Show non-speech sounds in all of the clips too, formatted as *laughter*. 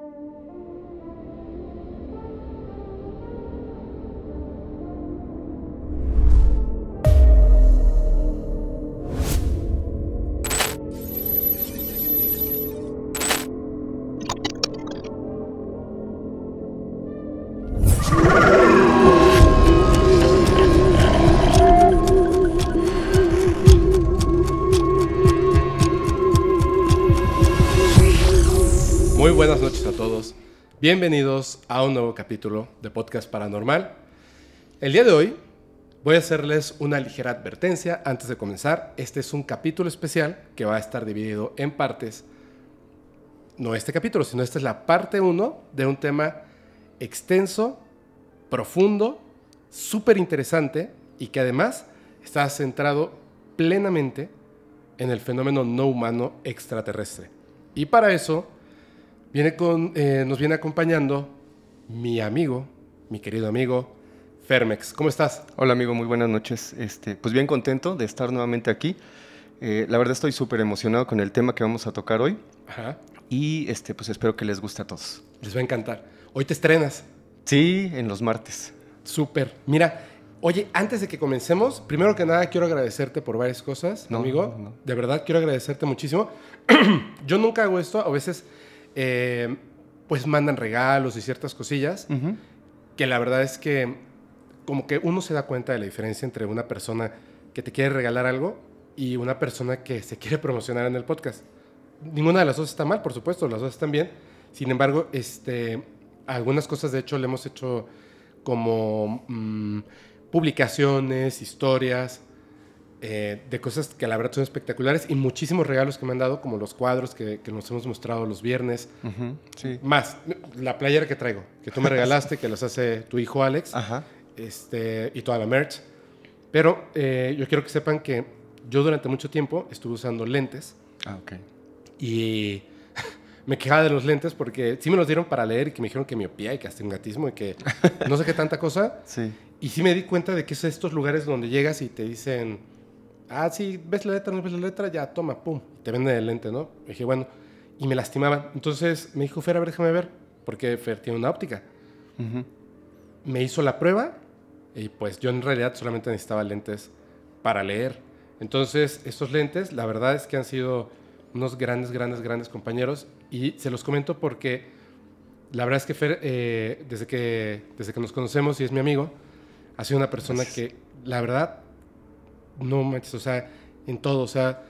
Thank you. Bienvenidos a un nuevo capítulo de Podcast Paranormal. El día de hoy voy a hacerles una ligera advertencia antes de comenzar. Este es un capítulo especial que va a estar dividido en partes. No este capítulo, sino esta es la parte 1 de un tema extenso, profundo, súper interesante y que además está centrado plenamente en el fenómeno no humano extraterrestre. Y para eso Viene con, eh, nos viene acompañando mi amigo, mi querido amigo Fermex. ¿Cómo estás? Hola amigo, muy buenas noches. Este, pues bien contento de estar nuevamente aquí. Eh, la verdad estoy súper emocionado con el tema que vamos a tocar hoy. Ajá. Y este, pues espero que les guste a todos. Les va a encantar. Hoy te estrenas. Sí, en los martes. Súper. Mira, Oye, antes de que comencemos, primero que nada quiero agradecerte por varias cosas, amigo. De verdad quiero agradecerte muchísimo. *clears throat* Yo nunca hago esto, a veces eh, pues mandan regalos y ciertas cosillas, que la verdad es que como que uno se da cuenta de la diferencia entre una persona que te quiere regalar algo y una persona que se quiere promocionar en el podcast. Ninguna de las dos está mal, por supuesto, las dos están bien. Sin embargo, este, algunas cosas de hecho le hemos hecho como mm, publicaciones, historias, eh, de cosas que la verdad son espectaculares y muchísimos regalos que me han dado, como los cuadros que, nos hemos mostrado los viernes. Más, la playera que traigo, que tú me *laughs* regalaste, que las hace tu hijo Alex, Ajá. Este, y toda la merch. Pero eh, yo quiero que sepan que yo durante mucho tiempo estuve usando lentes. Ah, y *laughs* me quejaba de los lentes porque sí me los dieron para leer y que me dijeron que miopía y que astigmatismo y que no sé qué tanta cosa. *laughs* Sí. Y sí me di cuenta de que es estos lugares donde llegas y te dicen ah, sí, ves la letra, no ves la letra, ya, toma, pum, te venden el lente, ¿no? Y dije, bueno, y me lastimaba. Entonces me dijo, Fer, a ver, déjame ver, porque Fer tiene una óptica. Me hizo la prueba y pues yo en realidad solamente necesitaba lentes para leer. Entonces, estos lentes, la verdad es que han sido unos grandes, grandes, grandes compañeros y se los comento porque la verdad es que Fer, eh, desde, que, desde que nos conocemos y es mi amigo, ha sido una persona que, la verdad, no manches, o sea, en todo, o sea,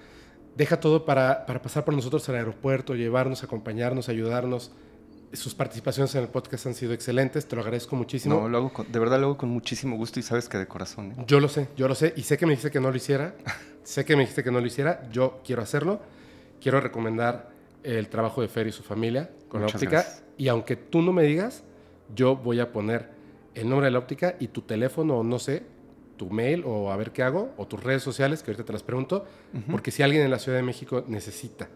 deja todo para, pasar por nosotros al aeropuerto, llevarnos, acompañarnos, ayudarnos. Sus participaciones en el podcast han sido excelentes, te lo agradezco muchísimo. No, lo hago de verdad lo hago con muchísimo gusto y sabes que de corazón. ¿eh? Yo lo sé, yo lo sé, y sé que me dijiste que no lo hiciera, *laughs* sé que me dijiste que no lo hiciera, yo quiero hacerlo, quiero recomendar el trabajo de Fer y su familia con la óptica, y aunque tú no me digas, yo voy a poner el nombre de la óptica y tu teléfono, o no sé, tu mail o a ver qué hago, o tus redes sociales, que ahorita te las pregunto, porque si alguien en la Ciudad de México necesita,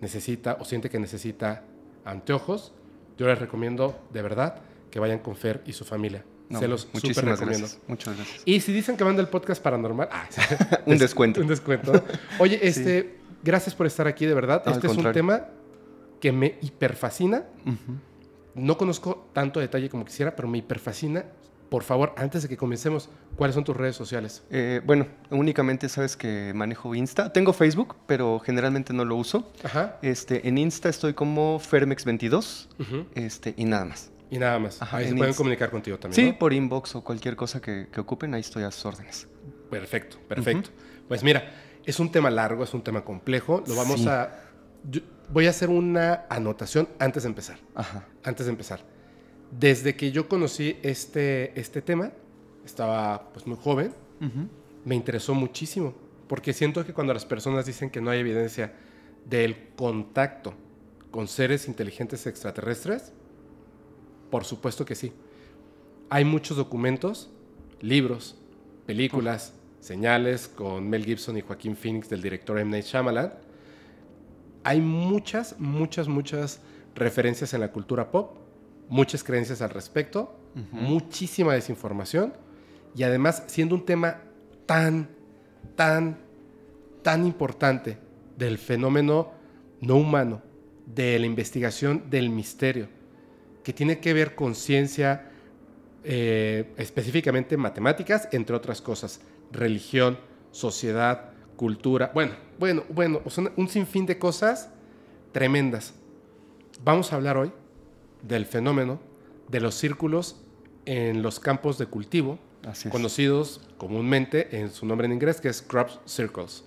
necesita o siente que necesita anteojos, yo les recomiendo de verdad que vayan con Fer y su familia. Se los super recomiendo. Muchas gracias. Y si dicen que van el podcast paranormal, ah, *laughs* *laughs* un descuento. Un descuento. Oye, este, gracias por estar aquí, de verdad. este es un tema que me hiperfascina. No conozco tanto detalle como quisiera, pero me hiperfascina por favor, antes de que comencemos, ¿cuáles son tus redes sociales? Eh, bueno, únicamente sabes que manejo Insta. Tengo Facebook, pero generalmente no lo uso. Ajá. Este, en Insta estoy como Fermex22 este, y nada más. Y nada más. ahí se pueden comunicar contigo también. Sí, por inbox o cualquier cosa que, ocupen, ahí estoy a sus órdenes. Perfecto, perfecto. Pues mira, es un tema largo, es un tema complejo. Lo vamos a. voy a hacer una anotación antes de empezar. Ajá. Antes de empezar desde que yo conocí este, este tema, estaba pues muy joven, me interesó muchísimo, porque siento que cuando las personas dicen que no hay evidencia del contacto con seres inteligentes extraterrestres, por supuesto que sí. Hay muchos documentos, libros, películas, señales con Mel Gibson y Joaquín Phoenix del director M. Night Shyamalan. Hay muchas, muchas, muchas referencias en la cultura pop muchas creencias al respecto, muchísima desinformación y además siendo un tema tan, tan, tan importante del fenómeno no humano, de la investigación del misterio, que tiene que ver con ciencia, eh, específicamente matemáticas, entre otras cosas, religión, sociedad, cultura, bueno, bueno, bueno, son un sinfín de cosas tremendas. Vamos a hablar hoy del fenómeno de los círculos en los campos de cultivo, conocidos comúnmente en su nombre en inglés, que es crop circles.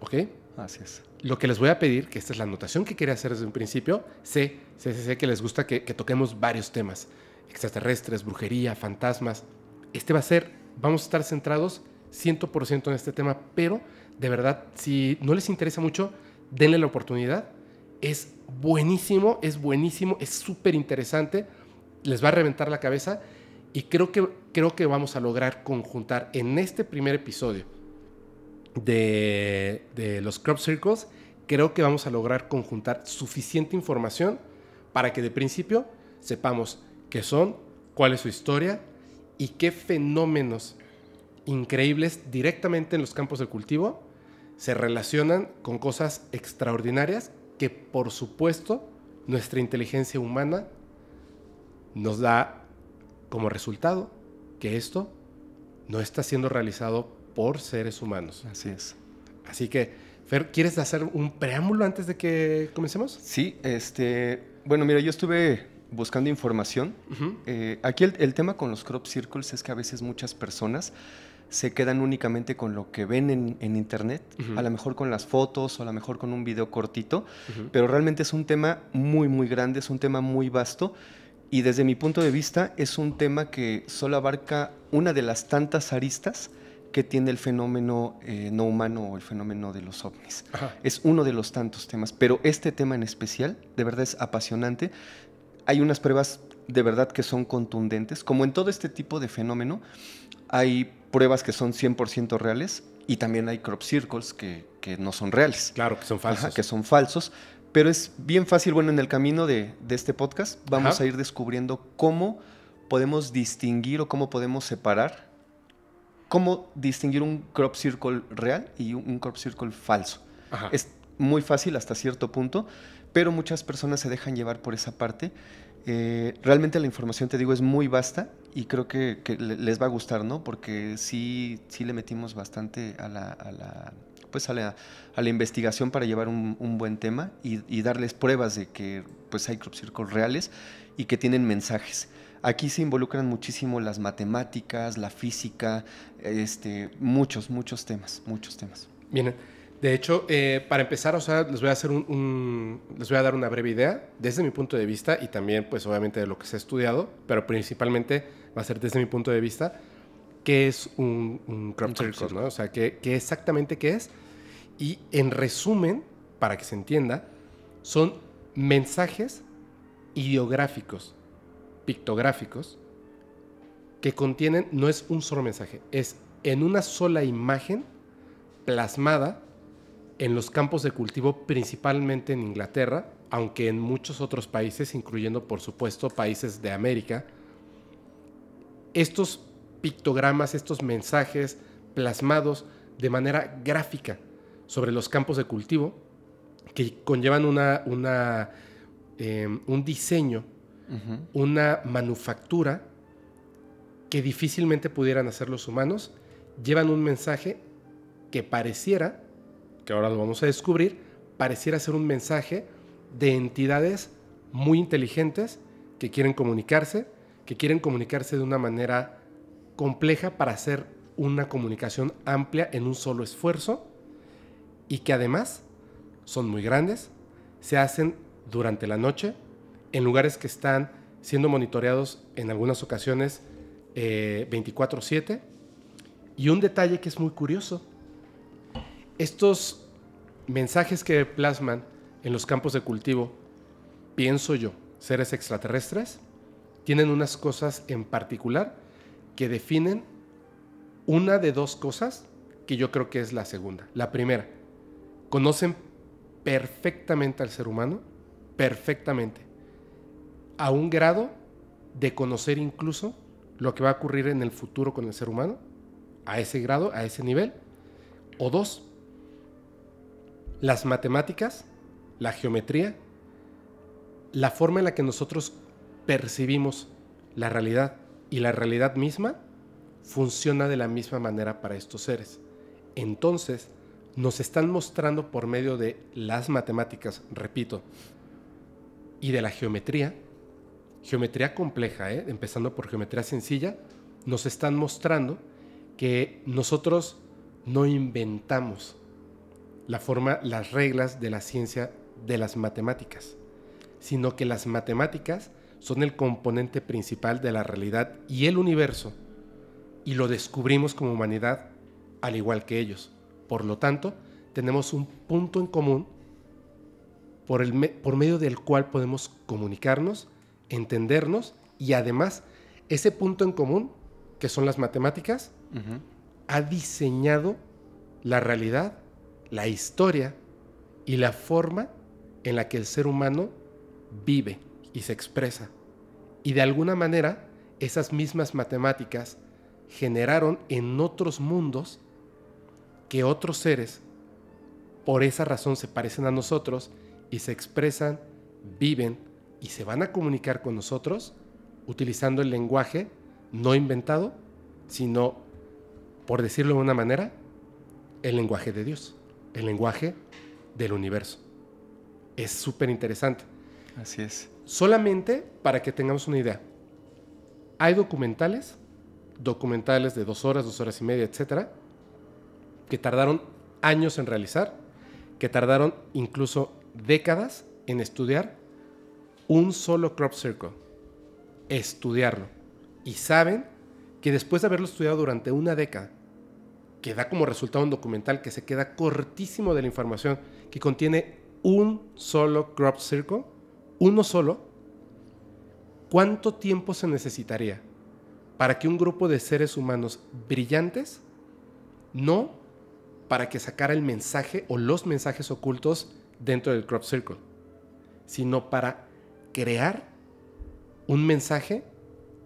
¿Ok? Así es. Lo que les voy a pedir, que esta es la anotación que quería hacer desde un principio, sé, sé, sé, que les gusta que, que, toquemos varios temas, extraterrestres, brujería, fantasmas. Este va a ser, vamos a estar centrados 100% en este tema, pero de verdad, si no les interesa mucho, denle la oportunidad es buenísimo, es buenísimo, es súper interesante, les va a reventar la cabeza y creo que, creo que vamos a lograr conjuntar en este primer episodio de, los Crop Circles, creo que vamos a lograr conjuntar suficiente información para que de principio sepamos qué son, cuál es su historia y qué fenómenos increíbles directamente en los campos de cultivo se relacionan con cosas extraordinarias que por supuesto nuestra inteligencia humana nos da como resultado que esto no está siendo realizado por seres humanos. Así es. Así que, Fer, ¿quieres hacer un preámbulo antes de que comencemos? Sí, este, bueno, mira, yo estuve buscando información. Eh, aquí el, tema con los crop circles es que a veces muchas personas se quedan únicamente con lo que ven en, internet, a lo mejor con las fotos o a lo mejor con un video cortito, pero realmente es un tema muy, muy grande, es un tema muy vasto y desde mi punto de vista es un tema que solo abarca una de las tantas aristas que tiene el fenómeno eh, no humano o el fenómeno de los ovnis. Es uno de los tantos temas, pero este tema en especial de verdad es apasionante. Hay unas pruebas de verdad que son contundentes. Como en todo este tipo de fenómeno, hay pruebas que son 100% reales y también hay crop circles que, no son reales. Claro, que son falsos. que son falsos. Pero es bien fácil, bueno, en el camino de, este podcast vamos a ir descubriendo cómo podemos distinguir o cómo podemos separar, cómo distinguir un crop circle real y un crop circle falso. Es muy fácil hasta cierto punto, pero muchas personas se dejan llevar por esa parte eh, realmente la información, te digo, es muy vasta y creo que, les va a gustar, ¿no? Porque sí, sí le metimos bastante a la, pues a la, a la, investigación para llevar un, buen tema y, darles pruebas de que pues hay crop reales y que tienen mensajes. Aquí se involucran muchísimo las matemáticas, la física, este, muchos, muchos temas, muchos temas. Bien. De hecho, eh, para empezar, o sea, les voy a hacer un, les voy a dar una breve idea desde mi punto de vista y también, pues, obviamente de lo que se ha estudiado, pero principalmente va a ser desde mi punto de vista qué es un, un crop O sea, qué, qué exactamente qué es. Y en resumen, para que se entienda, son mensajes ideográficos, pictográficos, que contienen, no es un solo mensaje, es en una sola imagen plasmada en los campos de cultivo principalmente en Inglaterra, aunque en muchos otros países, incluyendo por supuesto países de América, estos pictogramas, estos mensajes plasmados de manera gráfica sobre los campos de cultivo, que conllevan una, em, un diseño, una manufactura que difícilmente pudieran hacer los humanos, llevan un mensaje que pareciera ahora lo vamos a descubrir, pareciera ser un mensaje de entidades muy inteligentes que quieren comunicarse, que quieren comunicarse de una manera compleja para hacer una comunicación amplia en un solo esfuerzo y que además son muy grandes, se hacen durante la noche, en lugares que están siendo monitoreados en algunas ocasiones 24/7. Eh, y un detalle que es muy curioso, estos mensajes que plasman en los campos de cultivo, pienso yo, seres extraterrestres, tienen unas cosas en particular que definen una de dos cosas que yo creo que es la segunda. La primera, conocen perfectamente al ser humano, perfectamente, a un grado de conocer incluso lo que va a ocurrir en el futuro con el ser humano, a ese grado, a ese nivel. O dos, las matemáticas, la geometría, la forma en la que nosotros percibimos la realidad y la realidad misma funciona de la misma manera para estos seres. Entonces, nos están mostrando por medio de las matemáticas, repito, y de la geometría, geometría compleja, ¿eh? empezando por geometría sencilla, nos están mostrando que nosotros no inventamos, la forma, las reglas de la ciencia de las matemáticas, sino que las matemáticas son el componente principal de la realidad y el universo, y lo descubrimos como humanidad al igual que ellos. Por lo tanto, tenemos un punto en común por, el por medio del cual podemos comunicarnos, entendernos y además ese punto en común, que son las matemáticas, ha diseñado la realidad la historia y la forma en la que el ser humano vive y se expresa. Y de alguna manera, esas mismas matemáticas generaron en otros mundos que otros seres, por esa razón, se parecen a nosotros y se expresan, viven y se van a comunicar con nosotros utilizando el lenguaje no inventado, sino, por decirlo de una manera, el lenguaje de Dios el lenguaje del universo. Es súper interesante. Así es. Solamente para que tengamos una idea. Hay documentales, documentales de dos horas, dos horas y media, etcétera, que tardaron años en realizar, que tardaron incluso décadas en estudiar un solo crop circle. Estudiarlo. Y saben que después de haberlo estudiado durante una década, que da como resultado un documental que se queda cortísimo de la información, que contiene un solo crop circle, uno solo, ¿cuánto tiempo se necesitaría para que un grupo de seres humanos brillantes no para que sacara el mensaje o los mensajes ocultos dentro del crop circle, sino para crear un mensaje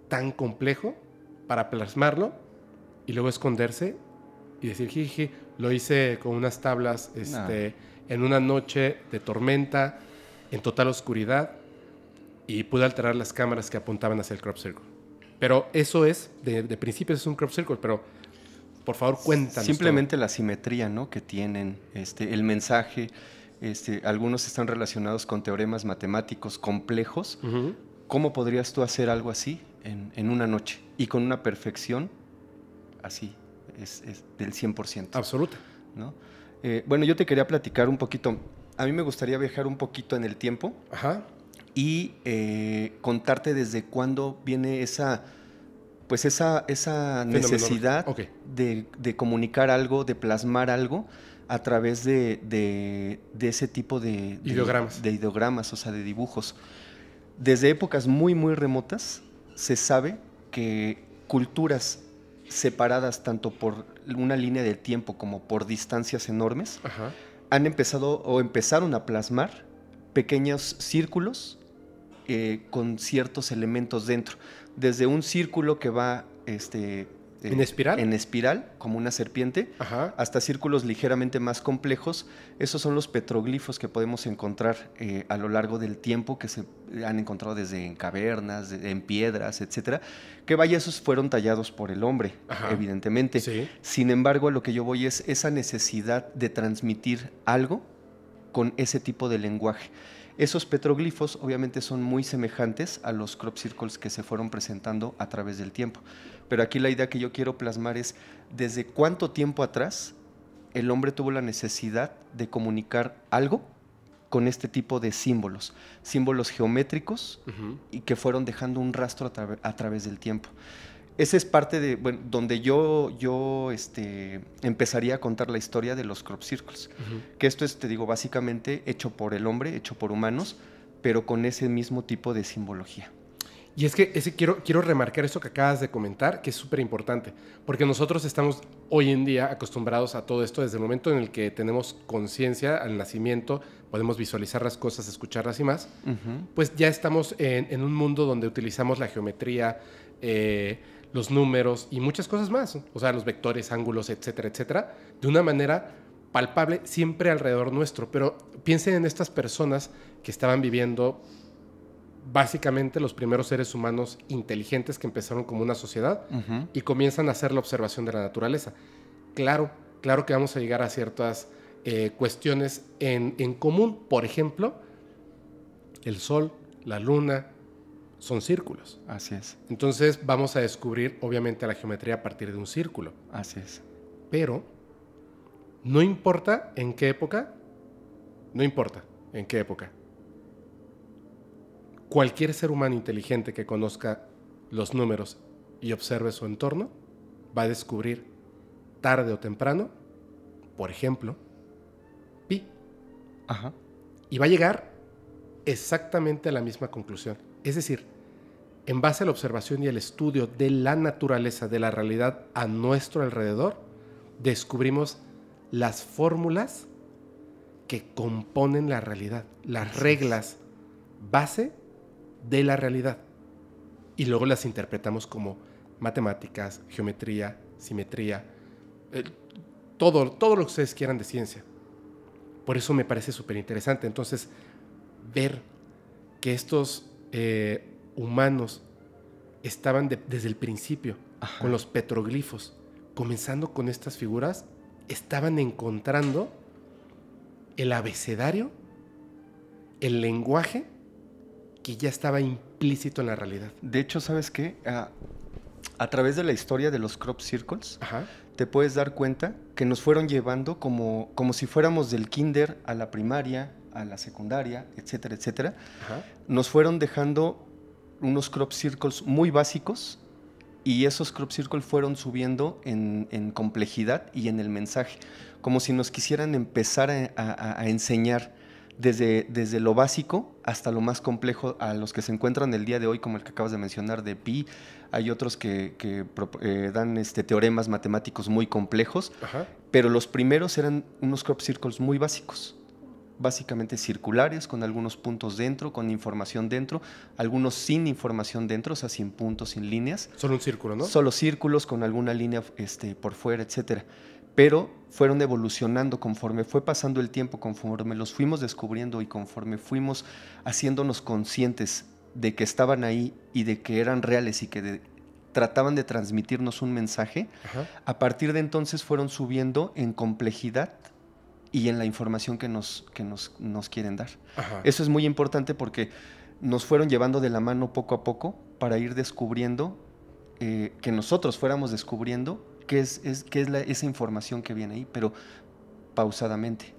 tan complejo para plasmarlo y luego esconderse y decir, jiji, lo hice con unas tablas este, en una noche de tormenta, en total oscuridad, y pude alterar las cámaras que apuntaban hacia el crop circle. Pero eso es, de, principio es un crop circle, pero por favor cuéntanos. Simplemente la simetría ¿no? que tienen, este, el mensaje. Este, algunos están relacionados con teoremas matemáticos complejos. ¿Cómo podrías tú hacer algo así en, en, una noche y con una perfección así? es, del 100%. Absoluta. ¿no? Eh, bueno, yo te quería platicar un poquito. A mí me gustaría viajar un poquito en el tiempo y eh, contarte desde cuándo viene esa, pues esa, esa necesidad de, comunicar algo, de plasmar algo a través de, de ese tipo de, ideogramas. de ideogramas, o sea, de dibujos. Desde épocas muy, muy remotas se sabe que culturas separadas tanto por una línea de tiempo como por distancias enormes, han empezado o empezaron a plasmar pequeños círculos eh, con ciertos elementos dentro. Desde un círculo que va este, este, ¿En espiral? En espiral, como una serpiente, hasta círculos ligeramente más complejos. Esos son los petroglifos que podemos encontrar eh, a lo largo del tiempo, que se han encontrado desde en cavernas, en piedras, etcétera. Que vaya, esos fueron tallados por el hombre, evidentemente. Sin embargo, a lo que yo voy es esa necesidad de transmitir algo con ese tipo de lenguaje. Esos petroglifos obviamente son muy semejantes a los crop circles que se fueron presentando a través del tiempo. Pero aquí la idea que yo quiero plasmar es desde cuánto tiempo atrás el hombre tuvo la necesidad de comunicar algo con este tipo de símbolos, símbolos geométricos y que fueron dejando un rastro a, través del tiempo. Esa es parte de, donde yo, yo este, empezaría a contar la historia de los crop circles, que esto es, te digo, básicamente hecho por el hombre, hecho por humanos, pero con ese mismo tipo de simbología. Y es que ese quiero, quiero remarcar eso que acabas de comentar, que es súper importante, porque nosotros estamos hoy en día acostumbrados a todo esto desde el momento en el que tenemos conciencia al nacimiento, podemos visualizar las cosas, escucharlas y más, pues ya estamos en, un mundo donde utilizamos la geometría, eh, los números y muchas cosas más, o sea, los vectores, ángulos, etcétera, etcétera, de una manera palpable siempre alrededor nuestro. Pero piensen en estas personas que estaban viviendo básicamente los primeros seres humanos inteligentes que empezaron como una sociedad y comienzan a hacer la observación de la naturaleza. Claro, claro que vamos a llegar a ciertas eh, cuestiones en, en común. Por ejemplo, el sol, la luna, son círculos. Así es. Entonces vamos a descubrir, obviamente, la geometría a partir de un círculo. Así es. Pero no importa en qué época, no importa en qué época, cualquier ser humano inteligente que conozca los números y observe su entorno va a descubrir tarde o temprano, por ejemplo, pi. Y va a llegar exactamente a la misma conclusión. Es decir, en base a la observación y el estudio de la naturaleza, de la realidad a nuestro alrededor, descubrimos las fórmulas que componen la realidad, las reglas base de la realidad. Y luego las interpretamos como matemáticas, geometría, simetría, eh, todo, todo lo que ustedes quieran de ciencia. Por eso me parece súper interesante. Entonces, ver que estos eh, humanos estaban desde el principio con los petroglifos, comenzando con estas figuras, estaban encontrando el abecedario, el lenguaje que ya estaba implícito en la realidad. De hecho, ¿sabes qué? Ah, a través de la historia de los crop circles, te puedes dar cuenta que nos fueron llevando como, como si fuéramos del kinder a la primaria, a la secundaria, etcétera, etcétera. Nos fueron dejando unos crop circles muy básicos y esos crop circles fueron subiendo en, complejidad y en el mensaje, como si nos quisieran empezar a enseñar desde, lo básico hasta lo más complejo a los que se encuentran el día de hoy, como el que acabas de mencionar de pi. Hay otros que, eh, dan este, teoremas matemáticos muy complejos, pero los primeros eran unos crop circles muy básicos básicamente circulares, con algunos puntos dentro, con información dentro, algunos sin información dentro, o sea, sin puntos, sin líneas. Solo un círculo, ¿no? Solo círculos con alguna línea este, por fuera, etcétera pero fueron evolucionando conforme fue pasando el tiempo, conforme los fuimos descubriendo y conforme fuimos haciéndonos conscientes de que estaban ahí y de que eran reales y que trataban de transmitirnos un mensaje, a partir de entonces fueron subiendo en complejidad y en la información que nos, que nos, quieren dar. Eso es muy importante porque nos fueron llevando de la mano poco a poco para ir descubriendo, eh, que nosotros fuéramos descubriendo qué es, esa información que viene ahí, pero pausadamente.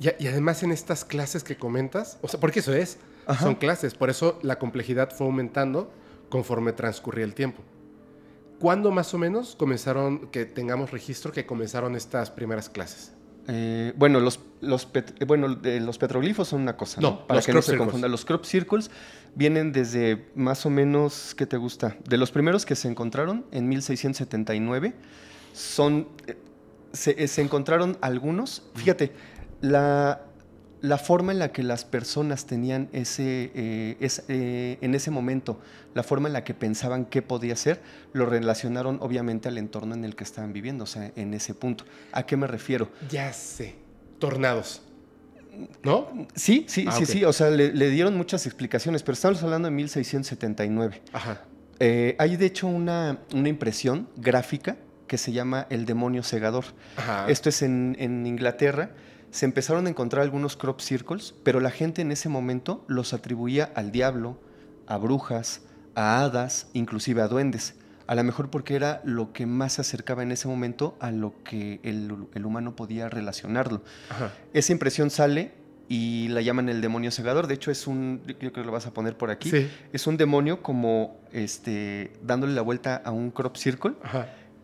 Y, además en estas clases que comentas, o sea, porque eso es, son clases, por eso la complejidad fue aumentando conforme transcurría el tiempo. ¿Cuándo más o menos comenzaron, que tengamos registro, que comenzaron estas primeras clases? Eh, bueno, los, eh, bueno, los petroglifos son una cosa, no, para que no se Los crop circles vienen desde más o menos, ¿qué te gusta? De los primeros que se encontraron en 1679, son, eh, se, encontraron algunos. Fíjate, la, la forma en la que las personas tenían ese, eh, es, eh, en ese momento, la forma en la que pensaban qué podía ser, lo relacionaron obviamente al entorno en el que estaban viviendo, o sea, en ese punto. ¿A qué me refiero? Ya sé, tornados. ¿No? Sí, sí, ah, sí, sí, o sea, le, dieron muchas explicaciones, pero estamos hablando de 1679. Ajá. Eh, hay de hecho una, impresión gráfica que se llama El demonio cegador. Esto es en, en Inglaterra se empezaron a encontrar algunos crop circles, pero la gente en ese momento los atribuía al diablo, a brujas, a hadas, inclusive a duendes. A lo mejor porque era lo que más se acercaba en ese momento a lo que el, humano podía relacionarlo. Esa impresión sale y la llaman el demonio cegador. De hecho, es un, yo creo que lo vas a poner por aquí, es un demonio como este, dándole la vuelta a un crop circle,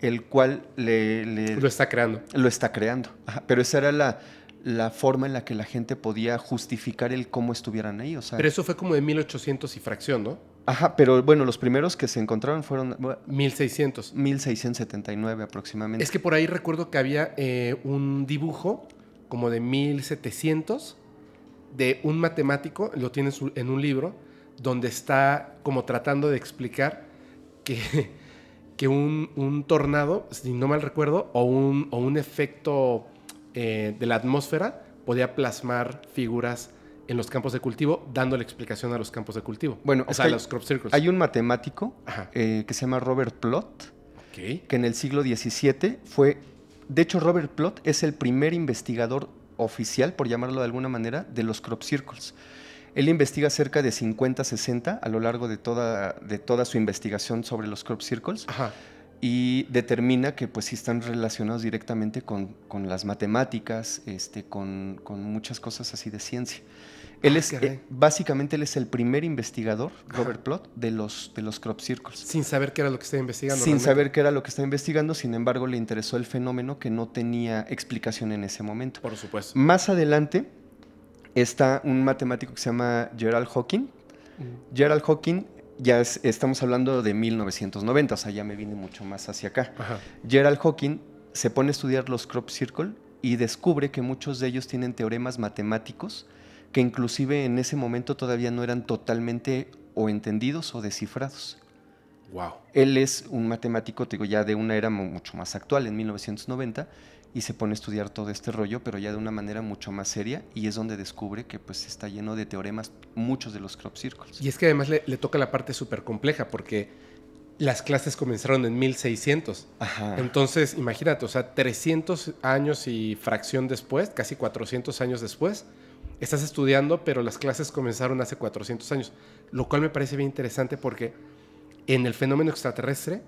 el cual le, Lo está creando. Lo está creando. Pero esa era la, la forma en la que la gente podía justificar el cómo estuvieran ahí. pero eso fue como de 1800 y fracción, ¿no? Ajá, pero bueno, los primeros que se encontraron fueron... 1600. 1679 aproximadamente. Es que por ahí recuerdo que había eh, un dibujo como de 1700 de un matemático, lo tienes en un libro, donde está como tratando de explicar que, *laughs* que un, tornado, si no mal recuerdo, o o un efecto eh, de la atmósfera podía plasmar figuras en los campos de cultivo, dando la explicación a los campos de cultivo. Bueno, o sea, hay, los crop circles. Hay un matemático eh, que se llama Robert Plot, que en el siglo XVII fue. De hecho, Robert Plot es el primer investigador oficial, por llamarlo de alguna manera, de los crop circles. Él investiga cerca de 50, 60 a lo largo de toda, de toda su investigación sobre los crop circles y determina que pues sí están relacionados directamente con, con las matemáticas, este, con, con, muchas cosas así de ciencia. Él ah, es, eh, básicamente él es el primer investigador, Robert Plot, de los, de los crop circles. Sin saber qué era lo que estaba investigando. Sin saber qué era lo que estaba investigando, sin embargo le interesó el fenómeno que no tenía explicación en ese momento. Por supuesto. Más adelante está un matemático que se llama Gerald Hawking. Mm. Gerald Hawking ya estamos hablando de 1990, o sea, ya me vine mucho más hacia acá. Gerald Hawking se pone a estudiar los crop circle y descubre que muchos de ellos tienen teoremas matemáticos que inclusive en ese momento todavía no eran totalmente o entendidos o descifrados. Wow. Él es un matemático, te digo, ya de una era mucho más actual, en 1990, y se pone a estudiar todo este rollo, pero ya de una manera mucho más seria y es donde descubre que pues está lleno de teoremas muchos de los crop circles. Y es que además le, toca la parte súper compleja porque las clases comenzaron en 1600. Entonces, imagínate, o sea, 300 años y fracción después, casi 400 años después, estás estudiando, pero las clases comenzaron hace 400 años, lo cual me parece bien interesante porque en el fenómeno extraterrestre,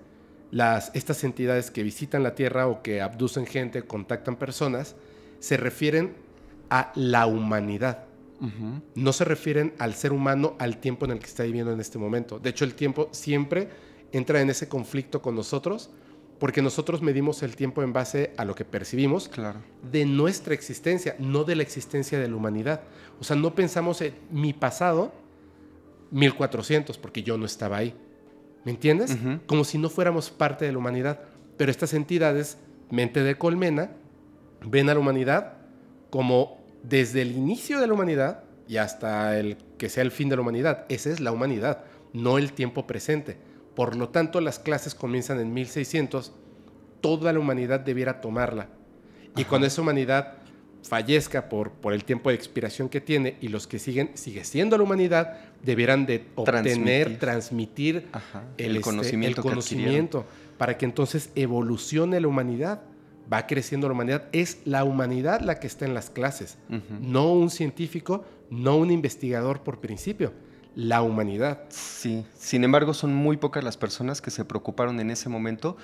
las, estas entidades que visitan la Tierra o que abducen gente, contactan personas, se refieren a la humanidad. No se refieren al ser humano al tiempo en el que está viviendo en este momento. De hecho, el tiempo siempre entra en ese conflicto con nosotros porque nosotros medimos el tiempo en base a lo que percibimos de nuestra existencia, no de la existencia de la humanidad. O sea, no pensamos en mi pasado 1400 porque yo no estaba ahí. ¿Me entiendes? Como si no fuéramos parte de la humanidad. Pero estas entidades, mente de colmena, ven a la humanidad como desde el inicio de la humanidad y hasta el que sea el fin de la humanidad. Esa es la humanidad, no el tiempo presente. Por lo tanto, las clases comienzan en 1600. Toda la humanidad debiera tomarla. Y con esa humanidad fallezca por, por el tiempo de expiración que tiene y los que siguen, sigue siendo la humanidad, deberán de obtener, transmitir, este, el, conocimiento, para que entonces evolucione la humanidad. Va creciendo la humanidad. Es la humanidad la que está en las clases, no un científico, no un investigador por principio la humanidad. Sí, sin embargo son muy pocas las personas que se preocuparon en ese momento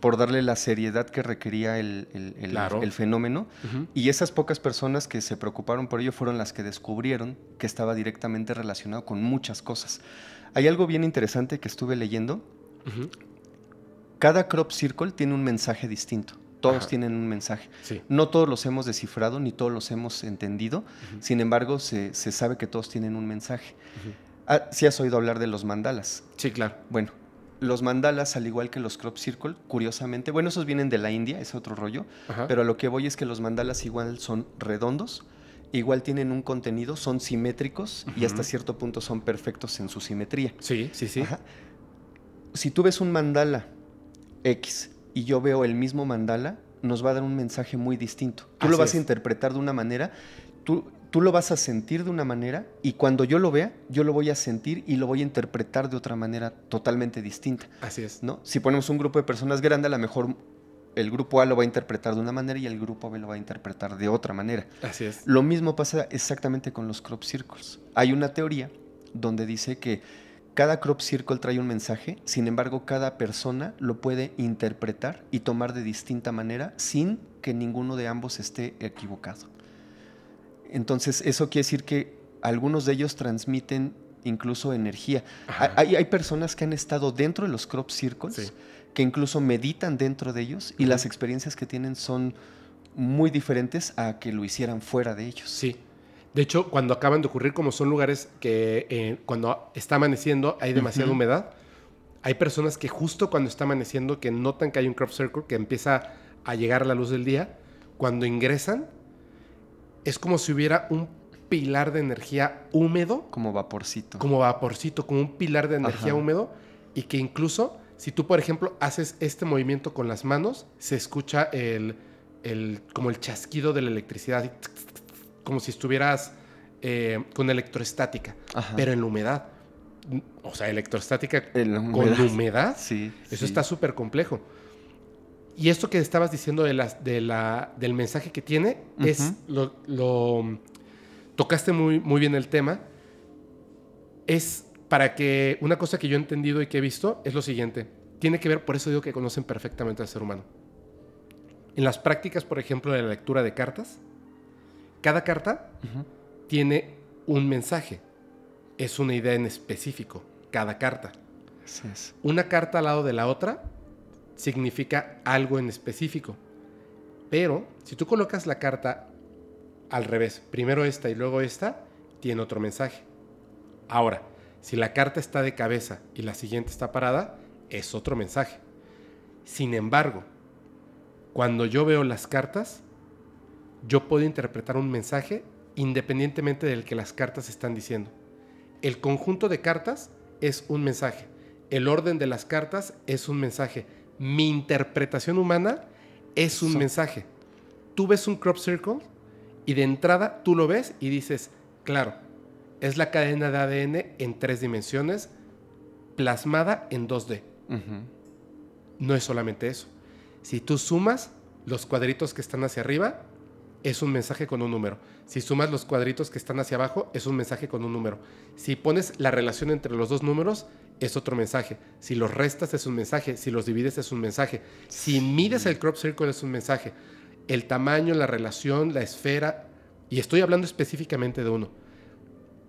por darle la seriedad que requería el, fenómeno. Y esas pocas personas que se preocuparon por ello fueron las que descubrieron que estaba directamente relacionado con muchas cosas. Hay algo bien interesante que estuve leyendo. Cada crop circle tiene un mensaje distinto. Todos tienen un mensaje. No todos los hemos descifrado ni todos los hemos entendido. Sin embargo, se, sabe que todos tienen un mensaje. Ah, si has oído hablar de los mandalas. Sí, claro. Bueno, los mandalas, al igual que los crop circle, curiosamente, bueno, esos vienen de la India, es otro rollo, pero a lo que voy es que los mandalas igual son redondos, igual tienen un contenido, son simétricos y hasta cierto punto son perfectos en su simetría. Sí, sí, sí. Si tú ves un mandala X y yo veo el mismo mandala, nos va a dar un mensaje muy distinto. Tú lo vas a interpretar de una manera, tú tú lo vas a sentir de una manera y cuando yo lo vea, yo lo voy a sentir y lo voy a interpretar de otra manera totalmente distinta. Así es. ¿no? Si ponemos un grupo de personas grande, a lo mejor el grupo A lo va a interpretar de una manera y el grupo B lo va a interpretar de otra manera. Así es. Lo mismo pasa exactamente con los crop circles. Hay una teoría donde dice que cada crop circle trae un mensaje, sin embargo cada persona lo puede interpretar y tomar de distinta manera sin que ninguno de ambos esté equivocado. Entonces, eso quiere decir que algunos de ellos transmiten incluso energía. Hay, personas que han estado dentro de los crop circles, que incluso meditan dentro de ellos y las experiencias que tienen son muy diferentes a que lo hicieran fuera de ellos. Sí. De hecho, cuando acaban de ocurrir, como son lugares que eh, cuando está amaneciendo hay demasiada humedad, hay personas que justo cuando está amaneciendo, que notan que hay un crop circle, que empieza a llegar a la luz del día, cuando ingresan, es como si hubiera un pilar de energía húmedo. Como vaporcito. Como vaporcito, como un pilar de energía húmedo. Y que incluso, si tú, por ejemplo, haces este movimiento con las manos, se escucha el, como el chasquido de la electricidad. como si estuvieras eh, con electroestática, pero en la humedad. O sea, electroestática humedad. con humedad. Sí. Eso está súper complejo. Y esto que estabas diciendo de del mensaje que tiene, es lo, tocaste muy, muy bien el tema. Es para que una cosa que yo he entendido y que he visto es lo siguiente. Tiene que ver, por eso digo que conocen perfectamente al ser humano. En las prácticas, por ejemplo, de la lectura de cartas, cada carta tiene un mensaje. Es una idea en específico, cada carta. Una carta al lado de la otra significa algo en específico. Pero si tú colocas la carta al revés, primero esta y luego esta, tiene otro mensaje. Ahora, si la carta está de cabeza y la siguiente está parada, es otro mensaje. Sin embargo, cuando yo veo las cartas, yo puedo interpretar un mensaje independientemente del que las cartas están diciendo. El conjunto de cartas es un mensaje. El orden de las cartas es un mensaje mi interpretación humana es un mensaje. Tú ves un crop circle y de entrada tú lo ves y dices, claro, es la cadena de ADN en tres dimensiones plasmada en 2D. No es solamente eso. Si tú sumas los cuadritos que están hacia arriba, es un mensaje con un número. Si sumas los cuadritos que están hacia abajo, es un mensaje con un número. Si pones la relación entre los dos números, es otro mensaje. Si los restas, es un mensaje. Si los divides, es un mensaje. Si mides el crop circle, es un mensaje. El tamaño, la relación, la esfera. Y estoy hablando específicamente de uno.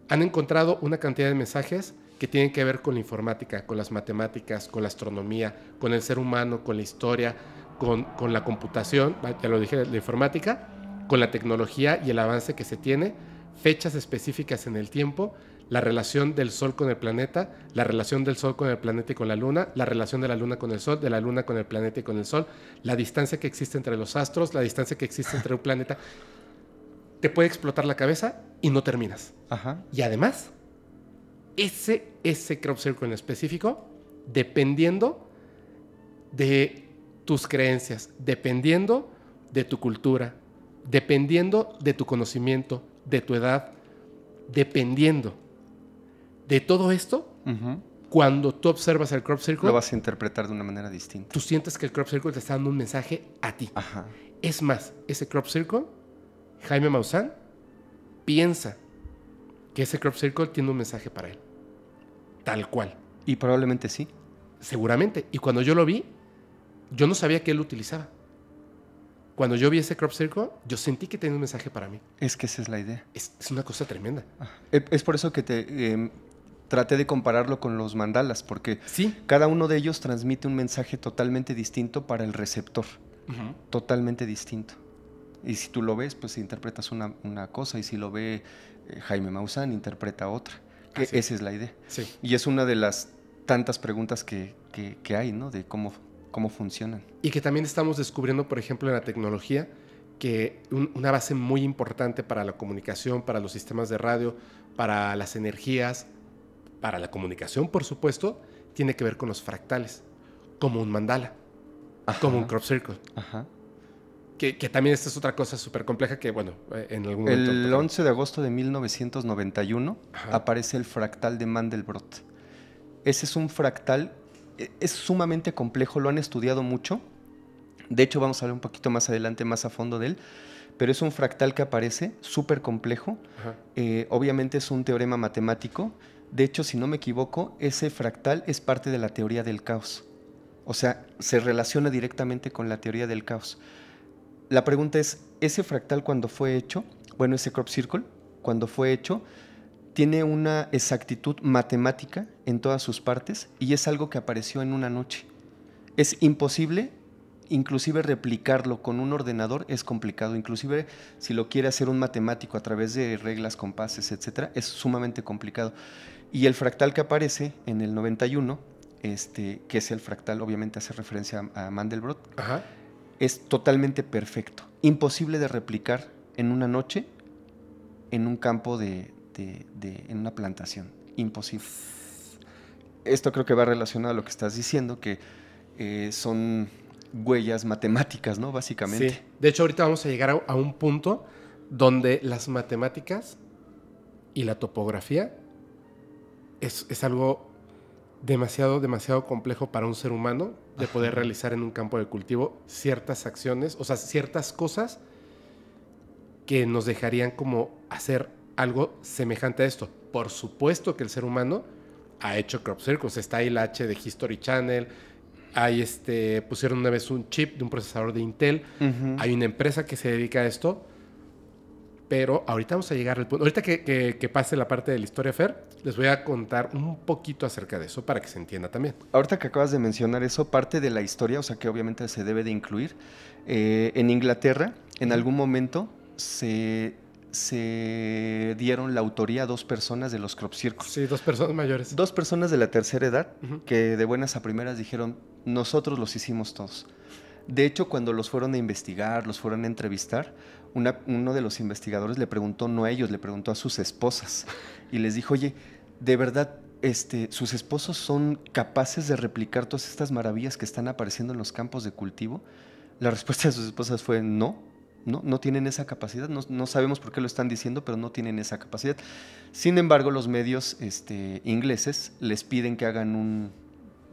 Han encontrado una cantidad de mensajes que tienen que ver con la informática, con las matemáticas, con la astronomía, con el ser humano, con la historia, con, la computación, ya lo dije, la informática, con la tecnología y el avance que se tiene, fechas específicas en el tiempo, la relación del Sol con el planeta, la relación del Sol con el planeta y con la Luna, la relación de la Luna con el Sol, de la Luna con el planeta y con el Sol, la distancia que existe entre los astros, la distancia que existe entre un planeta. Te puede explotar la cabeza y no terminas. Ajá. Y además, ese, ese crop circle en específico, dependiendo de tus creencias, dependiendo de tu cultura, dependiendo de tu conocimiento, de tu edad, dependiendo de todo esto, cuando tú observas el crop circle, lo vas a interpretar de una manera distinta. Tú sientes que el crop circle te está dando un mensaje a ti. Es más, ese crop circle, Jaime Maussan piensa que ese crop circle tiene un mensaje para él. Tal cual. Y probablemente sí. Seguramente. Y cuando yo lo vi, yo no sabía que él lo utilizaba cuando yo vi ese crop circle, yo sentí que tenía un mensaje para mí. Es que esa es la idea. Es, una cosa tremenda. Ah, es por eso que te em, traté de compararlo con los mandalas, porque cada uno de ellos transmite un mensaje totalmente distinto para el receptor. Totalmente distinto. Y si tú lo ves, pues interpretas una, cosa, y si lo ve eh, Jaime Maussan, interpreta otra. E, esa es la idea. Y es una de las tantas preguntas que, que hay, ¿no? De cómo cómo funcionan. Y que también estamos descubriendo, por ejemplo, en la tecnología, que una base muy importante para la comunicación, para los sistemas de radio, para las energías, para la comunicación, por supuesto, tiene que ver con los fractales, como un mandala, como un crop circle. Ajá. Que, también esta es otra cosa súper compleja que, bueno, eh, en algún momento... El 11 de agosto de 1991 aparece el fractal de Mandelbrot. Ese es un fractal es sumamente complejo, lo han estudiado mucho. De hecho, vamos a hablar un poquito más adelante, más a fondo de él. Pero es un fractal que aparece, súper complejo. Eh, obviamente es un teorema matemático. De hecho, si no me equivoco, ese fractal es parte de la teoría del caos. O sea, se relaciona directamente con la teoría del caos. La pregunta es, ¿ese fractal cuando fue hecho, bueno, ese crop circle, cuando fue hecho, tiene una exactitud matemática en todas sus partes y es algo que apareció en una noche. Es imposible, inclusive replicarlo con un ordenador es complicado, inclusive si lo quiere hacer un matemático a través de reglas, compases, etc. es sumamente complicado. Y el fractal que aparece en el 91, este, que es el fractal, obviamente hace referencia a, Mandelbrot, es totalmente perfecto, imposible de replicar en una noche en un campo de, en una plantación. Imposible. Esto creo que va relacionado a lo que estás diciendo, que eh, son huellas matemáticas, ¿no? Básicamente. Sí. De hecho, ahorita vamos a llegar a, un punto donde las matemáticas y la topografía es, algo demasiado, demasiado complejo para un ser humano de poder realizar en un campo de cultivo ciertas acciones, o sea, ciertas cosas que nos dejarían como hacer algo semejante a esto. Por supuesto que el ser humano ha hecho crop circles. Está el H de History Channel. Hay este, pusieron una vez un chip de un procesador de Intel. Hay una empresa que se dedica a esto. Pero ahorita vamos a llegar al punto. Ahorita que, pase la parte de la historia, Fair, les voy a contar un poquito acerca de eso para que se entienda también. Ahorita que acabas de mencionar eso, parte de la historia, o sea que obviamente se debe de incluir. Eh, en Inglaterra, en algún momento se se dieron la autoría a dos personas de los crop circles. Sí, dos personas mayores. Dos personas de la tercera edad que de buenas a primeras dijeron, nosotros los hicimos todos. De hecho, cuando los fueron a investigar, los fueron a entrevistar, uno de los investigadores le preguntó, no a ellos, le preguntó a sus esposas *laughs* y les dijo, oye, de verdad, este, sus esposos son capaces de replicar todas estas maravillas que están apareciendo en los campos de cultivo. La respuesta de sus esposas fue no no, no tienen esa capacidad, no, sabemos por qué lo están diciendo, pero no tienen esa capacidad. Sin embargo, los medios este, ingleses les piden que hagan un,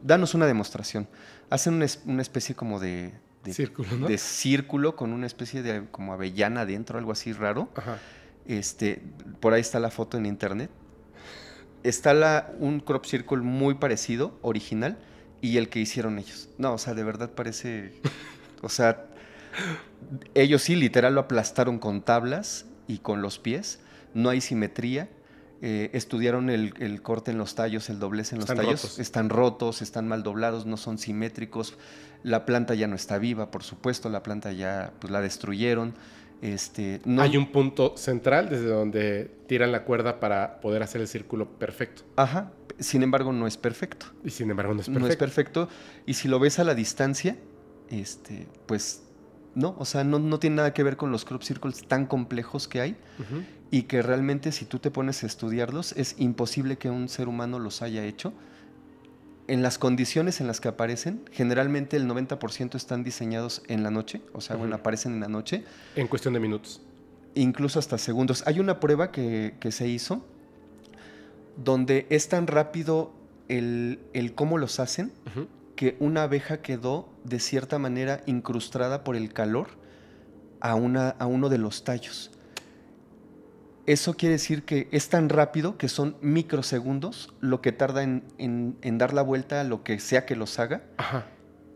danos una demostración, hacen una, especie como de, círculo, ¿no? de, círculo, con una especie de como avellana adentro, algo así raro. Este, por ahí está la foto en internet. Está la, un crop circle muy parecido, original, y el que hicieron ellos. No, o sea, de verdad parece. O sea, ellos sí, literal, lo aplastaron con tablas y con los pies. No hay simetría. Eh, estudiaron el, corte en los tallos, el doblez en los tallos. Están rotos, están mal doblados, no son simétricos. La planta ya no está viva, por supuesto. La planta ya pues, la destruyeron. Este, no... Hay un punto central desde donde tiran la cuerda para poder hacer el círculo perfecto. Ajá. Sin embargo, no es perfecto. Y sin embargo, no es perfecto. No es perfecto. Y si lo ves a la distancia, este, pues ¿no? O sea, no, tiene nada que ver con los crop circles tan complejos que hay y que realmente si tú te pones a estudiarlos es imposible que un ser humano los haya hecho. En las condiciones en las que aparecen, generalmente el 90% están diseñados en la noche, o sea, bueno, aparecen en la noche. En cuestión de minutos. Incluso hasta segundos. Hay una prueba que, se hizo donde es tan rápido el, cómo los hacen que una abeja quedó de cierta manera incrustada por el calor a, una, a uno de los tallos. Eso quiere decir que es tan rápido que son microsegundos lo que tarda en, dar la vuelta a lo que sea que los haga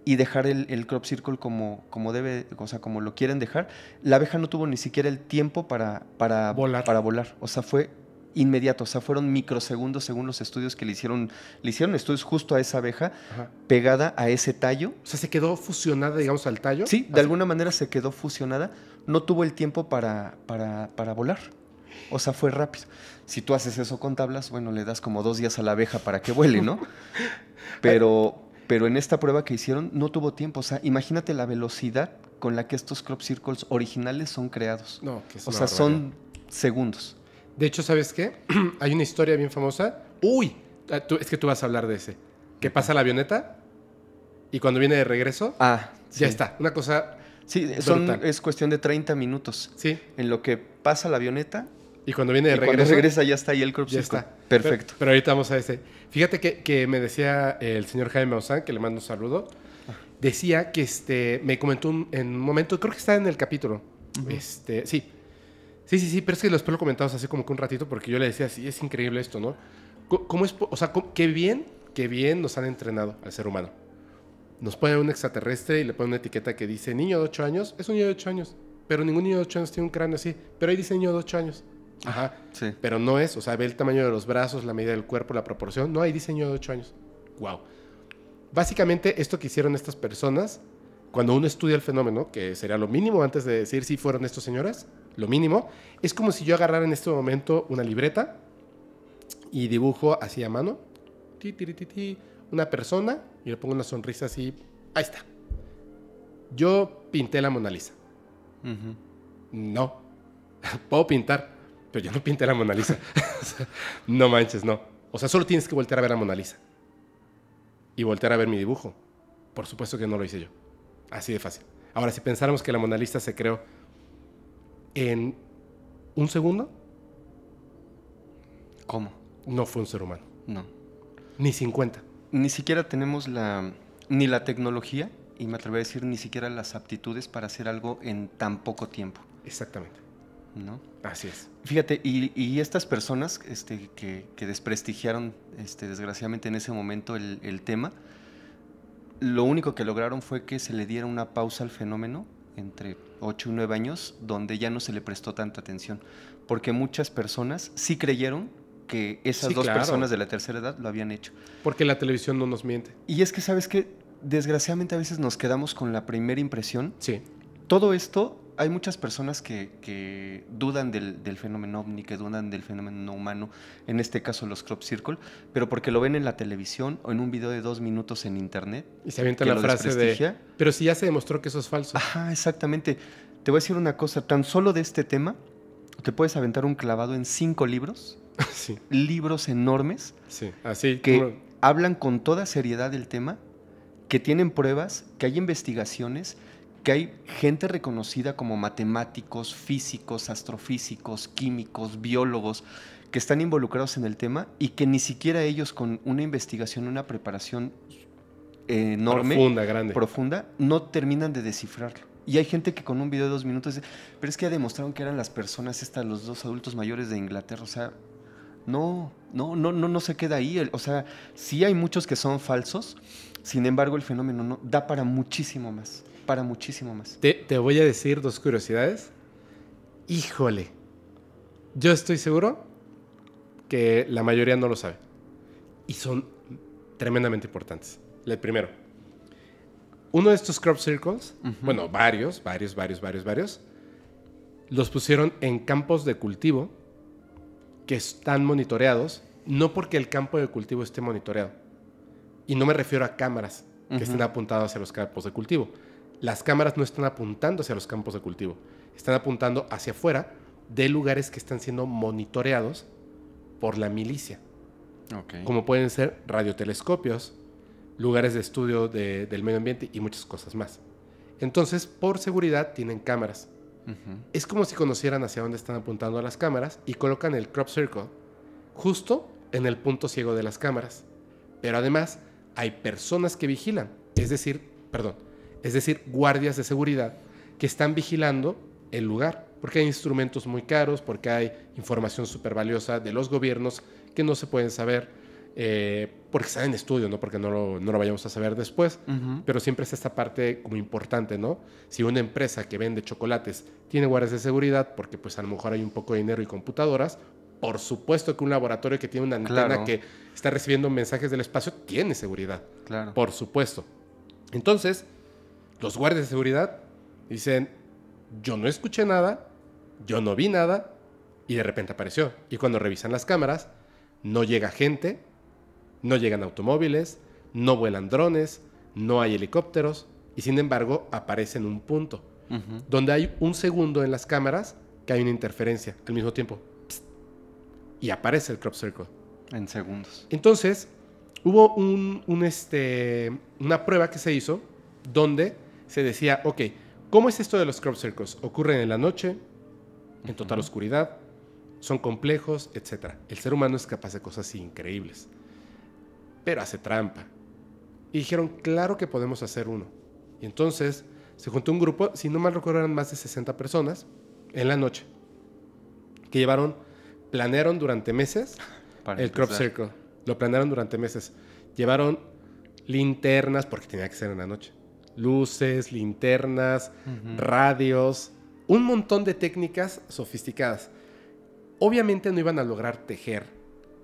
y dejar el, el, crop circle como, como debe, o como lo quieren dejar. La abeja no tuvo ni siquiera el tiempo para, para volar. Para volar. O sea, fue inmediato, o sea, fueron microsegundos según los estudios que le hicieron, le hicieron estudios justo a esa abeja, pegada a ese tallo. O sea, se quedó fusionada, digamos, al tallo. Sí, de alguna manera se quedó fusionada, no tuvo el tiempo para, para, volar. O sea, fue rápido. Si tú haces eso con tablas, bueno, le das como dos días a la abeja para que vuele, ¿no? *laughs* Pero, pero en esta prueba que hicieron no tuvo tiempo. O sea, imagínate la velocidad con la que estos crop circles originales son creados. No, que O sea, son segundos. De hecho, ¿sabes qué? *clears throat* Hay una historia bien famosa. Uy, es que tú vas a hablar de ese. Que pasa la avioneta y cuando viene de regreso, ah, ya está. Una cosa. Sí, es cuestión de 30 minutos. Sí. En lo que pasa la avioneta. Y cuando viene de regreso. Cuando regresa ya está ahí el crop Ya está. Perfecto. Pero, ahorita vamos a ese. Fíjate que, me decía el señor Jaime Maussan, que le mando un saludo. Ah. Decía que este, me comentó en un momento, creo que está en el capítulo. este, sí, Sí, sí, sí, pero es que después lo comentamos hace como que un ratito porque yo le decía, sí, es increíble esto, ¿no? ¿Cómo, es, o sea, qué bien, qué bien nos han entrenado al ser humano. Nos pone un extraterrestre y le pone una etiqueta que dice niño de 8 años, es un niño de 8 años, pero ningún niño de 8 años tiene un cráneo así, pero hay diseño de 8 años. Ajá. Sí. Pero no es, o sea, ve el tamaño de los brazos, la medida del cuerpo, la proporción. No hay diseño de 8 años. Wow. Básicamente, esto que hicieron estas personas, cuando uno estudia el fenómeno, que sería lo mínimo antes de decir si fueron estos señoras lo mínimo. Es como si yo agarrara en este momento una libreta y dibujo así a mano una persona y le pongo una sonrisa así. Ahí está. Yo pinté la Mona Lisa. No. *laughs* Puedo pintar, pero yo no pinté la Mona Lisa. *laughs* no manches, no. O sea, solo tienes que voltear a ver a Mona Lisa. Y voltear a ver mi dibujo. Por supuesto que no lo hice yo. Así de fácil. Ahora, si pensáramos que la Mona Lisa se creó en un segundo. ¿Cómo? No fue un ser humano. No. Ni 50. Ni siquiera tenemos la, ni la tecnología, y me atrevo a decir, ni siquiera las aptitudes para hacer algo en tan poco tiempo. Exactamente. ¿No? Así es. Fíjate, y, estas personas este, que, desprestigiaron, este, desgraciadamente en ese momento, el, el tema, lo único que lograron fue que se le diera una pausa al fenómeno entre ocho o 9 años, donde ya no se le prestó tanta atención, porque muchas personas sí creyeron que esas dos personas de la tercera edad lo habían hecho. Porque la televisión no nos miente. Y es que, ¿sabes que Desgraciadamente a veces nos quedamos con la primera impresión. Sí. Todo esto hay muchas personas que, dudan del, fenómeno ovni, que dudan del fenómeno humano, en este caso los crop circle, pero porque lo ven en la televisión o en un video de dos minutos en internet. Y se avienta la frase de, pero si ya se demostró que eso es falso. Ajá, exactamente. Te voy a decir una cosa, tan solo de este tema, te puedes aventar un clavado en cinco libros, *laughs* sí. libros enormes, sí. Así, que hablan con toda seriedad del tema, que tienen pruebas, que hay investigaciones que hay gente reconocida como matemáticos, físicos, astrofísicos, químicos, biólogos, que están involucrados en el tema y que ni siquiera ellos con una investigación, una preparación enorme, profunda, grande. profunda no terminan de descifrarlo. Y hay gente que con un video de dos minutos dice, pero es que ya demostraron que eran las personas estas, los dos adultos mayores de Inglaterra, o sea, no, no, no, no, no se queda ahí. O sea, sí hay muchos que son falsos, sin embargo el fenómeno no, da para muchísimo más para muchísimo más. Te, voy a decir dos curiosidades. Híjole, yo estoy seguro que la mayoría no lo sabe. Y son tremendamente importantes. El primero, uno de estos crop circles, bueno, varios, varios, varios, varios, varios, los pusieron en campos de cultivo que están monitoreados, no porque el campo de cultivo esté monitoreado. Y no me refiero a cámaras que estén apuntadas hacia los campos de cultivo, las cámaras no están apuntando hacia los campos de cultivo, están apuntando hacia afuera de lugares que están siendo monitoreados por la milicia. Como pueden ser radiotelescopios, lugares de estudio del medio ambiente y muchas cosas más. Entonces, por seguridad, tienen cámaras. Es como si conocieran hacia dónde están apuntando las cámaras y colocan el crop circle justo en el punto ciego de las cámaras. Pero además, hay personas que vigilan. Es decir, perdón, es decir, guardias de seguridad que están vigilando el lugar, porque hay instrumentos muy caros, porque hay información súper valiosa de los gobiernos que no se pueden saber, eh, porque están en estudio, ¿no? porque no lo, vayamos a saber después, pero siempre es esta parte como importante, ¿no? Si una empresa que vende chocolates tiene guardias de seguridad, porque pues a lo mejor hay un poco de dinero y computadoras, por supuesto que un laboratorio que tiene una antena que está recibiendo mensajes del espacio tiene seguridad. Por supuesto. Entonces, los guardias de seguridad dicen, yo no escuché nada, yo no vi nada, y de repente apareció. Y cuando revisan las cámaras, no llega gente, no llegan automóviles, no vuelan drones, no hay helicópteros, y sin embargo aparece en un punto, donde hay un segundo en las cámaras que hay una interferencia al mismo tiempo. y aparece el crop circle. En segundos. Entonces, hubo este, una prueba que se hizo donde se decía, ok, ¿cómo es esto de los crop circles? Ocurren en la noche, en total oscuridad, son complejos, etc. El ser humano es capaz de cosas increíbles, pero hace trampa. Y dijeron, claro que podemos hacer uno. Y entonces se juntó un grupo, si no mal recuerdo, eran más de 60 personas en la noche, que llevaron, planearon durante meses *laughs* Para el crop circle. Lo planearon durante meses. Llevaron linternas, porque tenía que ser en la noche luces, linternas, radios, un montón de técnicas sofisticadas. Obviamente no iban a lograr tejer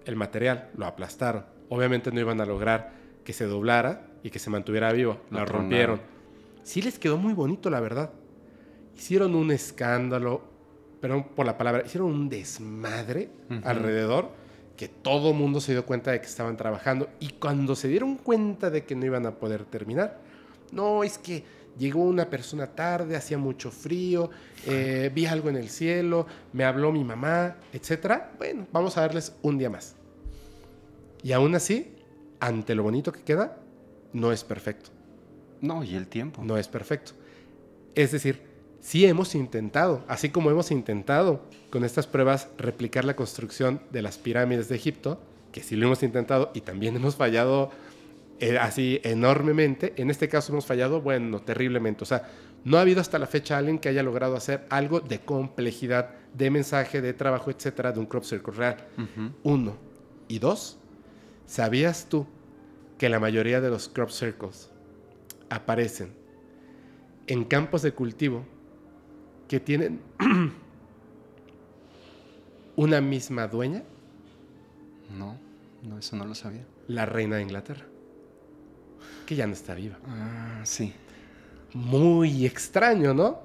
el material, lo aplastaron. Obviamente no iban a lograr que se doblara y que se mantuviera vivo, lo rompieron. Sí les quedó muy bonito, la verdad. Hicieron un escándalo, perdón por la palabra, hicieron un desmadre alrededor que todo mundo se dio cuenta de que estaban trabajando y cuando se dieron cuenta de que no iban a poder terminar, no, es que llegó una persona tarde, hacía mucho frío, eh, vi algo en el cielo, me habló mi mamá, etc. Bueno, vamos a darles un día más. Y aún así, ante lo bonito que queda, no es perfecto. No, y el tiempo. No es perfecto. Es decir, sí hemos intentado, así como hemos intentado con estas pruebas replicar la construcción de las pirámides de Egipto, que sí lo hemos intentado y también hemos fallado eh, así enormemente. En este caso hemos fallado, bueno, terriblemente. O sea, no ha habido hasta la fecha alguien que haya logrado hacer algo de complejidad, de mensaje, de trabajo, etcétera, de un crop circle real. Uno. Y dos, ¿sabías tú que la mayoría de los crop circles aparecen en campos de cultivo que tienen *clears throat* una misma dueña? No, no, eso no lo sabía. La reina de Inglaterra que ya no está viva. Ah, sí. Muy extraño, ¿no?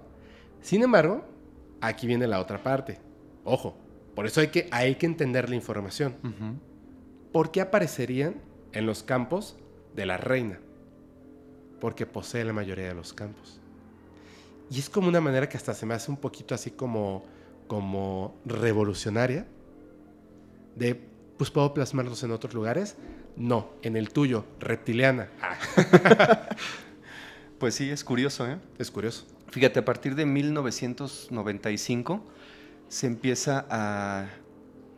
Sin embargo, aquí viene la otra parte. Ojo, por eso hay que, hay que entender la información. Porque ¿Por qué aparecerían en los campos de la reina? Porque posee la mayoría de los campos. Y es como una manera que hasta se me hace un poquito así como, como revolucionaria de, pues puedo plasmarlos en otros lugares no, en el tuyo, reptiliana. Ah. *laughs* pues sí, es curioso, ¿eh? Es curioso. Fíjate, a partir de 1995 se empieza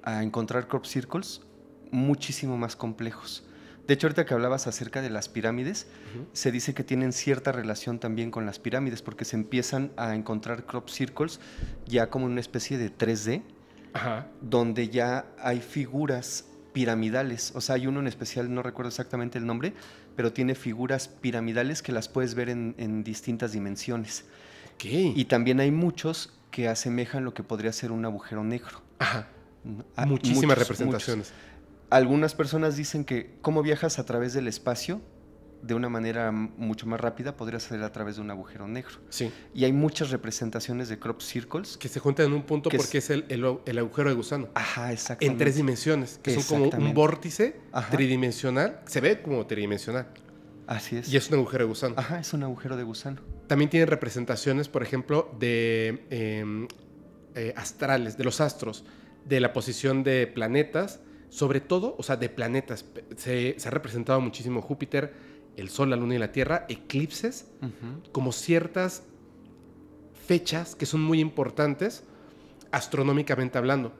a, encontrar crop circles muchísimo más complejos. De hecho, ahorita que hablabas acerca de las pirámides, se dice que tienen cierta relación también con las pirámides, porque se empiezan a encontrar crop circles ya como una especie de 3D, donde ya hay figuras piramidales. O sea, hay uno en especial, no recuerdo exactamente el nombre, pero tiene figuras piramidales que las puedes ver en, distintas dimensiones. ¿Qué? Y también hay muchos que asemejan lo que podría ser un agujero negro. Ajá. Ah, Muchísimas representaciones. Algunas personas dicen que cómo viajas a través del espacio de una manera mucho más rápida podría ser a través de un agujero negro. Sí. Y hay muchas representaciones de crop circles. Que se juntan en un punto porque es, el, agujero de gusano. Ajá, exacto. En tres dimensiones, que son como un vórtice tridimensional. Se ve como tridimensional. Así es. Y es un agujero de gusano. Ajá, es un agujero de gusano. También tienen representaciones, por ejemplo, de em, eh, astrales, de los astros, de la posición de planetas, sobre todo, o sea, de planetas. se ha representado muchísimo Júpiter, el Sol, la Luna y la Tierra, eclipses, como ciertas fechas que son muy importantes astronómicamente hablando.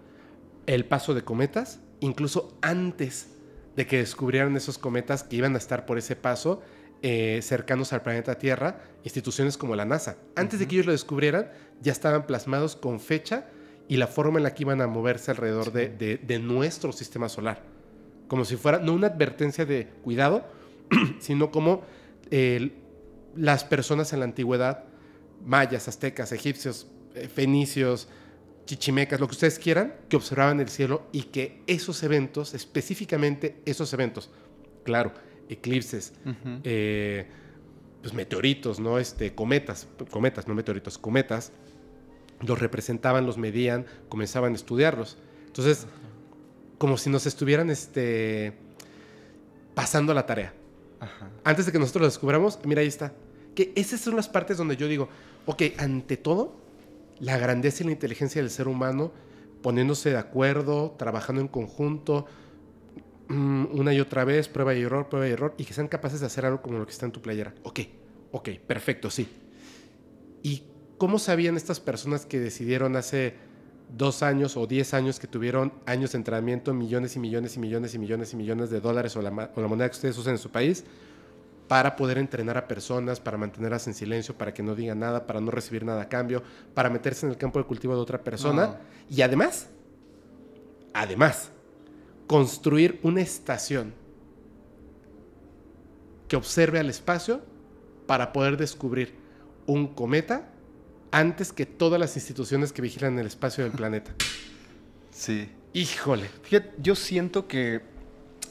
El paso de cometas, incluso antes de que descubrieran esos cometas que iban a estar por ese paso, eh, cercanos al planeta Tierra, instituciones como la NASA. Antes de que ellos lo descubrieran, ya estaban plasmados con fecha y la forma en la que iban a moverse alrededor de, de nuestro sistema solar. Como si fuera, no una advertencia de cuidado, *clears throat* sino como eh, las personas en la antigüedad, mayas, aztecas, egipcios, eh, fenicios, chichimecas, lo que ustedes quieran, que observaban el cielo y que esos eventos, específicamente esos eventos, claro, eclipses, eh, pues, meteoritos, ¿no? Este, cometas, cometas, no meteoritos, cometas, los representaban, los medían, comenzaban a estudiarlos. Entonces, como si nos estuvieran este, pasando la tarea antes de que nosotros lo descubramos, mira, ahí está. Que esas son las partes donde yo digo, ok, ante todo, la grandeza y la inteligencia del ser humano, poniéndose de acuerdo, trabajando en conjunto, mm, una y otra vez, prueba y error, prueba y error, y que sean capaces de hacer algo como lo que está en tu playera. Ok, ok, perfecto, sí. ¿Y cómo sabían estas personas que decidieron hace dos años o diez años que tuvieron años de entrenamiento, millones y millones y millones y millones y millones de dólares o la, moneda que ustedes usan en su país, para poder entrenar a personas, para mantenerlas en silencio, para que no digan nada, para no recibir nada a cambio, para meterse en el campo de cultivo de otra persona. Y además, además, construir una estación que observe al espacio para poder descubrir un cometa antes que todas las instituciones que vigilan el espacio del planeta. Sí. Híjole. yo siento que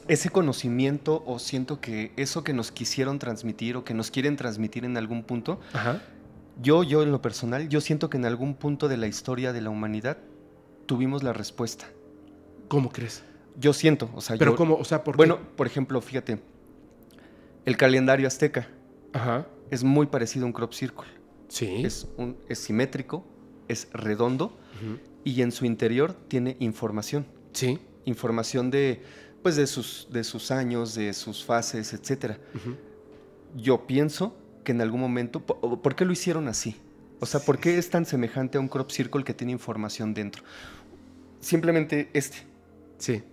ese conocimiento o siento que eso que nos quisieron transmitir o que nos quieren transmitir en algún punto, yo, yo en lo personal, yo siento que en algún punto de la historia de la humanidad tuvimos la respuesta. ¿Cómo crees? Yo siento, o sea, pero yo, cómo, o sea, ¿por bueno, por ejemplo, fíjate, el calendario azteca es muy parecido a un crop circle. Es, un, simétrico, es redondo y en su interior tiene información. Sí. Información de, pues de, sus, de sus años, de sus fases, etc. Yo pienso que en algún momento, ¿por qué lo hicieron así? O sea, ¿por qué es tan semejante a un crop circle que tiene información dentro? Simplemente este. Sí.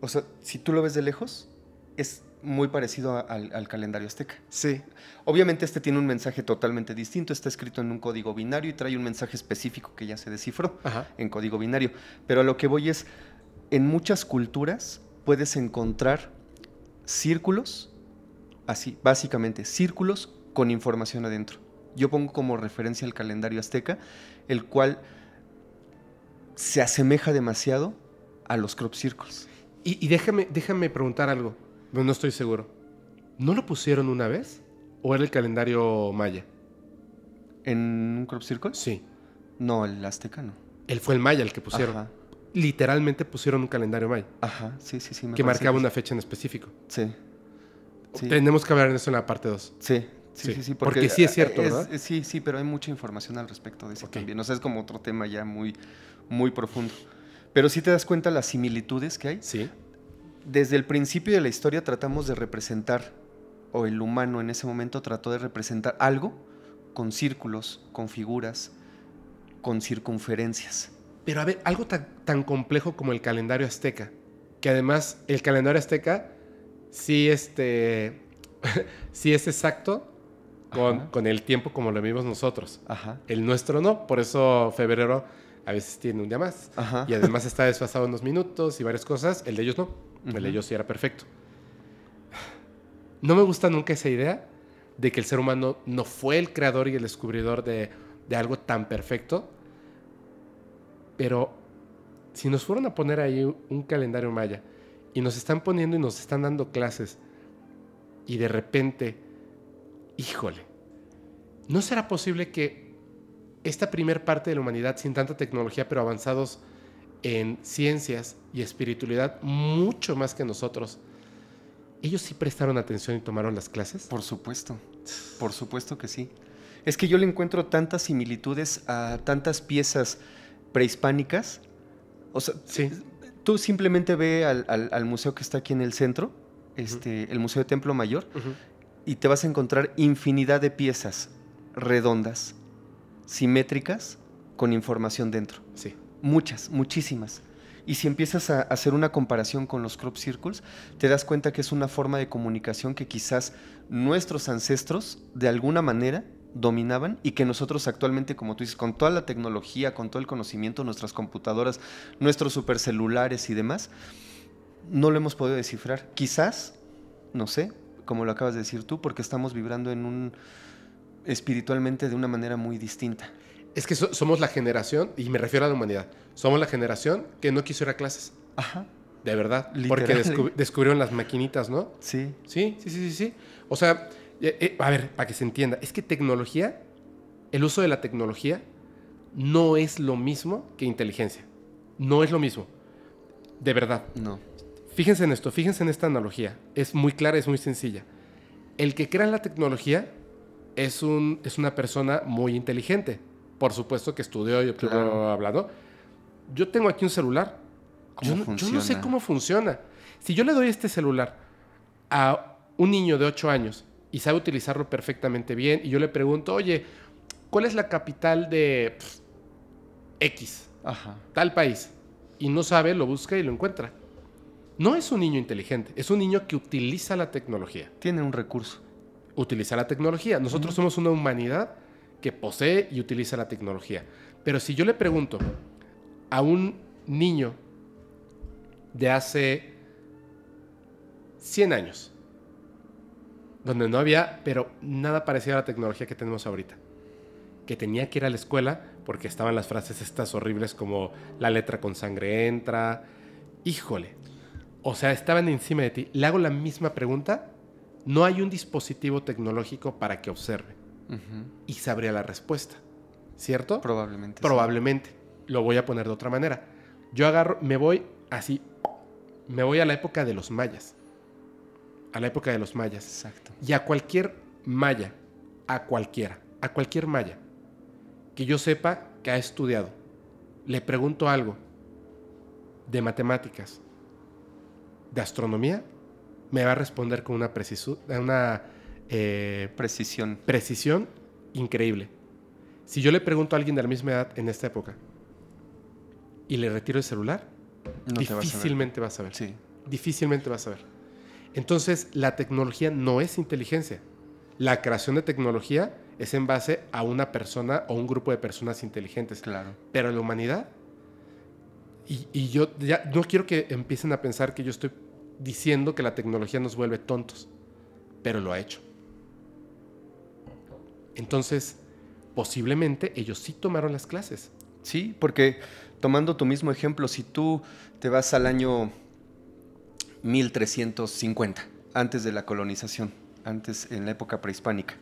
O sea, si tú lo ves de lejos, es muy parecido al, calendario azteca. Sí. Obviamente este tiene un mensaje totalmente distinto, está escrito en un código binario y trae un mensaje específico que ya se descifró en código binario. Pero a lo que voy es, en muchas culturas puedes encontrar círculos, así, básicamente círculos con información adentro. Yo pongo como referencia el calendario azteca, el cual se asemeja demasiado a los crop circles. Y, y déjame, déjame preguntar algo. No estoy seguro. ¿No lo pusieron una vez? ¿O era el calendario maya? ¿En un crop circle? Sí. No, el azteca no. Él fue el maya el que pusieron. Literalmente pusieron un calendario maya. Ajá, sí, sí, sí. que marcaba una fecha en específico. Sí. Tenemos que hablar de eso en la parte 2. Sí, Sí, sí, sí, porque, sí es cierto, ¿verdad? Sí, sí, pero hay mucha información al respecto de eso también. O sea, es como otro tema ya muy, muy profundo. Pero si te das cuenta las similitudes que hay. Sí desde el principio de la historia tratamos de representar, o el humano en ese momento trató de representar algo con círculos, con figuras, con circunferencias. Pero a ver, algo tan, tan complejo como el calendario azteca, que además el calendario azteca sí, este, *laughs* sí es exacto con, con, el tiempo como lo vimos nosotros. El nuestro no, por eso febrero a veces tiene un día más. Y además está desfasado unos minutos y varias cosas, el de ellos no me leyó si era perfecto. No me gusta nunca esa idea de que el ser humano no fue el creador y el descubridor de, de algo tan perfecto, pero si nos fueron a poner ahí un calendario maya y nos están poniendo y nos están dando clases y de repente, híjole, ¿no será posible que esta primer parte de la humanidad sin tanta tecnología pero avanzados en ciencias y espiritualidad mucho más que nosotros. ¿Ellos sí prestaron atención y tomaron las clases? Por supuesto, por supuesto que sí. Es que yo le encuentro tantas similitudes a tantas piezas prehispánicas. O sea, sí. tú simplemente ve al, museo que está aquí en el centro, este, el Museo de Templo Mayor, y te vas a encontrar infinidad de piezas redondas, simétricas, con información dentro. Sí. Muchas, muchísimas. Y si empiezas a hacer una comparación con los crop circles, te das cuenta que es una forma de comunicación que quizás nuestros ancestros de alguna manera dominaban y que nosotros actualmente, como tú dices, con toda la tecnología, con todo el conocimiento, nuestras computadoras, nuestros supercelulares y demás, no lo hemos podido descifrar. Quizás, no sé, como lo acabas de decir tú, porque estamos vibrando en un espiritualmente de una manera muy distinta. Es que somos la generación, y me refiero a la humanidad, somos la generación que no quiso ir a clases. Ajá. De verdad. Porque descubrieron las maquinitas, ¿no? Sí. Sí, sí, sí, sí. O sea, eh, eh, a ver, para que se entienda, es que tecnología, el uso de la tecnología no es lo mismo que inteligencia. No es lo mismo. De verdad. No. Fíjense en esto, fíjense en esta analogía. Es muy clara, es muy sencilla. El que crea la tecnología es, un, es una persona muy inteligente por supuesto que estudió y hablado. Yo tengo aquí un celular. Yo no, sé cómo funciona. Si yo le doy este celular a un niño de 8 años y sabe utilizarlo perfectamente bien, y yo le pregunto, oye, ¿cuál es la capital de X? Tal país. Y no sabe, lo busca y lo encuentra. No es un niño inteligente, es un niño que utiliza la tecnología. Tiene un recurso. Utiliza la tecnología. Nosotros somos una humanidad que posee y utiliza la tecnología. Pero si yo le pregunto a un niño de hace 100 años, donde no había, pero nada parecido a la tecnología que tenemos ahorita, que tenía que ir a la escuela porque estaban las frases estas horribles como la letra con sangre entra, híjole, o sea, estaban encima de ti, le hago la misma pregunta, no hay un dispositivo tecnológico para que observe y sabría la respuesta, ¿cierto? Probablemente. Probablemente. Lo voy a poner de otra manera. Yo agarro, me voy así, me voy a la época de los mayas. A la época de los mayas. Exacto. Y a cualquier maya, a cualquiera, a cualquier maya que yo sepa que ha estudiado, le pregunto algo de matemáticas, de astronomía, me va a responder con una precisión, una eh, precisión. Precisión increíble. Si yo le pregunto a alguien de la misma edad en esta época y le retiro el celular, difícilmente vas a ver. Sí. Difícilmente vas a saber. Entonces, la tecnología no es inteligencia. La creación de tecnología es en base a una persona o un grupo de personas inteligentes. Claro. Pero la humanidad, y, y yo ya no quiero que empiecen a pensar que yo estoy diciendo que la tecnología nos vuelve tontos, pero lo ha hecho. Entonces, posiblemente ellos sí tomaron las clases. Sí, porque tomando tu mismo ejemplo, si tú te vas al año 1350, antes de la colonización, antes en la época prehispánica,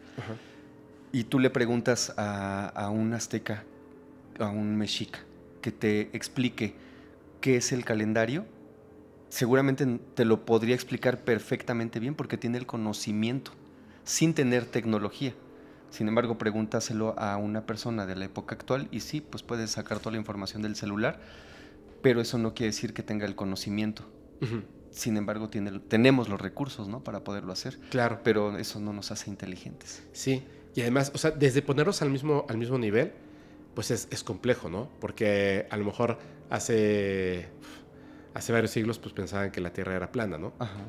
y tú le preguntas a, un azteca, a un mexica, que te explique qué es el calendario, seguramente te lo podría explicar perfectamente bien porque tiene el conocimiento, sin tener tecnología. Sin embargo, pregúntaselo a una persona de la época actual y sí, pues puedes sacar toda la información del celular, pero eso no quiere decir que tenga el conocimiento. Sin embargo, tenemos los recursos, ¿no? Para poderlo hacer. Claro. Pero eso no nos hace inteligentes. Sí. Y además, o sea, desde ponerlos al mismo, al mismo nivel, pues es, complejo, ¿no? Porque a lo mejor hace, hace varios siglos, pues pensaban que la Tierra era plana, ¿no? Ajá.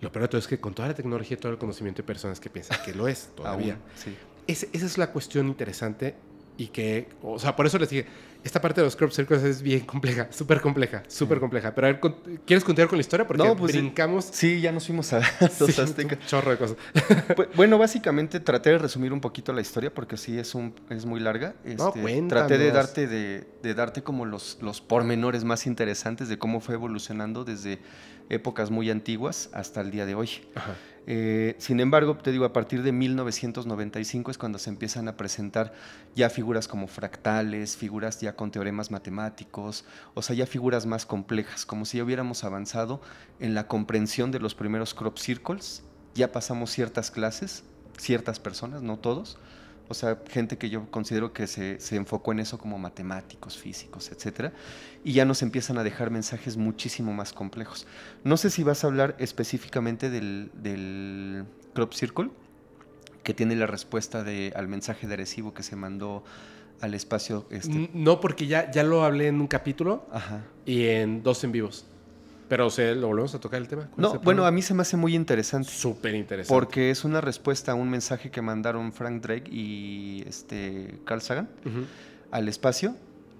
Lo peor de todo es que con toda la tecnología y todo el conocimiento de personas que piensan que lo es *laughs* todavía. esa es la cuestión interesante y que, o sea, por eso les dije, esta parte de los crop circles es bien compleja, *laughs* súper compleja, súper compleja. Pero a ver, ¿quieres continuar con la historia? Porque pues brincamos. Sí, ya nos fuimos a *laughs* sí, chorro de cosas. Pues, bueno, básicamente traté de resumir un poquito la historia porque sí es, un, es muy larga. Este, no, Traté de darte, de, de darte como los, los pormenores más interesantes de cómo fue evolucionando desde épocas muy antiguas hasta el día de hoy. Eh, sin embargo, te digo, a partir de 1995 es cuando se empiezan a presentar ya figuras como fractales, figuras ya con teoremas matemáticos, o sea, ya figuras más complejas, como si ya hubiéramos avanzado en la comprensión de los primeros crop circles, ya pasamos ciertas clases, ciertas personas, no todos, o sea, gente que yo considero que se, enfocó en eso como matemáticos, físicos, etcétera, y ya nos empiezan a dejar mensajes muchísimo más complejos. No sé si vas a hablar específicamente del, crop circle, que tiene la respuesta al mensaje de Arecibo que se mandó al espacio. Este. No, porque ya, ya lo hablé en un capítulo y en dos en vivos. Pero o sea, lo volvemos a tocar el tema. No, bueno, a mí se me hace muy interesante. Súper interesante. Porque es una respuesta a un mensaje que mandaron Frank Drake y este Carl Sagan al espacio,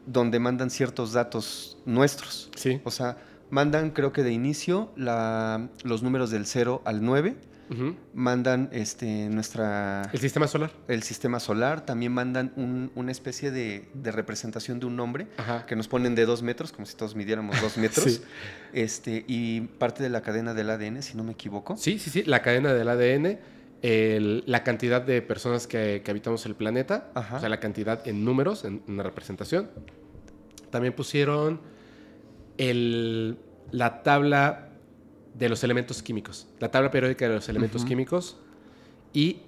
donde mandan ciertos datos nuestros. Sí. O sea, mandan, creo que de inicio, la, los números del 0 al 9 mandan este, nuestra... El sistema solar. El sistema solar, también mandan una especie de, representación de un nombre que nos ponen de dos metros, como si todos midiéramos dos *laughs* metros, este, y parte de la cadena del ADN, si no me equivoco. Sí, sí, sí, la cadena del ADN, la cantidad de personas que, habitamos el planeta, o sea, la cantidad en números, en, una representación. También pusieron la tabla de los elementos químicos, la tabla periódica de los elementos químicos y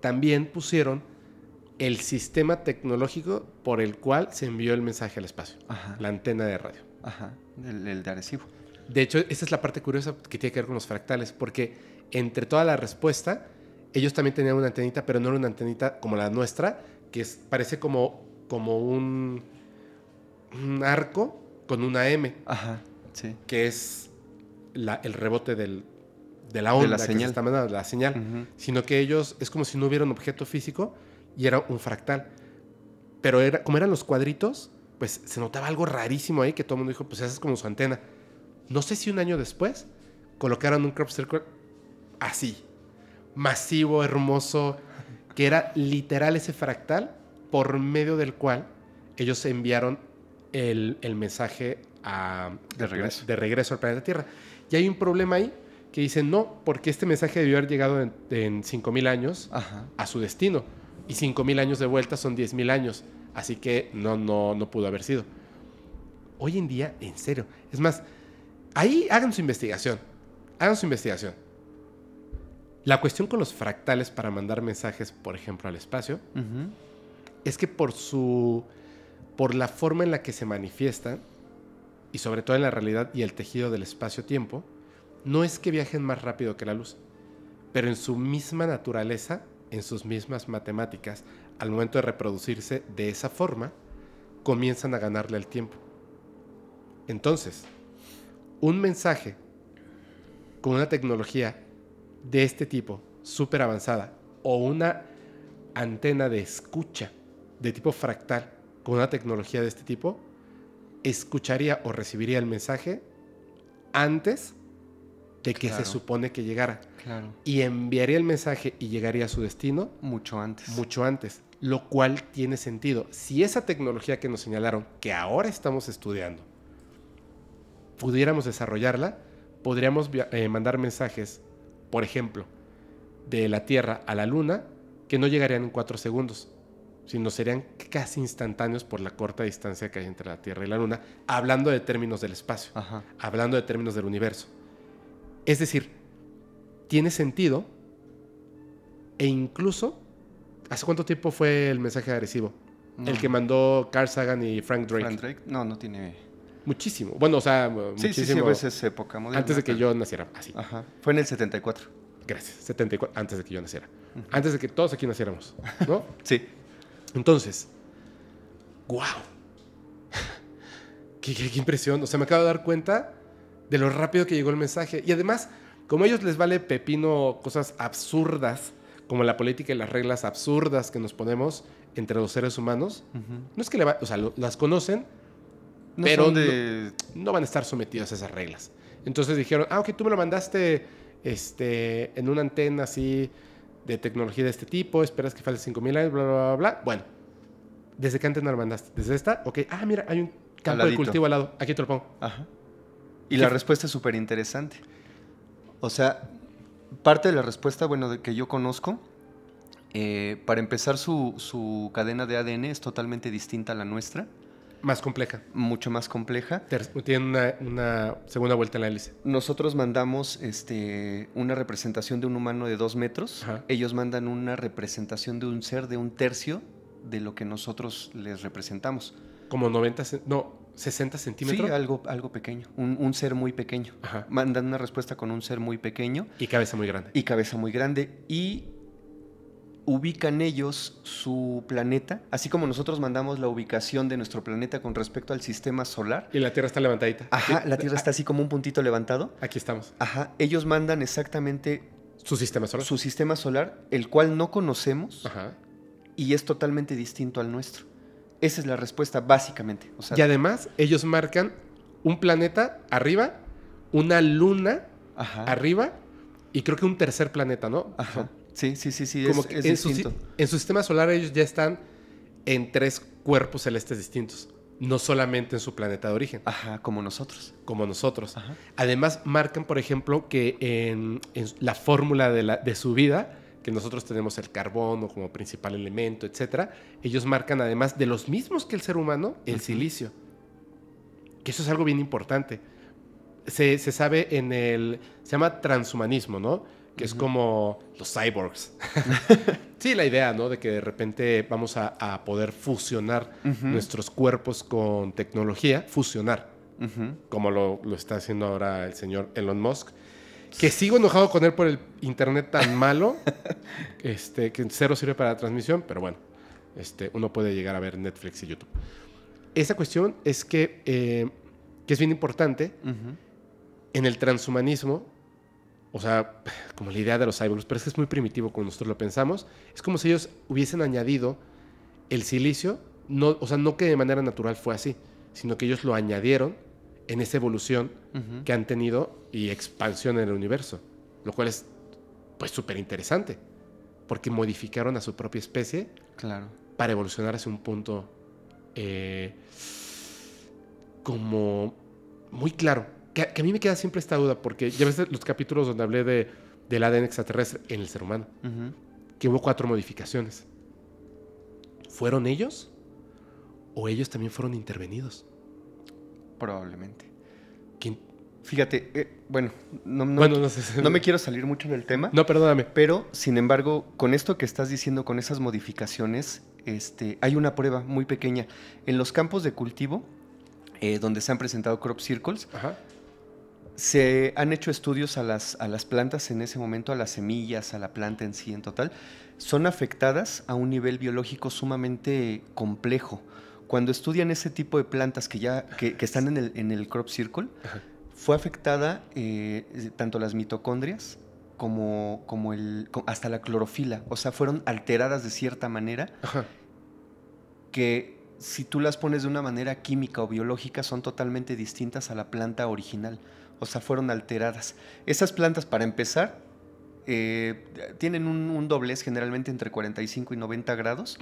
también pusieron el sistema tecnológico por el cual se envió el mensaje al espacio, la antena de radio. Ajá, el, de Arecibo. De hecho, esa es la parte curiosa que tiene que ver con los fractales, porque entre toda la respuesta, ellos también tenían una antenita, pero no era una antenita como la nuestra, que parece como, como un, un arco con una M. Ajá, sí. Que es el rebote del, de la onda, de la señal, la señal sino que ellos es como si no hubiera un objeto físico y era un fractal. Pero era, como eran los cuadritos, pues se notaba algo rarísimo ahí que todo el mundo dijo, pues esa es como su antena. No sé si un año después colocaron un crop circle así, masivo, hermoso, que era literal ese fractal por medio del cual ellos enviaron el, mensaje de regreso al planeta Tierra. Y hay un problema ahí que dicen, no, porque este mensaje debió haber llegado en, en 5.000 años a su destino. Y 5.000 años de vuelta son 10.000 años. Así que no, no, no pudo haber sido. Hoy en día, en serio. Es más, ahí hagan su investigación. Hagan su investigación. La cuestión con los fractales para mandar mensajes, por ejemplo, al espacio, es que por su. por la forma en la que se manifiestan, y sobre todo en la realidad y el tejido del espacio-tiempo, no es que viajen más rápido que la luz, pero en su misma naturaleza, en sus mismas matemáticas, al momento de reproducirse de esa forma, comienzan a ganarle el tiempo. Entonces, un mensaje con una tecnología de este tipo, súper avanzada, o una antena de escucha de tipo fractal con una tecnología de este tipo, escucharía o recibiría el mensaje antes de que se supone que llegara. Y enviaría el mensaje y llegaría a su destino. Mucho antes. Mucho antes. Lo cual tiene sentido. Si esa tecnología que nos señalaron, que ahora estamos estudiando, pudiéramos desarrollarla, podríamos eh, mandar mensajes, por ejemplo, de la Tierra a la Luna, que no llegarían en cuatro segundos, sino serían casi instantáneos por la corta distancia que hay entre la Tierra y la Luna, hablando de términos del espacio, hablando de términos del universo. Es decir, tiene sentido e incluso, ¿hace cuánto tiempo fue el mensaje agresivo? El que mandó Carl Sagan y Frank Drake. Frank Drake, no, no tiene... Muchísimo. Bueno, o sea, muchísimo. época Antes de que yo naciera, así. Fue en el 74. Gracias, 74, antes de que yo naciera. Antes de que todos aquí naciéramos, ¿no? *laughs* sí. Entonces, wow. *laughs* qué, impresión. O sea, me acabo de dar cuenta de lo rápido que llegó el mensaje. Y además, como a ellos les vale pepino cosas absurdas, como la política y las reglas absurdas que nos ponemos entre los seres humanos, no es que le va, o sea, las conocen, pero no, van a estar sometidos a esas reglas. Entonces dijeron, ah, ok, tú me lo mandaste este, en una antena así de tecnología de este tipo, esperas que falte 5.000 años, bla, bla, bla, bla. Bueno, ¿desde qué no lo mandaste? ¿Desde esta? Ok, ah, mira, hay un campo de cultivo al lado, aquí te lo pongo. Ajá. Y la respuesta es súper interesante. O sea, parte de la respuesta, bueno, de que yo conozco, eh, para empezar su, su cadena de ADN es totalmente distinta a la nuestra. Más compleja. Mucho más compleja. Tiene una, segunda vuelta en la hélice. Nosotros mandamos este, una representación de un humano de dos metros. Ellos mandan una representación de un ser de un tercio de lo que nosotros les representamos. Como 90, no, 60 centímetros. Sí, algo, algo pequeño. Un, un ser muy pequeño. Mandan una respuesta con un ser muy pequeño. Y cabeza muy grande. Y cabeza muy grande. Y ubican ellos su planeta, así como nosotros mandamos la ubicación de nuestro planeta con respecto al sistema solar. Y la Tierra está levantadita. Ajá, la Tierra está así como un puntito levantado. Aquí estamos. Ajá, ellos mandan exactamente... Su sistema solar. Su sistema solar, el cual no conocemos y es totalmente distinto al nuestro. Esa es la respuesta, básicamente. y además, ellos marcan un planeta arriba, una luna arriba y creo que un tercer planeta, ¿no? Ajá. Sí, sí, sí, sí. que en, Su, en su sistema solar ellos ya están en tres cuerpos celestes distintos. No solamente en su planeta de origen. Ajá, como nosotros. Como nosotros. Ajá. Además, marcan, por ejemplo, que en, la fórmula de, su vida, que nosotros tenemos el carbono como principal elemento, etcétera, ellos marcan además de los mismos que el ser humano, el silicio. Que eso es algo bien importante. se, sabe en el. Se llama transhumanismo, ¿no? que es como los cyborgs. *laughs* sí, la idea, ¿no? De que de repente vamos a, poder fusionar nuestros cuerpos con tecnología, fusionar, como lo, está haciendo ahora el señor Elon Musk. Que sigo enojado con él por el internet tan *laughs* malo, este, que cero sirve para la transmisión, pero bueno, este, uno puede llegar a ver Netflix y YouTube. Esa cuestión es que, eh, que es bien importante, en el transhumanismo o sea, *sighs* como la idea de los árboles pero es que es muy primitivo como nosotros lo pensamos, es como si ellos hubiesen añadido el silicio, no, o sea, no que de manera natural fue así, sino que ellos lo añadieron en esa evolución que han tenido y expansión en el universo, lo cual es pues súper interesante, porque modificaron a su propia especie claro. para evolucionar hacia un punto eh, como muy claro, que, a mí me queda siempre esta duda, porque ya ves los capítulos donde hablé de, del ADN extraterrestre en el ser humano, que hubo cuatro modificaciones. ¿Fueron ellos? ¿O ellos también fueron intervenidos? Probablemente. Fíjate, eh, bueno, *laughs* no, me quiero salir mucho en el tema. No, perdóname. Pero, sin embargo, con esto que estás diciendo, con esas modificaciones, este, hay una prueba muy pequeña. En los campos de cultivo, eh, donde se han presentado crop circles, se han hecho estudios a las, plantas en ese momento, a las semillas, a la planta en sí en total, son afectadas a un nivel biológico sumamente complejo. Cuando estudian ese tipo de plantas que ya están en el, crop circle, fue afectada eh, tanto las mitocondrias como, el, hasta la clorofila. O sea, fueron alteradas de cierta manera que si tú las pones de una manera química o biológica son totalmente distintas a la planta original o sea, fueron alteradas. Esas plantas, para empezar, eh, tienen un, doblez generalmente entre 45 y 90 grados,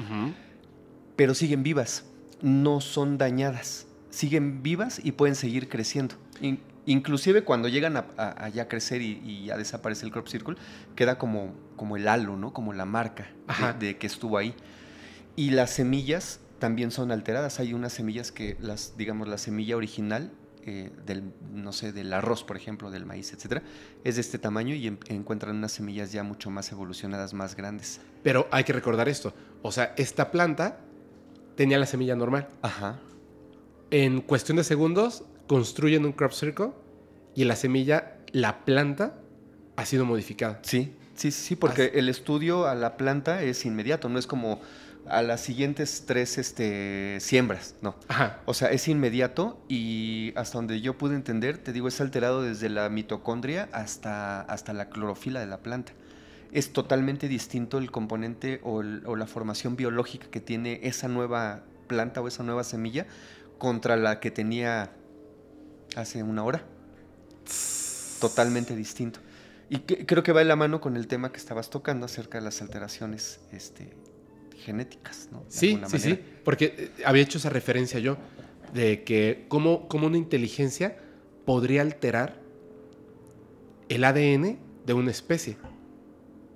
pero siguen vivas, no son dañadas, siguen vivas y pueden seguir creciendo. inclusive cuando llegan a, a, ya crecer y, ya desaparece el crop circle, queda como, como el halo, ¿no? Como la marca de, de que estuvo ahí. Y las semillas también son alteradas. Hay unas semillas que las, digamos, la semilla original eh, del, no sé, del arroz, por ejemplo, del maíz, etcétera, es de este tamaño y em, encuentran unas semillas ya mucho más evolucionadas, más grandes. Pero hay que recordar esto. O sea, esta planta tenía la semilla normal. Ajá. En cuestión de segundos, construyen un crop circle y la semilla, la planta, ha sido modificada. Sí, sí, sí, porque el estudio a la planta es inmediato, no es como a las siguientes tres este, siembras, ¿no? O sea, es inmediato y hasta donde yo pude entender, te digo, es alterado desde la mitocondria hasta, hasta la clorofila de la planta. Es totalmente distinto el componente o, la formación biológica que tiene esa nueva planta o esa nueva semilla contra la que tenía hace una hora. Totalmente distinto. Y creo que va de la mano con el tema que estabas tocando acerca de las alteraciones este, genéticas, ¿no? sí, sí, sí, porque eh, había hecho esa referencia yo de que cómo, una inteligencia podría alterar el ADN de una especie.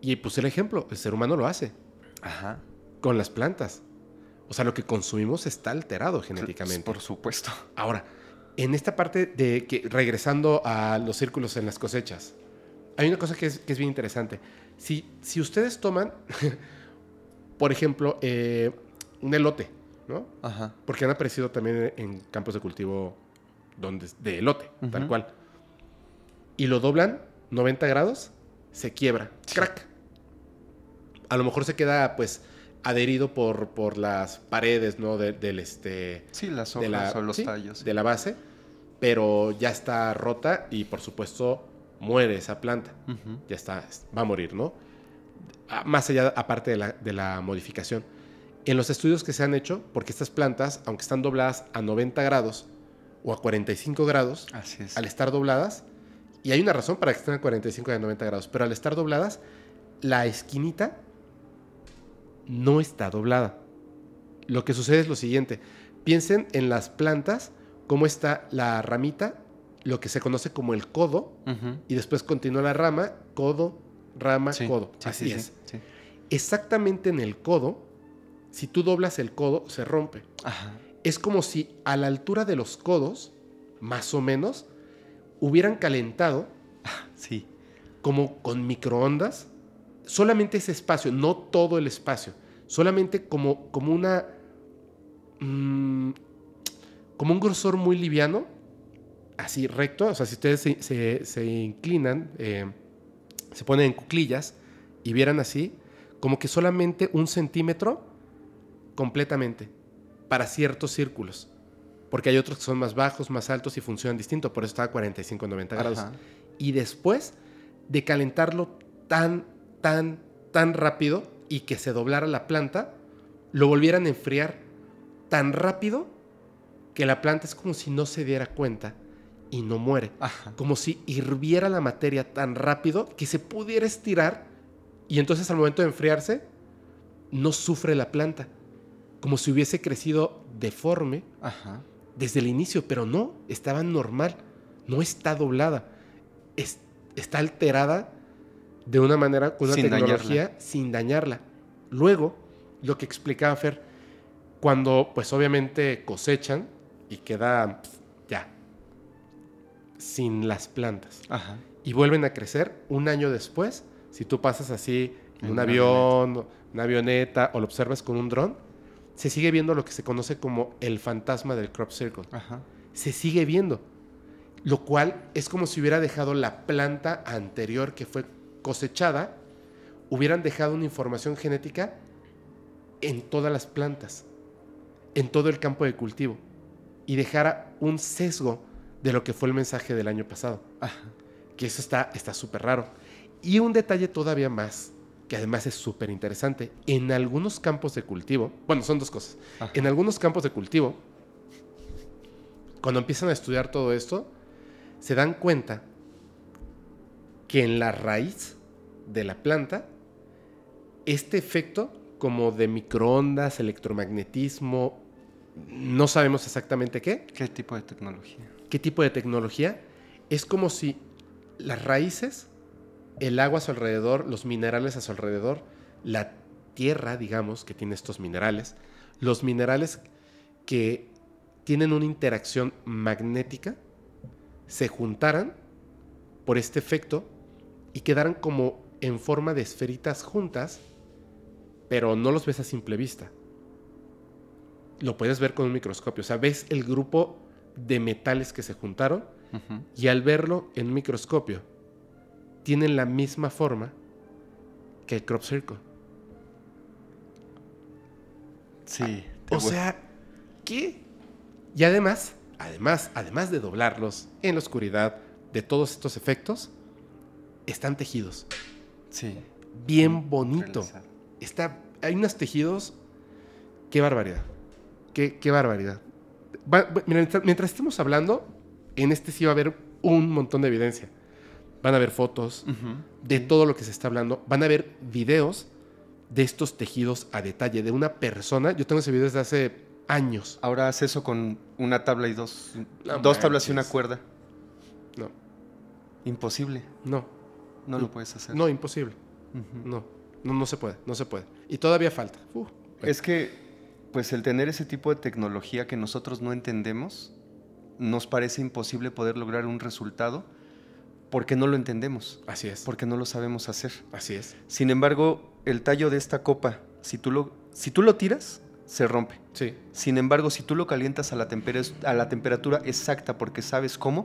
Y puse el ejemplo, el ser humano lo hace. Ajá. Con las plantas. O sea, lo que consumimos está alterado genéticamente. Por supuesto. Ahora, en esta parte de que, regresando a los círculos en las cosechas, hay una cosa que es, bien interesante. Si, si ustedes toman *laughs* por ejemplo, eh, un elote, ¿no? Ajá. Porque han aparecido también en campos de cultivo donde, de elote, tal cual. Y lo doblan 90 grados, se quiebra, crack. A lo mejor se queda, pues, adherido por, por las paredes, ¿no? del este. Sí, las hojas los tallos. De la base, pero ya está rota y, por supuesto, muere esa planta. Ya está, va a morir, ¿no? más allá, aparte de la, de la modificación. En los estudios que se han hecho, porque estas plantas, aunque están dobladas a 90 grados o a 45 grados, al estar dobladas, y hay una razón para que estén a 45 y a 90 grados, pero al estar dobladas, la esquinita no está doblada. Lo que sucede es lo siguiente, piensen en las plantas, cómo está la ramita, lo que se conoce como el codo, y después continúa la rama, codo, rama, codo. Así es. Exactamente en el codo, si tú doblas el codo, se rompe. Ajá. Es como si a la altura de los codos, más o menos, hubieran calentado. *laughs* Sí. Como con microondas. Solamente ese espacio, no todo el espacio. Solamente como, como una. Mm, como un grosor muy liviano así recto, o sea, si ustedes se, inclinan, eh, se ponen en cuclillas y vieran así, como que solamente un centímetro completamente para ciertos círculos. Porque hay otros que son más bajos, más altos y funcionan distinto. Por eso está a 45, 90 grados. Y después de calentarlo tan, tan, tan rápido y que se doblara la planta, lo volvieran a enfriar tan rápido que la planta es como si no se diera cuenta y no muere. Como si hirviera la materia tan rápido que se pudiera estirar y entonces al momento de enfriarse no sufre la planta. Como si hubiese crecido deforme desde el inicio, pero no, estaba normal, no está doblada, está alterada de una manera, con una tecnología sin dañarla. Luego, lo que explicaba Fer, cuando pues obviamente cosechan y queda sin las plantas. Y vuelven a crecer un año después. Si tú pasas así en un avión, una avioneta o lo observas con un dron, se sigue viendo lo que se conoce como el fantasma del crop circle. Se sigue viendo. Lo cual es como si hubiera dejado la planta anterior que fue cosechada, hubieran dejado una información genética en todas las plantas, en todo el campo de cultivo, y dejara un sesgo de lo que fue el mensaje del año pasado. Que eso está súper raro. Y un detalle todavía más, que además es súper interesante. En algunos campos de cultivo, bueno, son dos cosas. En algunos campos de cultivo, cuando empiezan a estudiar todo esto, se dan cuenta que en la raíz de la planta, este efecto como de microondas, electromagnetismo, no sabemos exactamente qué. ¿Qué tipo de tecnología? qué tipo de tecnología, es como si las raíces, el agua a su alrededor, los minerales a su alrededor, la tierra, digamos, que tiene estos minerales, los minerales que tienen una interacción magnética, se juntaran por este efecto y quedaran como en forma de esferitas juntas, pero no los ves a simple vista. Lo puedes ver con un microscopio, o sea, ves el grupo de metales que se juntaron y al verlo en microscopio tienen la misma forma que el crop circle. Sí. Ah, o sea, ¿qué? Y además, además, además de doblarlos en la oscuridad de todos estos efectos, están tejidos. Sí. Bien bonito. Está, hay unos tejidos. Qué barbaridad. qué barbaridad mientras, estemos hablando, en este sí va a haber un montón de evidencia. Van a haber fotos de todo lo que se está hablando. Van a haber videos de estos tejidos a detalle, de una persona. Yo tengo ese video desde hace años. Ahora haces eso con una tabla y dos. dos tablas y una cuerda. No. Imposible. No. No lo mm. puedes hacer. No, imposible. No. No, no se puede, no se puede. Y todavía falta. Uh, es que pues el tener ese tipo de tecnología que nosotros no entendemos, nos parece imposible poder lograr un resultado porque no lo entendemos. Así es. Porque no lo sabemos hacer. Así es. Sin embargo, el tallo de esta copa, si tú lo, si tú lo tiras, se rompe. Sí. Sin embargo, si tú lo calientas a la, a la temperatura exacta porque sabes cómo,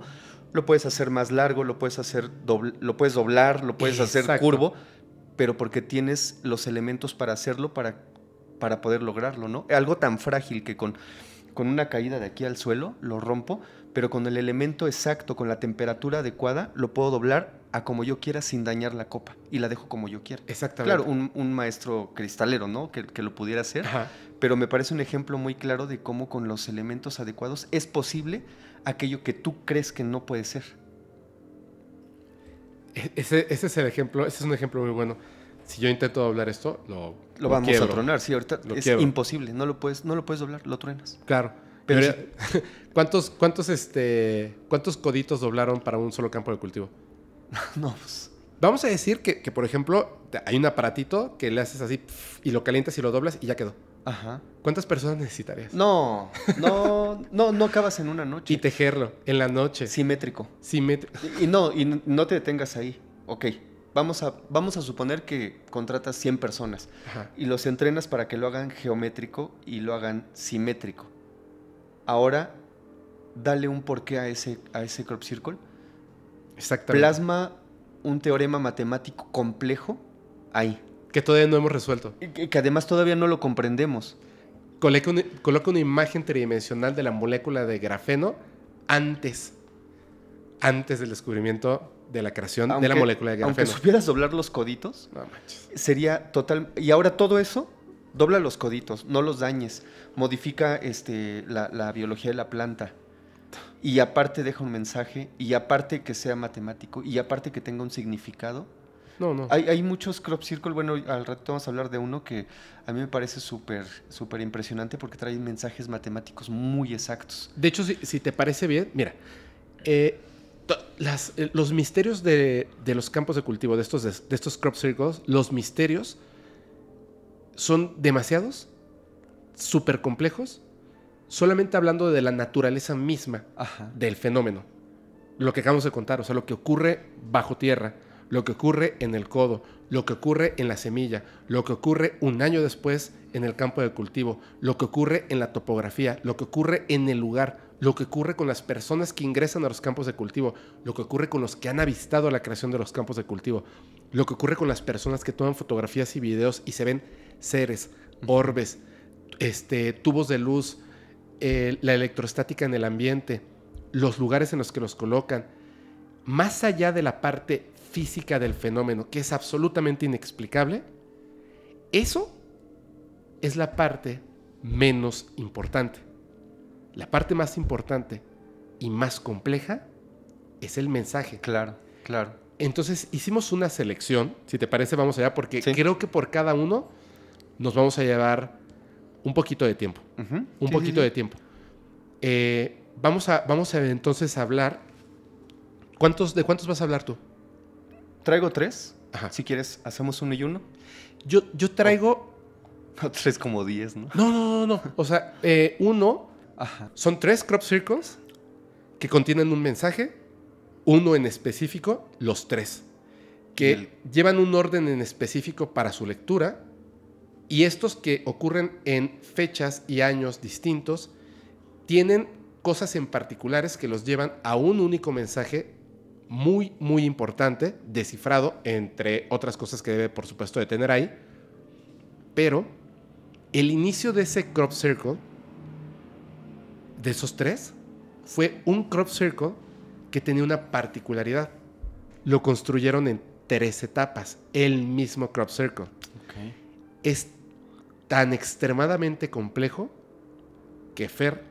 lo puedes hacer más largo, lo puedes hacer lo puedes doblar, lo puedes hacer curvo, pero porque tienes los elementos para hacerlo para para poder lograrlo, ¿no? Algo tan frágil que con, con una caída de aquí al suelo lo rompo, pero con el elemento exacto, con la temperatura adecuada, lo puedo doblar a como yo quiera sin dañar la copa y la dejo como yo quiera. Exactamente. Claro, un, maestro cristalero, ¿no? Que, que lo pudiera hacer, pero me parece un ejemplo muy claro de cómo con los elementos adecuados es posible aquello que tú crees que no puede ser. E-, ese, ese es el ejemplo, ese es un ejemplo muy bueno si yo intento doblar esto, lo, lo vamos a tronar. Sí, ahorita es imposible. No lo, puedes, no lo puedes doblar, lo truenas. Claro. Pero, *laughs* ¿cuántos, cuántos, este, ¿Cuántos coditos doblaron para un solo campo de cultivo? *laughs* no, pues. Vamos a decir que, que, por ejemplo, hay un aparatito que le haces así y lo calientas y lo doblas y ya quedó. Ajá. ¿Cuántas personas necesitarías? No, no, no, no acabas en una noche. Y tejerlo, en la noche. Simétrico. Simétrico. Y, y no, y no te detengas ahí. Ok, vamos a, vamos a suponer que contratas 100 personas y los entrenas para que lo hagan geométrico y lo hagan simétrico. Ahora, dale un porqué a ese, a ese crop circle. Exactamente. Plasma un teorema matemático complejo ahí. Que todavía no hemos resuelto. Y que, además todavía no lo comprendemos. Coloca una, coloca una imagen tridimensional de la molécula de grafeno antes, antes del descubrimiento de la creación de la molécula de grafeno. Aunque supieras doblar los coditos, sería total... Y ahora todo eso, dobla los coditos, no los dañes, modifica este, la, biología de la planta. Y aparte deja un mensaje, y aparte que sea matemático, y aparte que tenga un significado. No, no. Hay, hay, muchos crop circles, bueno, al rato vamos a hablar de uno que a mí me parece súper, súper impresionante porque trae mensajes matemáticos muy exactos. De hecho, si, te parece bien, mira, eh, eh, los misterios de, los campos de cultivo, de estos, de, estos crop circles, los misterios son demasiados, súper complejos, solamente hablando de la naturaleza misma del fenómeno. Lo que acabamos de contar, o sea, lo que ocurre bajo tierra, lo que ocurre en el codo, lo que ocurre en la semilla, lo que ocurre un año después en el campo de cultivo, lo que ocurre en la topografía, lo que ocurre en el lugar, lo que ocurre con las personas que ingresan a los campos de cultivo, lo que ocurre con los que han avistado la creación de los campos de cultivo, lo que ocurre con las personas que toman fotografías y videos y se ven seres, orbes, este, tubos de luz, la electrostática en el ambiente, los lugares en los que los colocan, más allá de la parte física del fenómeno, que es absolutamente inexplicable, eso es la parte menos importante la parte más importante y más compleja es el mensaje. Claro, claro. Entonces hicimos una selección, si te parece vamos allá, porque creo que por cada uno nos vamos a llevar un poquito de tiempo. Un poquito de tiempo. Eh, vamos, a, vamos a entonces hablar. ¿Cuántos, ¿De cuántos vas a hablar tú? Traigo tres. Si quieres, hacemos uno y uno. Yo, yo traigo. Oh. *laughs* tres como diez, ¿no? No, no, no, O sea, eh, uno son tres crop circles que contienen un mensaje, uno en específico, los tres, que llevan un orden en específico para su lectura y estos que ocurren en fechas y años distintos tienen cosas en particulares que los llevan a un único mensaje muy, muy importante, descifrado, entre otras cosas que debe, por supuesto, de tener ahí. Pero el inicio de ese crop circle de esos tres fue un crop circle que tenía una particularidad. Lo construyeron en tres etapas, el mismo crop circle. Es tan extremadamente complejo que Fer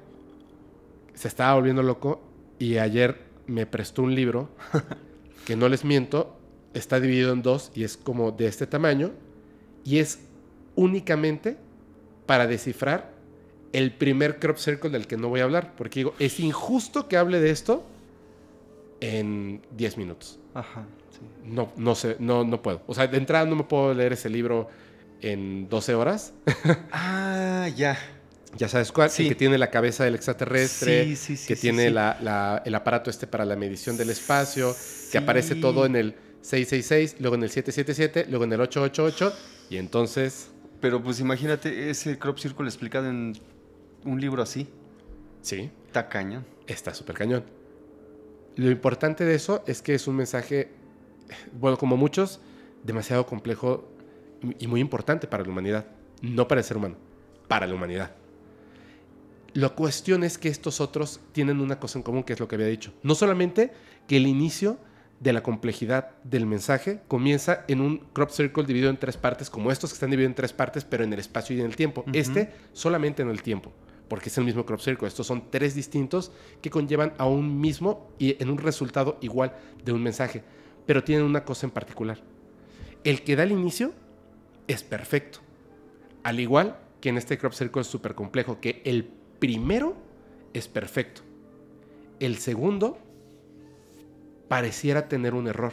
se estaba volviendo loco y ayer me prestó un libro *laughs* que no les miento, está dividido en dos y es como de este tamaño y es únicamente para descifrar el primer crop circle del que no voy a hablar, porque digo, es injusto que hable de esto en 10 minutos. Ajá. No, no sé, no, no puedo. O sea, de entrada no me puedo leer ese libro en 12 horas. *laughs* ah, ya. Ya sabes cuál, sí. que tiene la cabeza del extraterrestre, sí, sí, sí. que tiene el aparato este para la medición del espacio, que aparece todo en el 666, luego en el 777, luego en el 888, y entonces... Pero pues imagínate ese crop circle explicado en un libro así. Sí. Está cañón. Está súper cañón. Lo importante de eso es que es un mensaje, bueno, como muchos, demasiado complejo y muy importante para la humanidad. No para el ser humano, para la humanidad. La cuestión es que estos otros tienen una cosa en común, que es lo que había dicho. No solamente que el inicio de la complejidad del mensaje comienza en un crop circle dividido en tres partes, como estos que están divididos en tres partes, pero en el espacio y en el tiempo. Este solamente en el tiempo porque es el mismo crop circle. Estos son tres distintos que conllevan a un mismo y en un resultado igual de un mensaje, pero tienen una cosa en particular. El que da el inicio es perfecto, al igual que en este crop circle es súper complejo, que el primero es perfecto, el segundo pareciera tener un error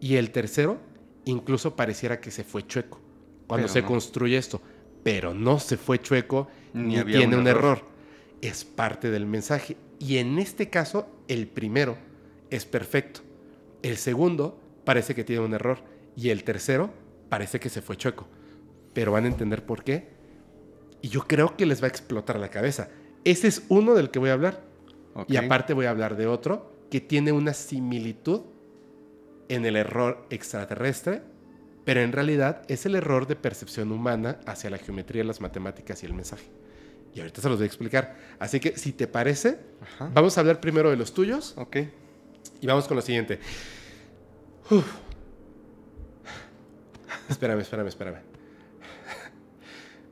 y el tercero incluso pareciera que se fue chueco cuando se construye esto, pero no se fue chueco ni, tiene un error. Es parte del mensaje. Y en este caso, el primero es perfecto. El segundo parece que tiene un error. Y el tercero parece que se fue chueco. Pero van a entender por qué. Y yo creo que les va a explotar la cabeza. Ese es uno del que voy a hablar. Y aparte voy a hablar de otro que tiene una similitud en el error extraterrestre pero en realidad es el error de percepción humana hacia la geometría, las matemáticas y el mensaje. Y ahorita se los voy a explicar. Así que si te parece, vamos a hablar primero de los tuyos. Ok. Y vamos con lo siguiente. espérame, espérame, espérame.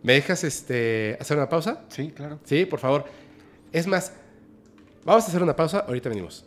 ¿Me dejas este, hacer una pausa? Sí, claro. Sí, por favor. Es más, vamos a hacer una pausa, ahorita venimos.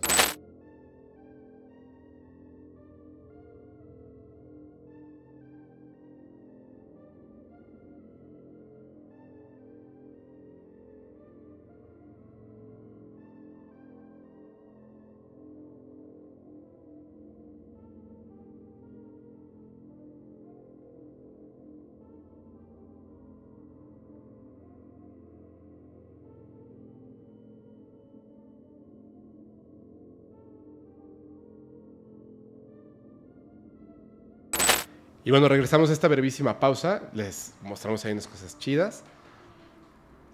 Y bueno, regresamos a esta brevísima pausa, les mostramos ahí unas cosas chidas.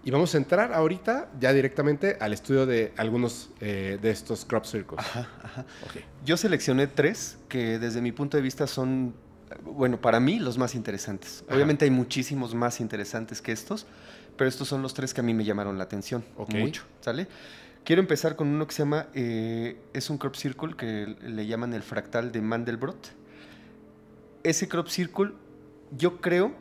Y vamos a entrar ahorita ya directamente al estudio de algunos eh, de estos crop circles. Yo seleccioné tres que desde mi punto de vista son, bueno, para mí los más interesantes. Obviamente hay muchísimos más interesantes que estos, pero estos son los tres que a mí me llamaron la atención mucho, ¿sale? Quiero empezar con uno que se llama, eh, es un crop circle que le llaman el fractal de Mandelbrot ese crop circle yo creo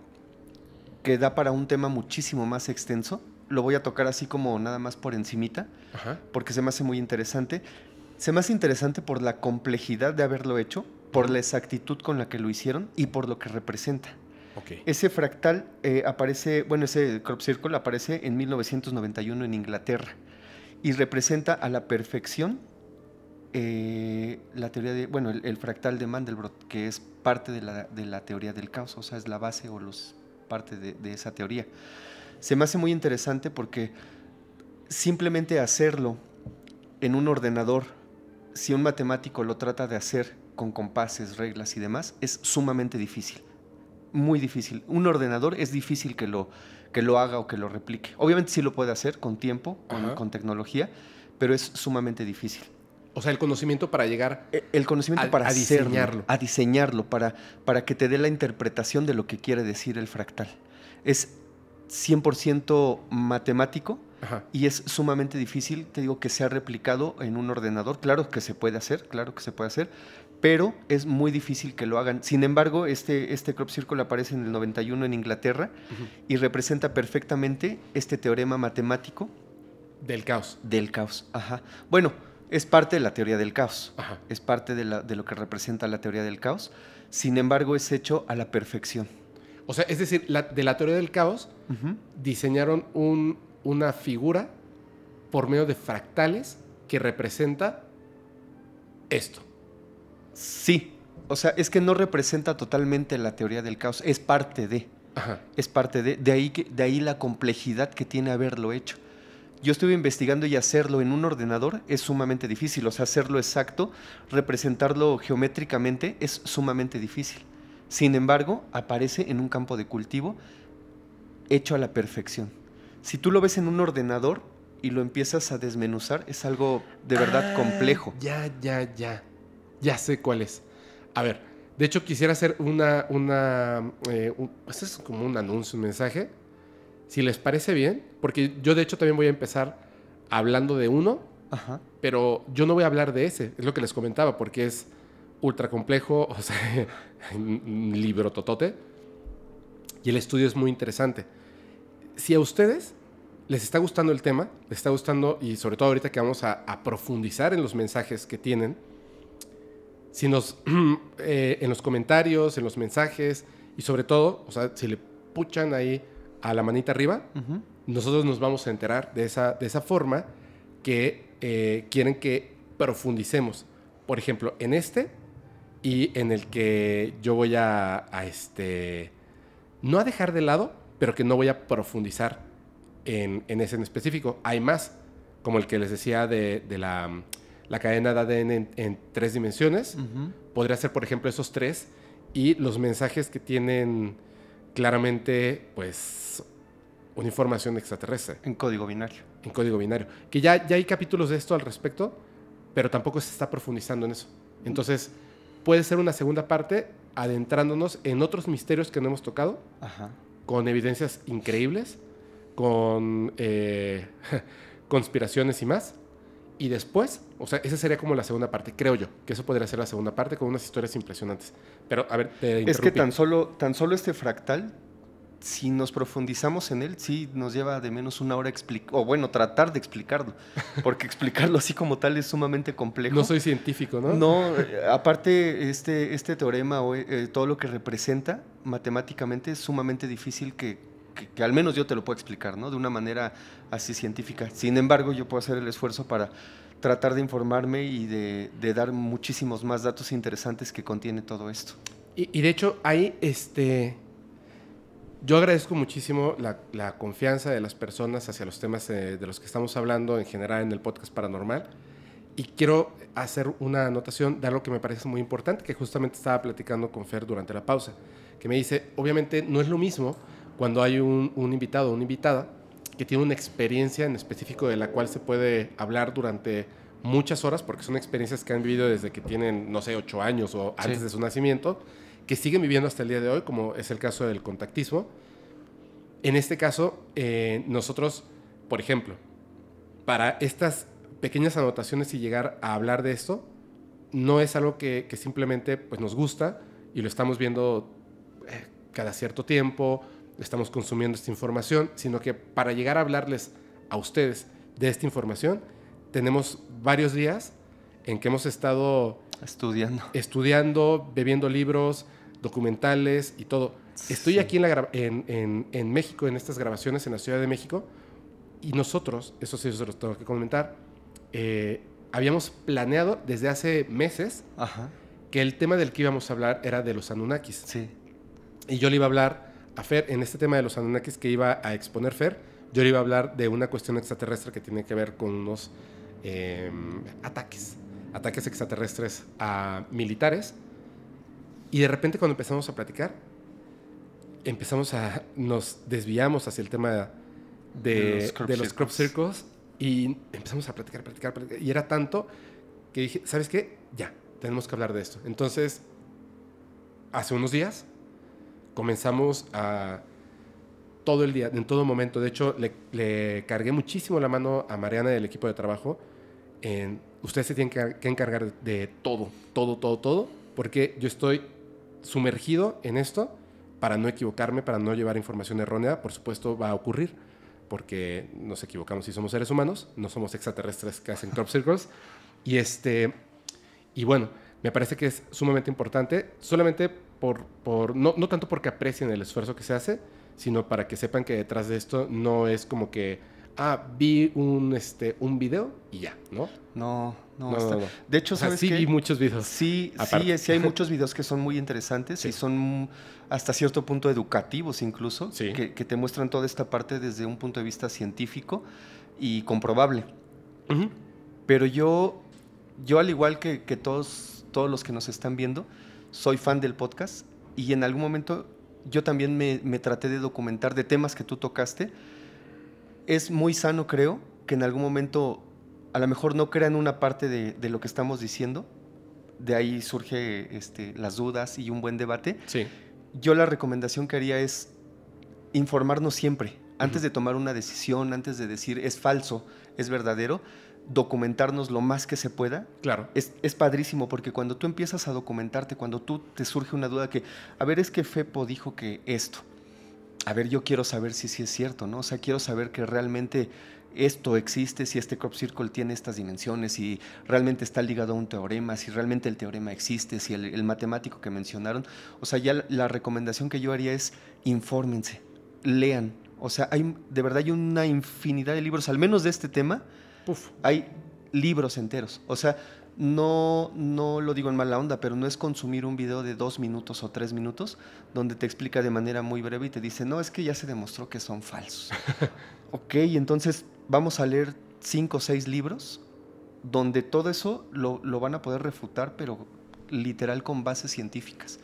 que da para un tema muchísimo más extenso. Lo voy a tocar así como nada más por encimita, porque se me hace muy interesante. Se me hace interesante por la complejidad de haberlo hecho, por la exactitud con la que lo hicieron y por lo que representa. Ese fractal eh, aparece, bueno, ese crop circle aparece en 1991 en Inglaterra y representa a la perfección eh, la teoría de, bueno, el, fractal de Mandelbrot, que es parte de la, teoría del caos, o sea, es la base o los, parte de, esa teoría. Se me hace muy interesante porque simplemente hacerlo en un ordenador, si un matemático lo trata de hacer con compases, reglas y demás, es sumamente difícil. Muy difícil. Un ordenador es difícil que lo, que lo haga o que lo replique. Obviamente sí lo puede hacer con tiempo, con tecnología, pero es sumamente difícil. O sea, el conocimiento para llegar. E, el conocimiento para diseñarlo. a diseñarlo, para, para que te dé la interpretación de lo que quiere decir el fractal. Es 100% matemático y es sumamente difícil, te digo, que sea replicado en un ordenador. Claro que se puede hacer, claro que se puede hacer, pero es muy difícil que lo hagan. Sin embargo, este, este crop circle aparece en el 91 en Inglaterra y representa perfectamente este teorema matemático. Del caos. Del caos, ajá. Bueno, es parte de la teoría del caos, es parte de, la, lo que representa la teoría del caos, sin embargo es hecho a la perfección. O sea, es decir, la, de la teoría del caos diseñaron una figura por medio de fractales que representa esto. Sí, o sea, es que no representa totalmente la teoría del caos, es parte de. Es parte de, ahí que, de ahí la complejidad que tiene haberlo hecho. Yo estuve investigando y hacerlo en un ordenador es sumamente difícil, o sea, hacerlo exacto, representarlo geométricamente es sumamente difícil. Sin embargo, aparece en un campo de cultivo hecho a la perfección. Si tú lo ves en un ordenador y lo empiezas a desmenuzar, es algo de verdad ah, complejo. Ya, ya, ya. Ya sé cuál es. A ver, de hecho quisiera hacer una... una eh, pues es como un anuncio, un mensaje si les parece bien, porque yo de hecho también voy a empezar hablando de uno, pero yo no voy a hablar de ese, es lo que les comentaba, porque es ultra complejo, *laughs* o sea, un libro totote, y el estudio es muy interesante. Si a ustedes les está gustando el tema, les está gustando, y sobre todo ahorita que vamos a, profundizar en los mensajes que tienen, si nos, *clears throat* eh, en los comentarios, en los mensajes, y sobre todo, o sea, si le puchan ahí a la manita arriba, nosotros nos vamos a enterar de esa, de esa forma que eh, quieren que profundicemos. Por ejemplo, en este y en el que yo voy a, este, no a dejar de lado, pero que no voy a profundizar en, ese en específico. Hay más, como el que les decía de, la, cadena de ADN en, tres dimensiones. Podría ser, por ejemplo, esos tres y los mensajes que tienen claramente, pues, una información extraterrestre. En código binario. En código binario. Que ya, ya hay capítulos de esto al respecto, pero tampoco se está profundizando en eso. Entonces, puede ser una segunda parte adentrándonos en otros misterios que no hemos tocado, con evidencias increíbles, con eh, *laughs* conspiraciones y más. Y después, o sea, esa sería como la segunda parte, creo yo, que eso podría ser la segunda parte con unas historias impresionantes. Pero, a ver, te Es que tan solo, tan solo este fractal, si nos profundizamos en él, sí nos lleva de menos una hora explicar, o bueno, tratar de explicarlo, porque *laughs* explicarlo así como tal es sumamente complejo. No soy científico, ¿no? No, eh, aparte, este, este teorema, o, eh, todo lo que representa matemáticamente es sumamente difícil que que, al menos yo te lo puedo explicar, ¿no? De una manera así científica. Sin embargo, yo puedo hacer el esfuerzo para tratar de informarme y de, dar muchísimos más datos interesantes que contiene todo esto. Y, de hecho, ahí, este, yo agradezco muchísimo la, confianza de las personas hacia los temas de, eh, de los que estamos hablando en general en el podcast paranormal. Y quiero hacer una anotación de algo que me parece muy importante, que justamente estaba platicando con Fer durante la pausa, que me dice, obviamente no es lo mismo cuando hay un, invitado o una invitada que tiene una experiencia en específico de la cual se puede hablar durante muchas horas, porque son experiencias que han vivido desde que tienen, no sé, ocho años o antes de su nacimiento, que siguen viviendo hasta el día de hoy, como es el caso del contactismo. En este caso, eh, nosotros, por ejemplo, para estas pequeñas anotaciones y llegar a hablar de esto, no es algo que, simplemente pues, nos gusta y lo estamos viendo eh, cada cierto tiempo estamos consumiendo esta información, sino que para llegar a hablarles a ustedes de esta información, tenemos varios días en que hemos estado estudiando, estudiando bebiendo libros, documentales y todo. Estoy aquí en, la en, México, en estas grabaciones en la Ciudad de México, y nosotros, eso sí, se los tengo que comentar, eh, habíamos planeado desde hace meses que el tema del que íbamos a hablar era de los Anunnakis. Y yo le iba a hablar a Fer, en este tema de los Anunnakis que iba a exponer Fer, yo le iba a hablar de una cuestión extraterrestre que tiene que ver con unos em, ataques, ataques extraterrestres a militares. Y de repente cuando empezamos a platicar, empezamos a, nos desviamos hacia el tema de, de los crop circles y empezamos a platicar, platicar, platicar. Y era tanto que dije, ¿sabes qué? Ya, tenemos que hablar de esto. Entonces, hace unos días comenzamos a todo el día, en todo momento. De hecho, le, cargué muchísimo la mano a Mariana del equipo de trabajo. En, ustedes se tienen que, encargar de todo, todo, todo, todo, porque yo estoy sumergido en esto para no equivocarme, para no llevar información errónea. Por supuesto, va a ocurrir porque nos equivocamos y somos seres humanos, no somos extraterrestres que hacen crop circles. Y, este, y bueno, me parece que es sumamente importante. Solamente por, no, tanto porque aprecien el esfuerzo que se hace, sino para que sepan que detrás de esto no es como que, ah, vi un, este, un video y ya, ¿no? No, no. de hecho, ¿sabes que sí muchos videos. Sí, sí, sí hay *laughs* muchos videos que son muy interesantes y son hasta cierto punto educativos incluso, que, te muestran toda esta parte desde un punto de vista científico y comprobable. Pero yo, yo al igual que, todos, todos los que nos están viendo, soy fan del podcast y en algún momento yo también me, traté de documentar de temas que tú tocaste. Es muy sano, creo, que en algún momento a lo mejor no crean una parte de, lo que estamos diciendo. De ahí surge este, las dudas y un buen debate. Yo la recomendación que haría es informarnos siempre, antes de tomar una decisión, antes de decir es falso, es verdadero documentarnos lo más que se pueda. Claro. Es, padrísimo porque cuando tú empiezas a documentarte, cuando tú te surge una duda que, a ver, es que Fepo dijo que esto. A ver, yo quiero saber si sí es cierto, ¿no? O sea, quiero saber que realmente esto existe, si este crop circle tiene estas dimensiones, si realmente está ligado a un teorema, si realmente el teorema existe, si el, matemático que mencionaron. O sea, ya la, recomendación que yo haría es infórmense, lean. O sea, hay, de verdad hay una infinidad de libros, al menos de este tema, hay libros enteros. O sea, no, no lo digo en mala onda, pero no es consumir un video de dos minutos o tres minutos donde te explica de manera muy breve y te dice, no, es que ya se demostró que son falsos. *laughs* ok, entonces vamos a leer cinco o seis libros donde todo eso lo, van a poder refutar, pero literal con bases científicas.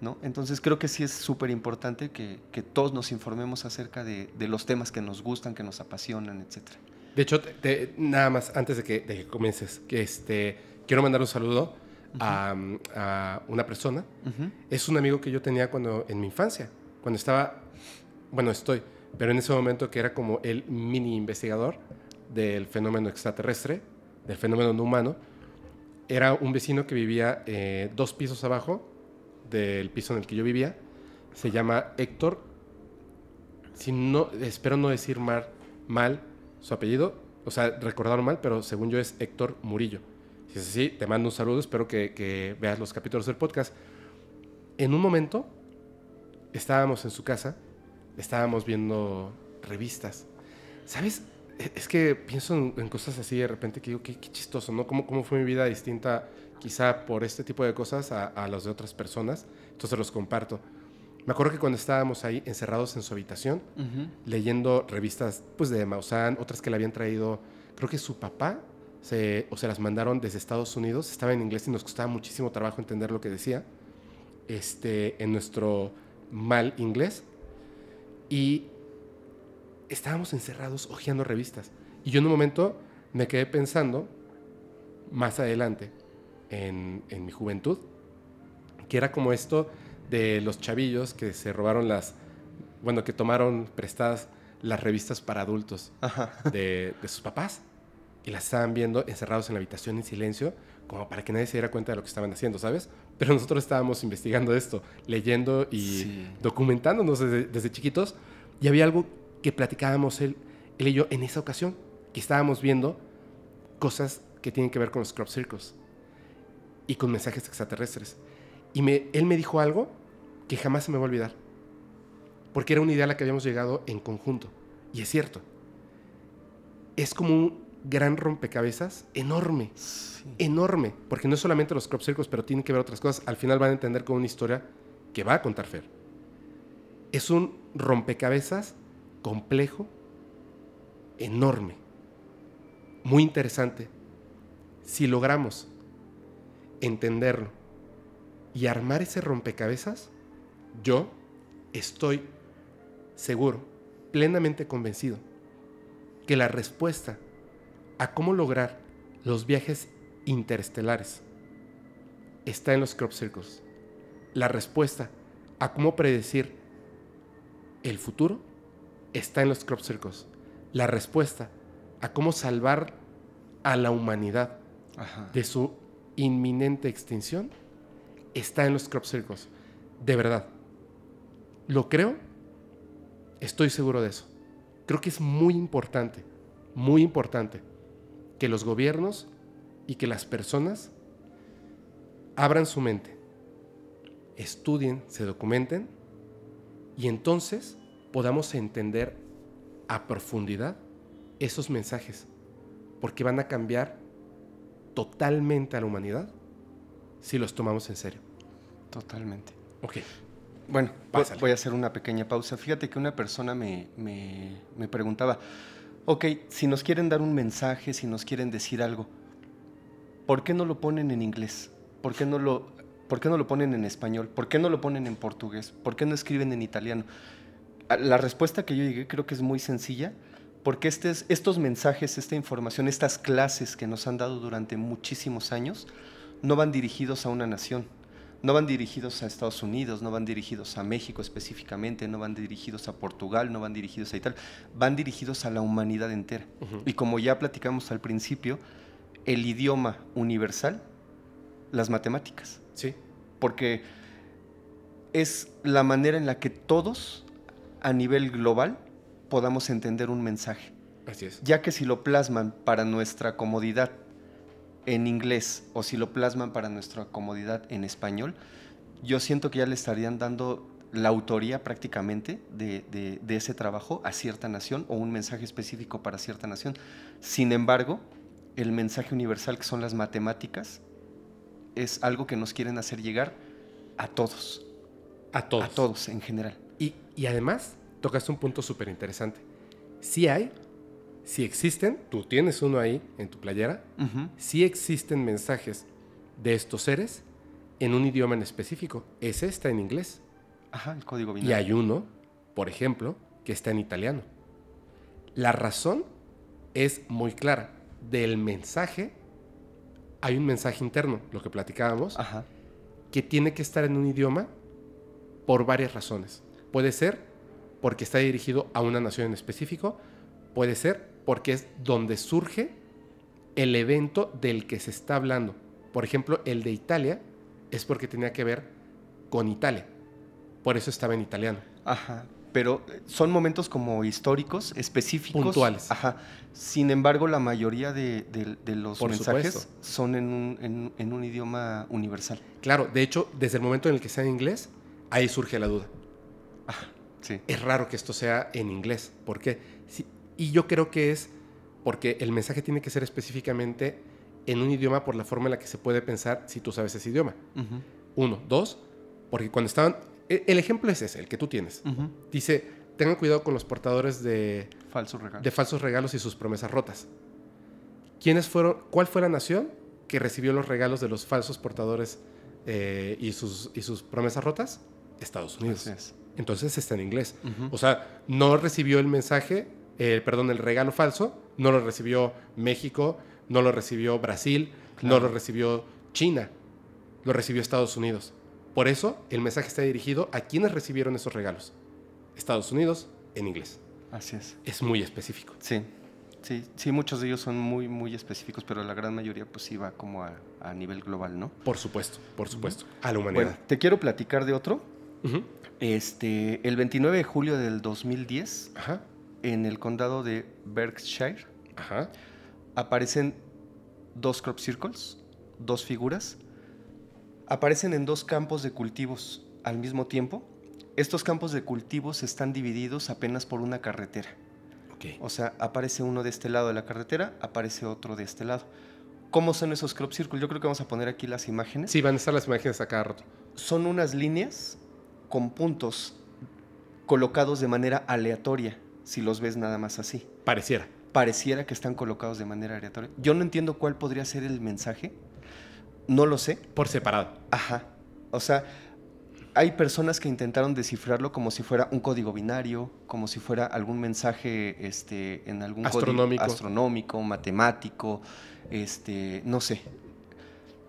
¿no? Entonces creo que sí es súper importante que, todos nos informemos acerca de, de los temas que nos gustan, que nos apasionan, etcétera. De hecho, nada más, antes de que, comiences, que este, quiero mandar un saludo a, una persona. Es un amigo que yo tenía cuando, en mi infancia, cuando estaba, bueno, estoy, pero en ese momento que era como el mini investigador del fenómeno extraterrestre, del fenómeno no humano. Era un vecino que vivía eh, dos pisos abajo del piso en el que yo vivía. Se llama Héctor. espero no decir mal, mal su apellido, o sea, recordaron mal, pero según yo es Héctor Murillo. Si es así, te mando un saludo, espero que, veas los capítulos del podcast. En un momento, estábamos en su casa, estábamos viendo revistas. ¿Sabes? E, es que pienso en, cosas así de repente que digo, qué, chistoso, ¿no? ¿Cómo, ¿Cómo, fue mi vida distinta quizá por este tipo de cosas a, a las de otras personas? Entonces los comparto. Me acuerdo que cuando estábamos ahí encerrados en su habitación, leyendo revistas pues, de Maussan, otras que le habían traído, creo que su papá, se, o se las mandaron desde Estados Unidos, estaba en inglés y nos costaba muchísimo trabajo entender lo que decía, este, en nuestro mal inglés. Y estábamos encerrados hojeando revistas. Y yo en un momento me quedé pensando, más adelante, en, en mi juventud, que era como esto de los chavillos que se robaron las, bueno, que tomaron prestadas las revistas para adultos de, sus papás y las estaban viendo encerrados en la habitación en silencio, como para que nadie se diera cuenta de lo que estaban haciendo, ¿sabes? Pero nosotros estábamos investigando esto, leyendo y documentándonos desde, chiquitos y había algo que platicábamos él, él y yo en esa ocasión, que estábamos viendo cosas que tienen que ver con los crop circles y con mensajes extraterrestres. Y me, él me dijo algo que jamás se me va a olvidar. Porque era una idea a la que habíamos llegado en conjunto. Y es cierto. Es como un gran rompecabezas enorme. Enorme. Porque no es solamente los crop circles, pero tienen que ver otras cosas. Al final van a entender con una historia que va a contar Fer. Es un rompecabezas complejo, enorme, muy interesante. Si logramos entenderlo y armar ese rompecabezas, yo estoy seguro, plenamente convencido, que la respuesta a cómo lograr los viajes interestelares está en los crop circles. La respuesta a cómo predecir el futuro está en los crop circles. La respuesta a cómo salvar a la humanidad de su inminente extinción está en los crop circles. De verdad, lo creo, estoy seguro de eso. Creo que es muy importante, muy importante que los gobiernos y que las personas abran su mente, estudien, se documenten y entonces podamos entender a profundidad esos mensajes, porque van a cambiar totalmente a la humanidad si los tomamos en serio. Totalmente. Ok. Bueno, voy a hacer una pequeña pausa. Fíjate que una persona me, preguntaba, ok, si nos quieren dar un mensaje, si nos quieren decir algo, ¿por qué no lo ponen en inglés? ¿Por qué no lo, por no lo ponen en español? ¿Por qué no lo ponen en portugués? ¿Por qué no escriben en italiano? Ah, la respuesta que yo llegué creo que es muy sencilla, porque este estos mensajes, esta información, estas clases que nos han dado durante muchísimos años, no van dirigidos a una nación, no van dirigidos a Estados Unidos, no van dirigidos a México específicamente, no van dirigidos a Portugal, no van dirigidos a Italia, van dirigidos a la humanidad entera. Y como ya platicamos al principio, el idioma universal, las matemáticas. Sí. Porque es la manera en la que todos, a nivel global, podamos entender un mensaje. Así es. Ya que si lo plasman para nuestra comodidad en inglés o si lo plasman para nuestra comodidad en español, yo siento que ya le estarían dando la autoría prácticamente de, ese trabajo a cierta nación o un mensaje específico para cierta nación. Sin embargo, el mensaje universal que son las matemáticas es algo que nos quieren hacer llegar a todos. A todos. A todos en general. Y, y además, tocaste un punto súper interesante. Sí hay si existen, tú tienes uno ahí en tu playera, si existen mensajes de estos seres en un idioma en específico. Ese está en inglés. Ajá, el código binario. Y hay uno, por ejemplo, que está en italiano. La razón es muy clara. Del mensaje hay un mensaje interno, lo que platicábamos, que tiene que estar en un idioma por varias razones. Puede ser porque está dirigido a una nación en específico, puede ser porque es donde surge el evento del que se está hablando. Por ejemplo, el de Italia es porque tenía que ver con Italia. Por eso estaba en italiano. Ajá pero eh, son momentos como históricos, específicos. Puntuales. Ajá. Sin embargo, la mayoría de, los mensajes son en un, idioma universal. Claro, de hecho, desde el momento en el que sea en inglés, ahí surge la duda. Ajá. sí. Es raro que esto sea en inglés. ¿Por qué? Si, y yo creo que es porque el mensaje tiene que ser específicamente en un idioma por la forma en la que se puede pensar si tú sabes ese idioma. Uno. Dos, porque cuando estaban... E, el ejemplo es ese, el que tú tienes. Dice, tengan cuidado con los portadores de falsos, regalos. de falsos regalos y sus promesas rotas. ¿Quiénes fueron, ¿Cuál fue la nación que recibió los regalos de los falsos portadores eh, y, sus, y sus promesas rotas? Estados Unidos. Entonces está en inglés. O sea, no recibió el mensaje eh, perdón, el regalo falso, no lo recibió México, no lo recibió Brasil, no lo recibió China, lo recibió Estados Unidos. Por eso el mensaje está dirigido a quienes recibieron esos regalos. Estados Unidos en inglés. Así es. Es muy específico. Sí, sí, sí, muchos de ellos son muy, muy específicos, pero la gran mayoría pues sí como a, nivel global, ¿no? Por supuesto, por supuesto, a la humanidad. te quiero platicar de otro. Este, el 29 de julio del 2010, Ajá en el condado de Berkshire Ajá. aparecen dos crop circles, dos figuras, aparecen en dos campos de cultivos al mismo tiempo. Estos campos de cultivos están divididos apenas por una carretera. O sea, aparece uno de este lado de la carretera, aparece otro de este lado. ¿Cómo son esos crop circles? Yo creo que vamos a poner aquí las imágenes. Sí, van a estar las imágenes acá. Son unas líneas con puntos colocados de manera aleatoria si los ves nada más así. Pareciera. Pareciera que están colocados de manera aleatoria. Yo no entiendo cuál podría ser el mensaje. No lo sé. Por separado. Ajá. O sea, hay personas que intentaron descifrarlo como si fuera un código binario, como si fuera algún mensaje este, en algún astronómico. astronómico, matemático, este, no sé.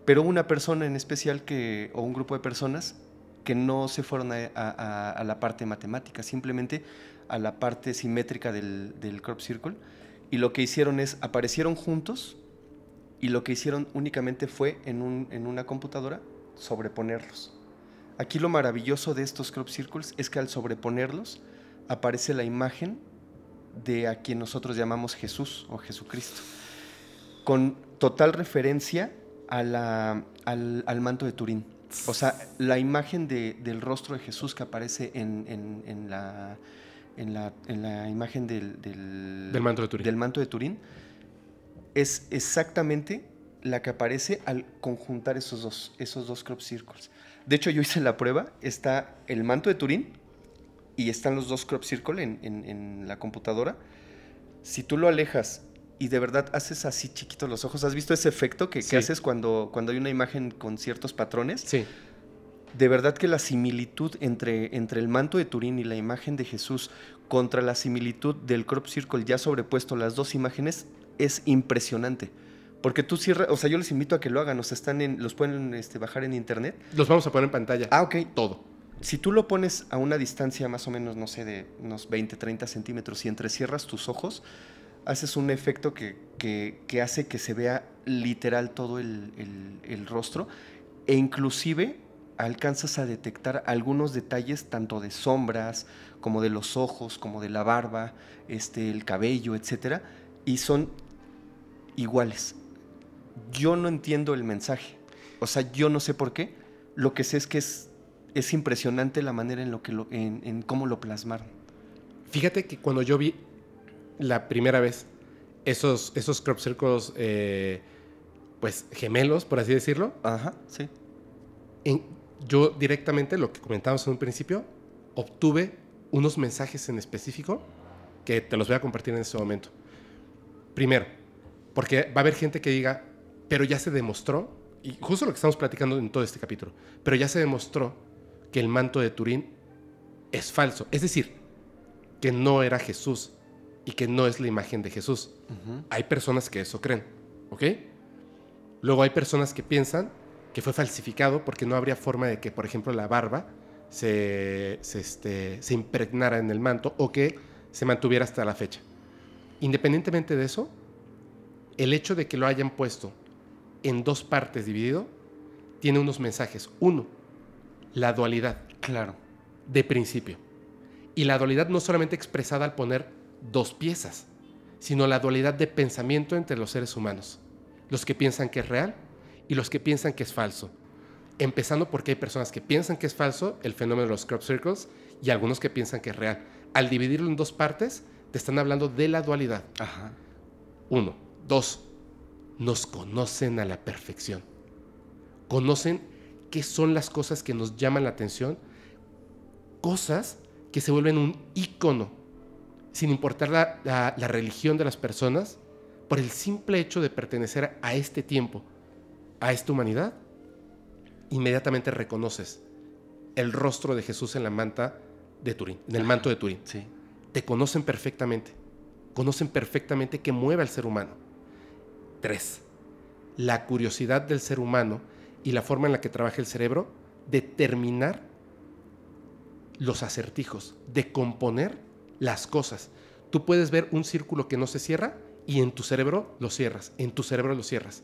Pero una persona en especial que, o un grupo de personas que no se fueron a, a la parte matemática, simplemente a la parte simétrica del, crop circle y lo que hicieron es aparecieron juntos y lo que hicieron únicamente fue en, una computadora sobreponerlos. Aquí lo maravilloso de estos crop circles es que al sobreponerlos aparece la imagen de a quien nosotros llamamos Jesús o Jesucristo, con total referencia al, manto de Turín. O sea, la imagen del rostro de Jesús que aparece en la en la, imagen del, del, manto de Turín. del manto de Turín, es exactamente la que aparece al conjuntar esos dos, esos dos crop circles. De hecho, yo hice la prueba, está el manto de Turín y están los dos crop circles en, en, la computadora. Si tú lo alejas y de verdad haces así chiquitos los ojos, ¿has visto ese efecto que, que haces cuando, cuando hay una imagen con ciertos patrones? Sí de verdad que la similitud entre, entre el manto de Turín y la imagen de Jesús contra la similitud del crop circle ya sobrepuesto las dos imágenes es impresionante. Porque tú cierras, o sea, yo les invito a que lo hagan, o sea, están los pueden este, bajar en internet. Los vamos a poner en pantalla. Ah, ok. Todo. Si tú lo pones a una distancia más o menos, no sé, de unos 20, 30 centímetros y entrecierras tus ojos, haces un efecto que, hace que se vea literal todo el rostro. E inclusive alcanzas a detectar algunos detalles tanto de sombras como de los ojos, como de la barba, este, el cabello, etcétera, y son iguales. Yo no entiendo el mensaje, o sea, yo no sé por qué. Lo que sé es que es, es impresionante la manera en lo que en, cómo lo plasmaron. Fíjate que cuando yo vi la primera vez esos esos crop circles, eh, pues gemelos, por así decirlo. Ajá, sí. En, yo directamente, lo que comentábamos en un principio, obtuve unos mensajes en específico que te los voy a compartir en este momento. Primero, porque va a haber gente que diga, pero ya se demostró, y justo lo que estamos platicando en todo este capítulo, pero ya se demostró que el manto de Turín es falso. Es decir, que no era Jesús y que no es la imagen de Jesús. Hay personas que eso creen, ¿ok? Luego hay personas que piensan que fue falsificado porque no habría forma de que, por ejemplo, la barba se, este, se, impregnara en el manto o que se mantuviera hasta la fecha. Independientemente de eso, el hecho de que lo hayan puesto en dos partes dividido tiene unos mensajes. Uno, la dualidad. Claro. De principio. Y la dualidad no solamente expresada al poner dos piezas, sino la dualidad de pensamiento entre los seres humanos. Los que piensan que es real y los que piensan que es falso. Empezando porque hay personas que piensan que es falso el fenómeno de los crop circles y algunos que piensan que es real. Al dividirlo en dos partes, te están hablando de la dualidad. Ajá. Uno. Dos. Nos conocen a la perfección. Conocen qué son las cosas que nos llaman la atención, cosas que se vuelven un icono, sin importar la religión de las personas, por el simple hecho de pertenecer a este tiempo a esta humanidad, inmediatamente reconoces el rostro de Jesús en la manta de Turín, en el manto de Turín. Sí. Te conocen perfectamente. Conocen perfectamente qué mueve al ser humano. Tres, la curiosidad del ser humano y la forma en la que trabaja el cerebro determinar los acertijos, de componer las cosas. Tú puedes ver un círculo que no se cierra y en tu cerebro lo cierras, en tu cerebro lo cierras.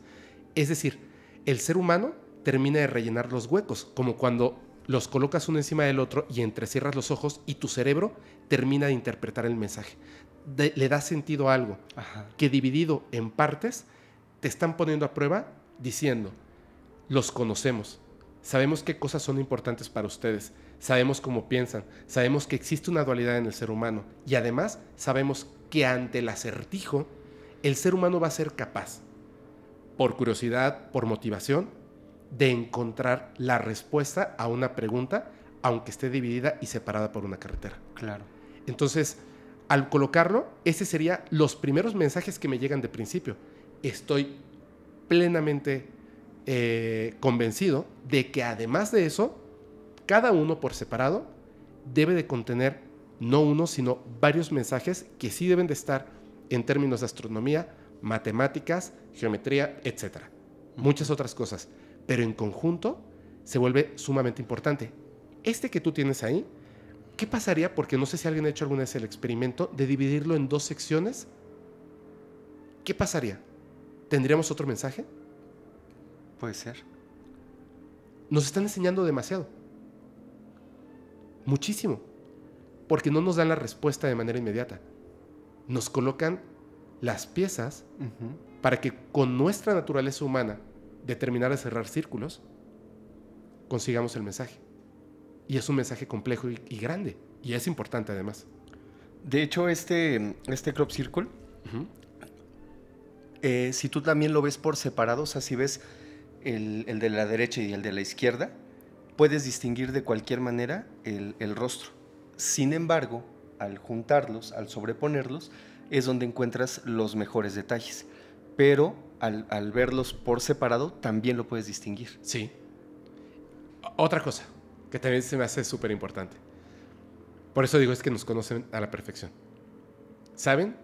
Es decir, el ser humano termina de rellenar los huecos, como cuando los colocas uno encima del otro y entrecierras los ojos y tu cerebro termina de interpretar el mensaje. le da sentido a algo que dividido en partes te están poniendo a prueba diciendo, los conocemos, sabemos qué cosas son importantes para ustedes, sabemos cómo piensan, sabemos que existe una dualidad en el ser humano y además sabemos que ante el acertijo el ser humano va a ser capaz por curiosidad, por motivación, de encontrar la respuesta a una pregunta, aunque esté dividida y separada por una carretera. Claro. Entonces, al colocarlo, ese sería los primeros mensajes que me llegan de principio. Estoy plenamente eh, convencido de que además de eso, cada uno por separado debe de contener no uno, sino varios mensajes que sí deben de estar en términos de astronomía, matemáticas, geometría, etcétera. Muchas otras cosas. Pero en conjunto se vuelve sumamente importante. Este que tú tienes ahí, ¿qué pasaría? Porque no sé si alguien ha hecho alguna vez el experimento de dividirlo en dos secciones. ¿Qué pasaría? ¿Tendríamos otro mensaje? Puede ser. Nos están enseñando demasiado. Muchísimo. Porque no nos dan la respuesta de manera inmediata. Nos colocan las piezas para que con nuestra naturaleza humana determinar terminar de cerrar círculos, consigamos el mensaje. Y es un mensaje complejo y, grande, y es importante además. De hecho, este, este crop circle, eh, si tú también lo ves por separados así ves el, de la derecha y el de la izquierda, puedes distinguir de cualquier manera el rostro. Sin embargo, al juntarlos, al sobreponerlos, es donde encuentras los mejores detalles pero al, verlos por separado también lo puedes distinguir. Sí. Otra cosa que también se me hace súper importante. Por eso digo es que nos conocen a la perfección. Saben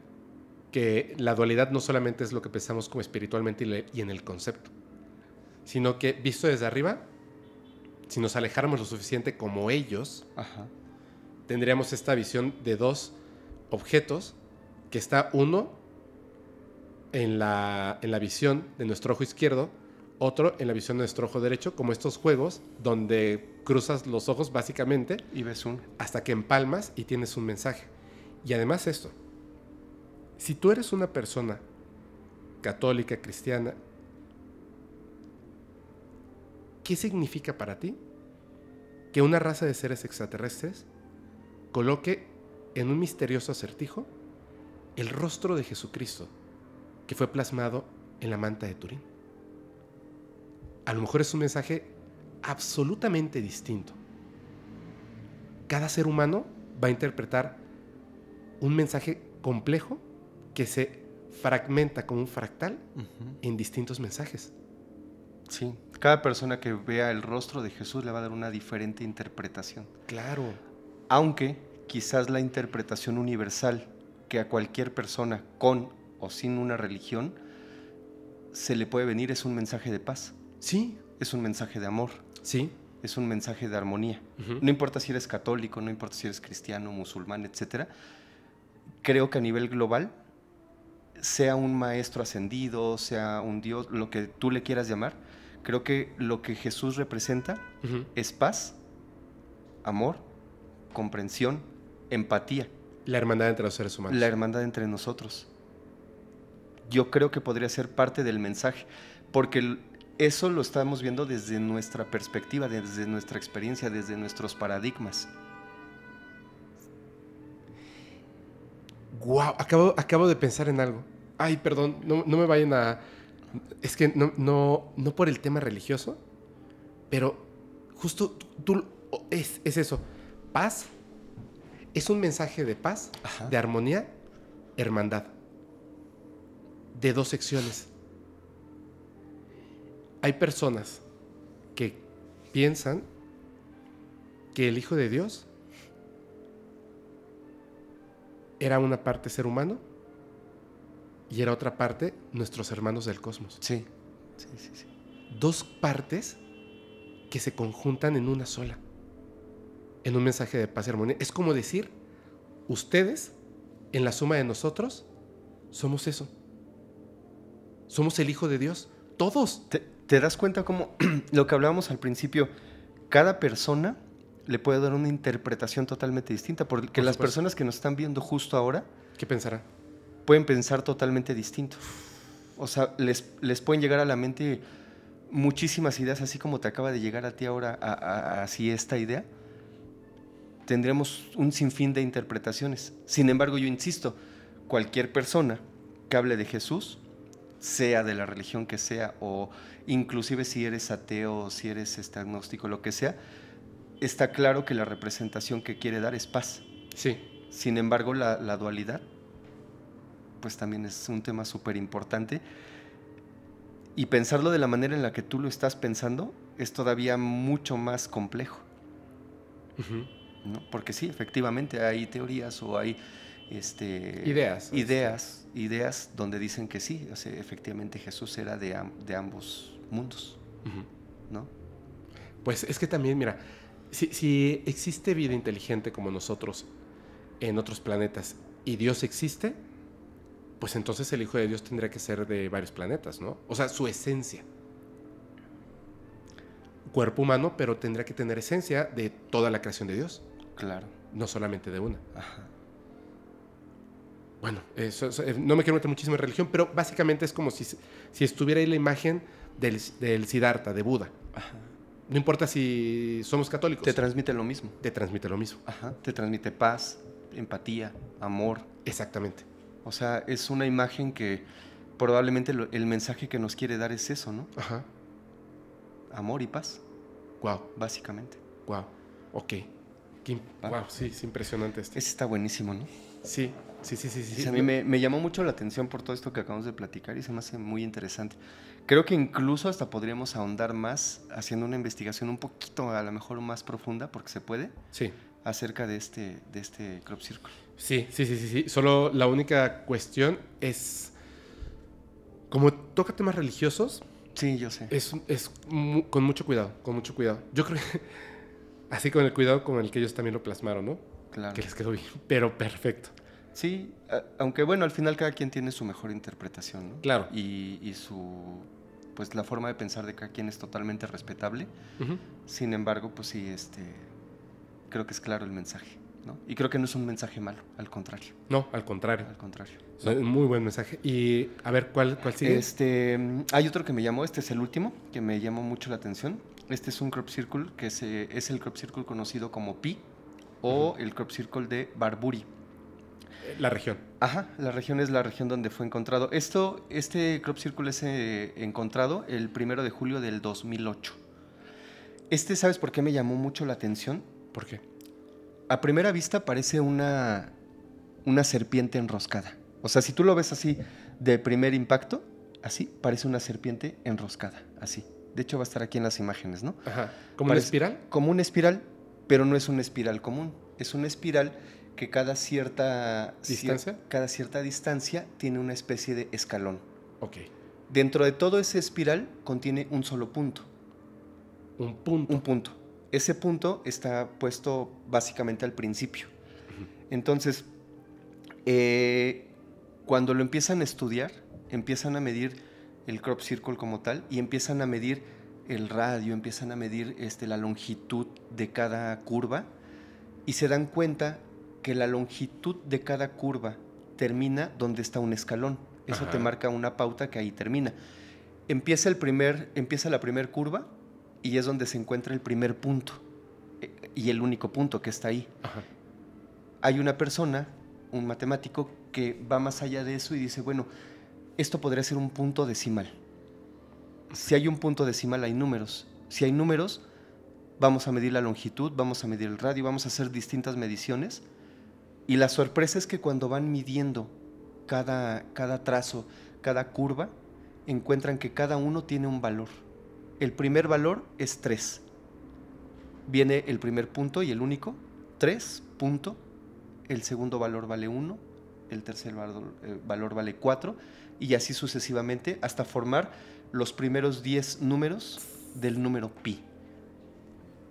que la dualidad no solamente es lo que pensamos como espiritualmente y en el concepto, sino que visto desde arriba, si nos alejáramos lo suficiente como ellos, tendríamos esta visión de dos objetos que está uno en la, visión de nuestro ojo izquierdo, otro en la visión de nuestro ojo derecho, como estos juegos donde cruzas los ojos básicamente. Y ves un. Hasta que empalmas y tienes un mensaje. Y además esto, si tú eres una persona católica, cristiana, ¿qué significa para ti que una raza de seres extraterrestres coloque en un misterioso acertijo el rostro de Jesucristo? que fue plasmado en la manta de Turín. A lo mejor es un mensaje absolutamente distinto. Cada ser humano va a interpretar un mensaje complejo que se fragmenta como un fractal en distintos mensajes. Sí, cada persona que vea el rostro de Jesús le va a dar una diferente interpretación. Claro. Aunque quizás la interpretación universal que a cualquier persona con sin una religión, se le puede venir, es un mensaje de paz. Sí. Es un mensaje de amor. Sí. Es un mensaje de armonía. No importa si eres católico, no importa si eres cristiano, musulmán, etc. Creo que a nivel global, sea un maestro ascendido, sea un Dios, lo que tú le quieras llamar, creo que lo que Jesús representa es paz, amor, comprensión, empatía. La hermandad entre los seres humanos. La hermandad entre nosotros yo creo que podría ser parte del mensaje, porque eso lo estamos viendo desde nuestra perspectiva, desde nuestra experiencia, desde nuestros paradigmas. Wow, acabo, acabo de pensar en algo. Ay, perdón, no, me vayan a. Es que no, no, no, por el tema religioso, pero justo tú, es, eso. Paz es un mensaje de paz, de armonía, hermandad de dos secciones. Hay personas que piensan que el Hijo de Dios era una parte ser humano y era otra parte nuestros hermanos del cosmos. Sí, sí, sí. sí. Dos partes que se conjuntan en una sola, en un mensaje de paz y armonía. Es como decir, ustedes, en la suma de nosotros, somos eso. Somos el Hijo de Dios, todos. ¿Te, das cuenta cómo *clears throat* lo que hablábamos al principio, cada persona le puede dar una interpretación totalmente distinta, porque las personas que nos están viendo justo ahora... ¿Qué pensará? Pueden pensar totalmente distinto. O sea, les, les pueden llegar a la mente muchísimas ideas, así como te acaba de llegar a ti ahora así esta idea, tendremos un sinfín de interpretaciones. Sin embargo, yo insisto, cualquier persona que hable de Jesús sea de la religión que sea, o inclusive si eres ateo, si eres este agnóstico, lo que sea, está claro que la representación que quiere dar es paz. Sí. Sin embargo, la, dualidad, pues también es un tema súper importante. Y pensarlo de la manera en la que tú lo estás pensando es todavía mucho más complejo. Porque sí, efectivamente, hay teorías o hay este, ideas. Este. Ideas, ideas donde dicen que sí, efectivamente Jesús era de, ambos mundos, ¿no? Pues es que también, mira, si, si, existe vida inteligente como nosotros en otros planetas y Dios existe, pues entonces el Hijo de Dios tendría que ser de varios planetas, ¿no? O sea, su esencia. Cuerpo humano, pero tendría que tener esencia de toda la creación de Dios. Claro. No solamente de una. Ajá bueno, eh, no me quiero meter muchísimo en religión, pero básicamente es como si, si estuviera ahí la imagen del, del Siddhartha, de Buda. Ajá. No importa si somos católicos. Te transmite lo mismo. Te transmite lo mismo. Ajá. Te transmite paz, empatía, amor. Exactamente. O sea, es una imagen que probablemente el mensaje que nos quiere dar es eso, ¿no? Ajá. Amor y paz. Wow. Básicamente. Wow. Ok. wow, sí, es impresionante este. Ese está buenísimo, ¿no? Sí. Sí, sí, sí. sí. a mí me, llamó mucho la atención por todo esto que acabamos de platicar y se me hace muy interesante. Creo que incluso hasta podríamos ahondar más haciendo una investigación un poquito, a lo mejor más profunda, porque se puede. Sí. Acerca de este, de este crop circle. Sí, sí, sí, sí, sí. Solo la única cuestión es. Como toca temas religiosos. Sí, yo sé. Es, es con mucho cuidado, con mucho cuidado. Yo creo que. *laughs* Así con el cuidado con el que ellos también lo plasmaron, ¿no? Claro. Que les quedó bien, pero perfecto. Sí, aunque bueno, al final cada quien tiene su mejor interpretación, ¿no? Claro. Y, su, pues la forma de pensar de cada quien es totalmente respetable. Sin embargo, pues sí, este, creo que es claro el mensaje, ¿no? Y creo que no es un mensaje malo, al contrario. No, al contrario. Al contrario. Es un muy buen mensaje. Y a ver, ¿cuál, cuál sigue? Este, hay otro que me llamó, este es el último, que me llamó mucho la atención. Este es un crop circle, que es, es el crop circle conocido como Pi o el crop circle de Barburi. La región. Ajá, la región es la región donde fue encontrado. Esto, este crop circle es encontrado el primero de julio del 2008. Este, ¿sabes por qué me llamó mucho la atención? ¿Por qué? A primera vista parece una, una serpiente enroscada. O sea, si tú lo ves así de primer impacto, así, parece una serpiente enroscada, así. De hecho, va a estar aquí en las imágenes, ¿no? Ajá. ¿Como una espiral? Como una espiral, pero no es una espiral común. Es una espiral que cada cierta distancia, cada cierta distancia tiene una especie de escalón. Ok. Dentro de todo ese espiral contiene un solo punto. Un punto. Un punto. Ese punto está puesto básicamente al principio. Entonces, eh, cuando lo empiezan a estudiar, empiezan a medir el crop circle como tal y empiezan a medir el radio, empiezan a medir este, la longitud de cada curva y se dan cuenta que la longitud de cada curva termina donde está un escalón. Eso te marca una pauta que ahí termina. Empieza, el primer, empieza la primera curva y es donde se encuentra el primer punto eh, y el único punto que está ahí. Hay una persona, un matemático, que va más allá de eso y dice, bueno, esto podría ser un punto decimal. Si hay un punto decimal hay números. Si hay números, vamos a medir la longitud, vamos a medir el radio, vamos a hacer distintas mediciones y la sorpresa es que cuando van midiendo cada, cada trazo, cada curva, encuentran que cada uno tiene un valor. El primer valor es 3. Viene el primer punto y el único, 3, punto. El segundo valor vale 1, el tercer valor, eh, vale 4 y así sucesivamente hasta formar los primeros 10 números del número pi.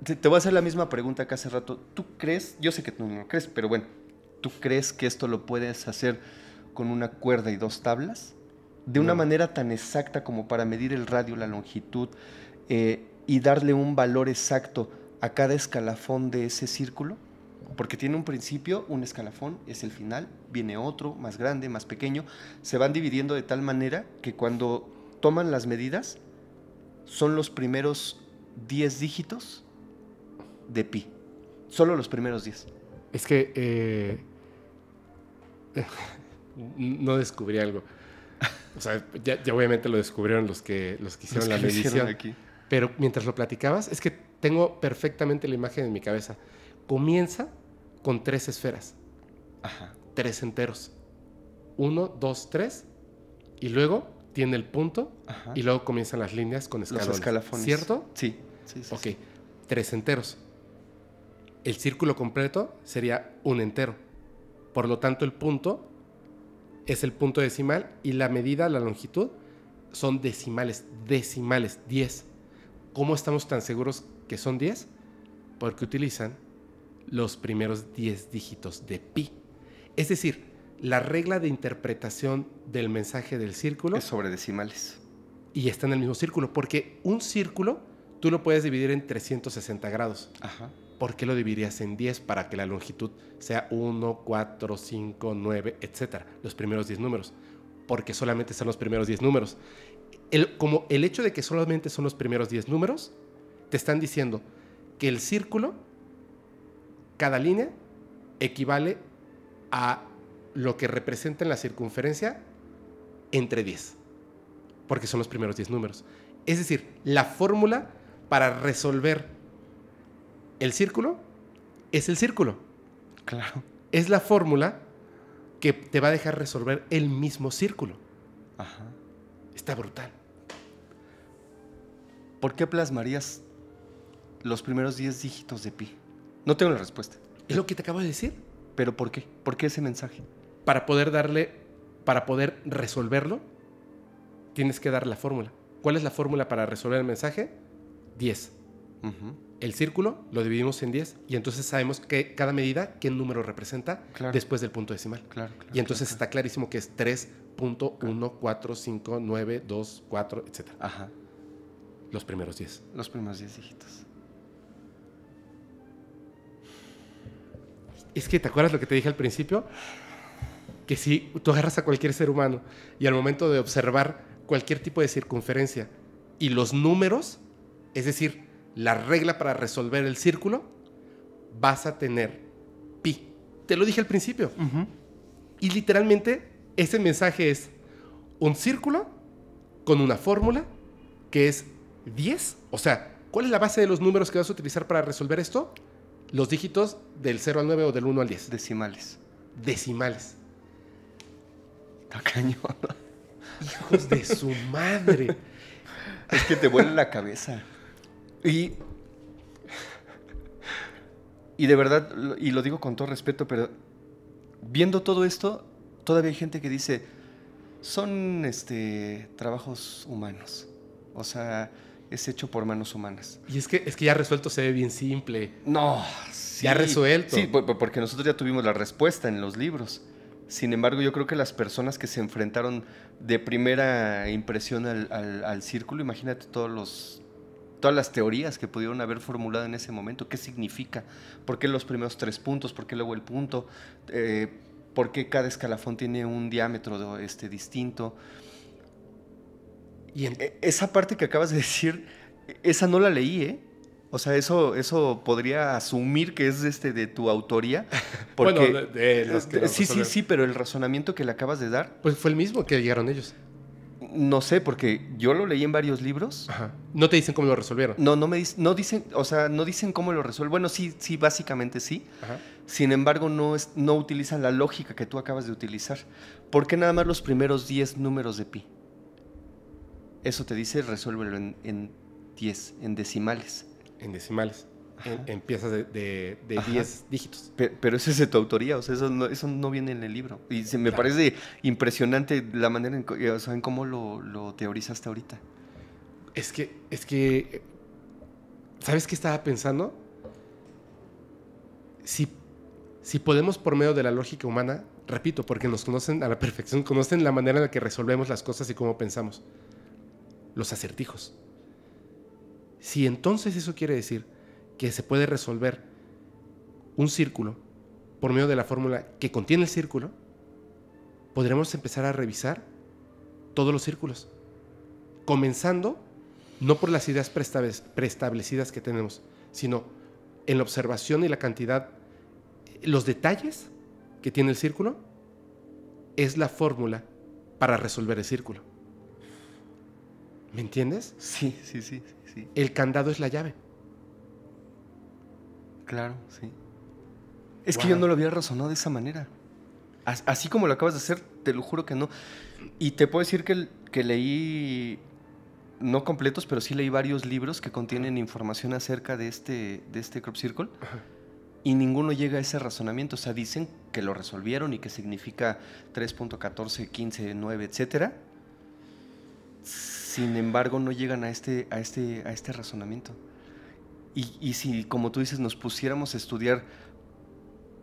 Te, te voy a hacer la misma pregunta que hace rato. ¿Tú crees? Yo sé que tú no lo crees, pero bueno, ¿tú crees que esto lo puedes hacer con una cuerda y dos tablas? De una manera tan exacta como para medir el radio, la longitud eh, y darle un valor exacto a cada escalafón de ese círculo. Porque tiene un principio, un escalafón es el final, viene otro, más grande, más pequeño. Se van dividiendo de tal manera que cuando toman las medidas, son los primeros 10 dígitos de pi. Solo los primeros 10. Es que eh, no descubrí algo. O sea, ya, obviamente lo descubrieron los que, los hicieron la medición. Aquí. Pero mientras lo platicabas, es que tengo perfectamente la imagen en mi cabeza. Comienza con tres esferas. Tres enteros. Uno, dos, tres. Y luego tiene el punto. Y luego comienzan las líneas con escalones. ¿Cierto? Sí. sí, sí ok. Tres enteros. El círculo completo sería un entero. Por lo tanto, el punto es el punto decimal y la medida, la longitud, son decimales, decimales, 10. ¿Cómo estamos tan seguros que son 10? Porque utilizan los primeros 10 dígitos de pi. Es decir, la regla de interpretación del mensaje del círculo... Es sobre decimales. Y está en el mismo círculo, porque un círculo tú lo puedes dividir en 360 grados. Ajá. ¿por qué lo dividirías en 10 para que la longitud sea 1, 4, 5, 9, etcétera? Los primeros 10 números. Porque solamente son los primeros 10 números. como el hecho de que solamente son los primeros 10 números, te están diciendo que el círculo, cada línea, equivale a lo que representa en la circunferencia entre 10. Porque son los primeros 10 números. Es decir, la fórmula para resolver el círculo es el círculo. Claro. Es la fórmula que te va a dejar resolver el mismo círculo. Ajá. Está brutal. ¿Por qué plasmarías los primeros 10 dígitos de pi? No tengo la respuesta. Es lo que te acabo de decir. ¿Pero por qué? ¿Por qué ese mensaje? Para poder darle, para poder resolverlo, tienes que dar la fórmula. ¿Cuál es la fórmula para resolver el mensaje? 10. Ajá el círculo, lo dividimos en 10 y entonces sabemos que cada medida, qué número representa después del punto decimal. Claro, y entonces está clarísimo que es 3.14592,4, etc. Ajá. Los primeros 10. Los primeros 10 dígitos. Es que, ¿te acuerdas lo que te dije al principio? Que si tú agarras a cualquier ser humano y al momento de observar cualquier tipo de circunferencia y los números, es decir, la regla para resolver el círculo, vas a tener pi. Te lo dije al principio. Y literalmente ese mensaje es un círculo con una fórmula que es 10. O sea, ¿cuál es la base de los números que vas a utilizar para resolver esto? Los dígitos del 0 al 9 o del 1 al 10. Decimales. Decimales. Tacaño. Hijos de su madre. es que te vuelve la cabeza. Y, de verdad, y lo digo con todo respeto, pero viendo todo esto, todavía hay gente que dice, son este, trabajos humanos. O sea, es hecho por manos humanas. Y es que, es que ya resuelto se ve bien simple. No, Ya resuelto. Sí, porque nosotros ya tuvimos la respuesta en los libros. Sin embargo, yo creo que las personas que se enfrentaron de primera impresión al círculo, imagínate todos los todas las teorías que pudieron haber formulado en ese momento, qué significa, por qué los primeros tres puntos, por qué luego el punto, eh, por qué cada escalafón tiene un diámetro este, distinto. Y e, esa parte que acabas de decir, esa no la leí, ¿eh? O sea, eso, eso podría asumir que es este de tu autoría. *laughs* bueno, eh, sí, sí, sí, pero el razonamiento que le acabas de dar. Pues fue el mismo que llegaron ellos. No sé, porque yo lo leí en varios libros. No te dicen cómo lo resolvieron. No, no me dicen, no dicen, o sea, no dicen cómo lo resuelven. Bueno, sí, sí, básicamente sí. Sin embargo, no, es, no utilizan la lógica que tú acabas de utilizar. ¿Por qué nada más los primeros 10 números de pi? Eso te dice resuélvelo en 10, en decimales. En decimales en, piezas de, 10 dígitos. Pero, ese eso es de tu autoría, o sea, eso no, eso no viene en el libro. Y me parece impresionante la manera en, que eh, saben cómo lo, lo teorizaste ahorita. Es que, es que, ¿sabes qué estaba pensando? Si, si podemos por medio de la lógica humana, repito, porque nos conocen a la perfección, conocen la manera en la que resolvemos las cosas y cómo pensamos, los acertijos. Si entonces eso quiere decir que se puede resolver un círculo por medio de la fórmula que contiene el círculo, podremos empezar a revisar todos los círculos. Comenzando no por las ideas preestablecidas que tenemos, sino en la observación y la cantidad, los detalles que tiene el círculo, es la fórmula para resolver el círculo. ¿Me entiendes? Sí, sí, sí, sí. El candado es la llave. Claro, sí. Es que yo no lo había razonado de esa manera. Así como lo acabas de hacer, te lo juro que no. Y te puedo decir que, que leí, no completos, pero sí leí varios libros que contienen información acerca de este, de este crop circle. Y ninguno llega a ese razonamiento. O sea, dicen que lo resolvieron y que significa 3.14, 15, 9, etcétera. Sin embargo, no llegan a este, a este, a este razonamiento. Y, si, como tú dices, nos pusiéramos a estudiar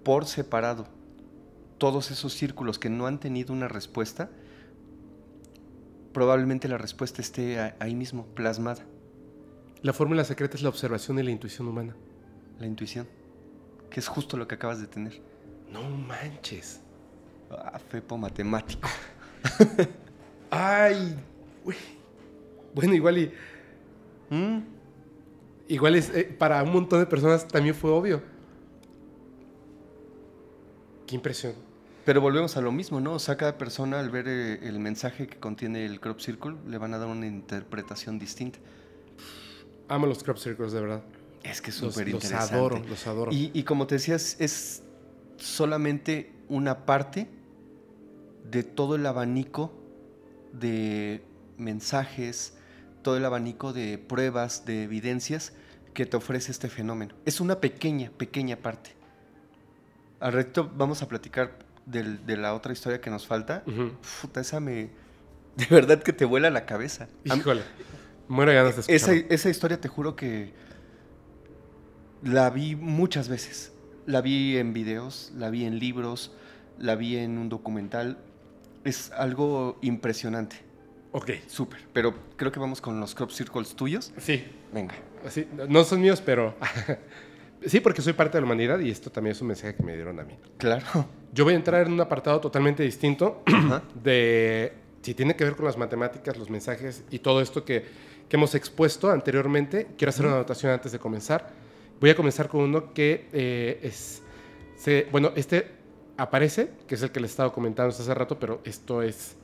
por separado todos esos círculos que no han tenido una respuesta, probablemente la respuesta esté ahí mismo, plasmada. La fórmula secreta es la observación y la intuición humana. La intuición, que es justo lo que acabas de tener. No manches. Ah, fepo matemático. *laughs* Ay, Bueno, igual y... ¿Mm? Igual es, eh, para un montón de personas también fue obvio. Qué impresión. Pero volvemos a lo mismo, ¿no? O sea, cada persona al ver eh, el, mensaje que contiene el crop circle le van a dar una interpretación distinta. Amo los crop circles, de verdad. Es que es súper interesante. Los adoro, los adoro. Y, y como te decías, es solamente una parte de todo el abanico de mensajes, todo el abanico de pruebas, de evidencias que te ofrece este fenómeno. Es una pequeña, pequeña parte. Al recto vamos a platicar de la otra historia que nos falta. Puta, esa me... De verdad que te vuela la cabeza. Híjole. Muero ganas de esa, esa historia te juro que la vi muchas veces. La vi en videos, la vi en libros, la vi en un documental. Es algo impresionante. Ok. Súper. Pero creo que vamos con los crop circles tuyos. Sí. Venga. no son míos, pero. *laughs* sí, porque soy parte de la humanidad y esto también es un mensaje que me dieron a mí. Claro. Yo voy a entrar en un apartado totalmente distinto *clears throat* de. Si tiene que ver con las matemáticas, los mensajes y todo esto que, hemos expuesto anteriormente. Quiero hacer una anotación antes de comenzar. Voy a comenzar con uno que eh, es. bueno, este aparece, que es el que les estaba comentando hace rato, pero esto es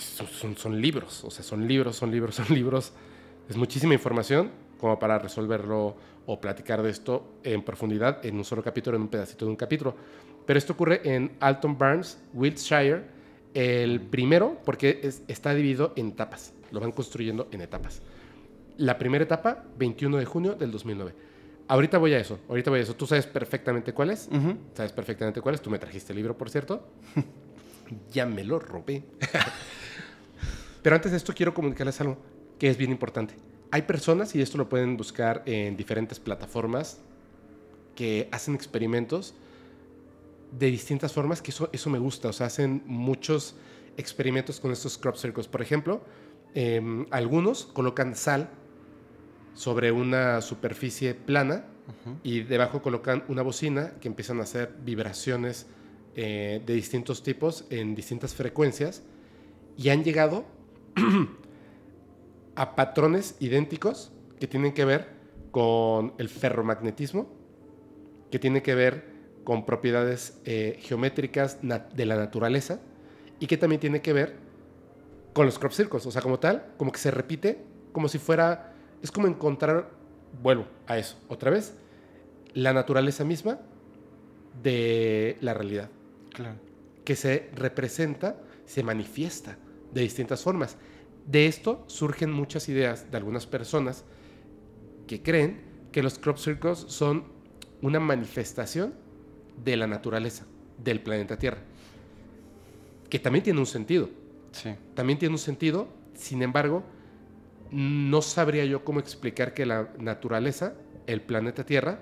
son, libros, o sea, son libros, son libros, son libros. Es muchísima información como para resolverlo o platicar de esto en profundidad en un solo capítulo, en un pedacito de un capítulo. Pero esto ocurre en Alton Barnes, Wiltshire, el primero, porque es, está dividido en etapas, lo van construyendo en etapas. La primera etapa, 21 de junio del 2009. Ahorita voy a eso, ahorita voy a eso. Tú sabes perfectamente cuál es, sabes perfectamente cuál es. Tú me trajiste el libro, por cierto. *laughs* ya me lo robé. *laughs* Pero antes de esto quiero comunicarles algo que es bien importante. Hay personas, y esto lo pueden buscar en diferentes plataformas, que hacen experimentos de distintas formas, que eso, eso me gusta. O sea, hacen muchos experimentos con estos crop circles. Por ejemplo, em, algunos colocan sal sobre una superficie plana y debajo colocan una bocina que empiezan a hacer vibraciones eh, de distintos tipos en distintas frecuencias y han llegado *clears throat* a patrones idénticos que tienen que ver con el ferromagnetismo, que tiene que ver con propiedades eh, geométricas de la naturaleza y que también tiene que ver con los crop circles, o sea, como tal, como que se repite, como si fuera, es como encontrar, vuelvo a eso, otra vez, la naturaleza misma de la realidad. Que se representa, se manifiesta de distintas formas. De esto surgen muchas ideas de algunas personas que creen que los crop circles son una manifestación de la naturaleza, del planeta Tierra, que también tiene un sentido. Sí. También tiene un sentido, sin embargo, no sabría yo cómo explicar que la naturaleza, el planeta Tierra,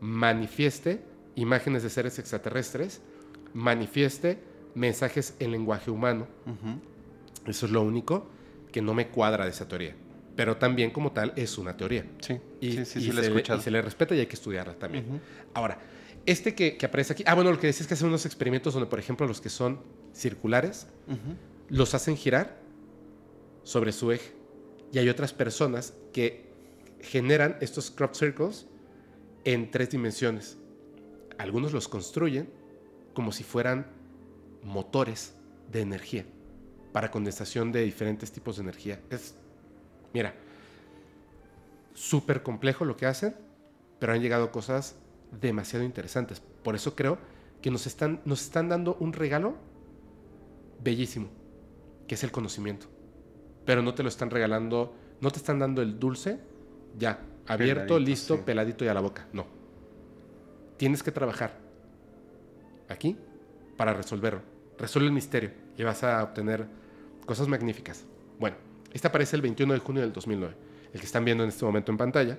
manifieste imágenes de seres extraterrestres, manifieste mensajes en lenguaje humano. Eso es lo único que no me cuadra de esa teoría. Pero también como tal es una teoría. Sí, y, sí, se le, se le respeta y hay que estudiarla también. Ahora, este que, aparece aquí, ah, bueno, lo que decía es que hacen unos experimentos donde, por ejemplo, los que son circulares, los hacen girar sobre su eje. Y hay otras personas que generan estos crop circles en tres dimensiones. Algunos los construyen como si fueran motores de energía para condensación de diferentes tipos de energía. Es, mira, súper complejo lo que hacen, pero han llegado cosas demasiado interesantes. Por eso creo que nos están, nos están dando un regalo bellísimo, que es el conocimiento. Pero no te lo están regalando, no te están dando el dulce ya, abierto, listo, peladito y a la boca. No. Tienes que trabajar aquí para resolverlo. Resuelve el misterio y vas a obtener Cosas magníficas. Bueno, este aparece el 21 de junio del 2009, el que están viendo en este momento en pantalla.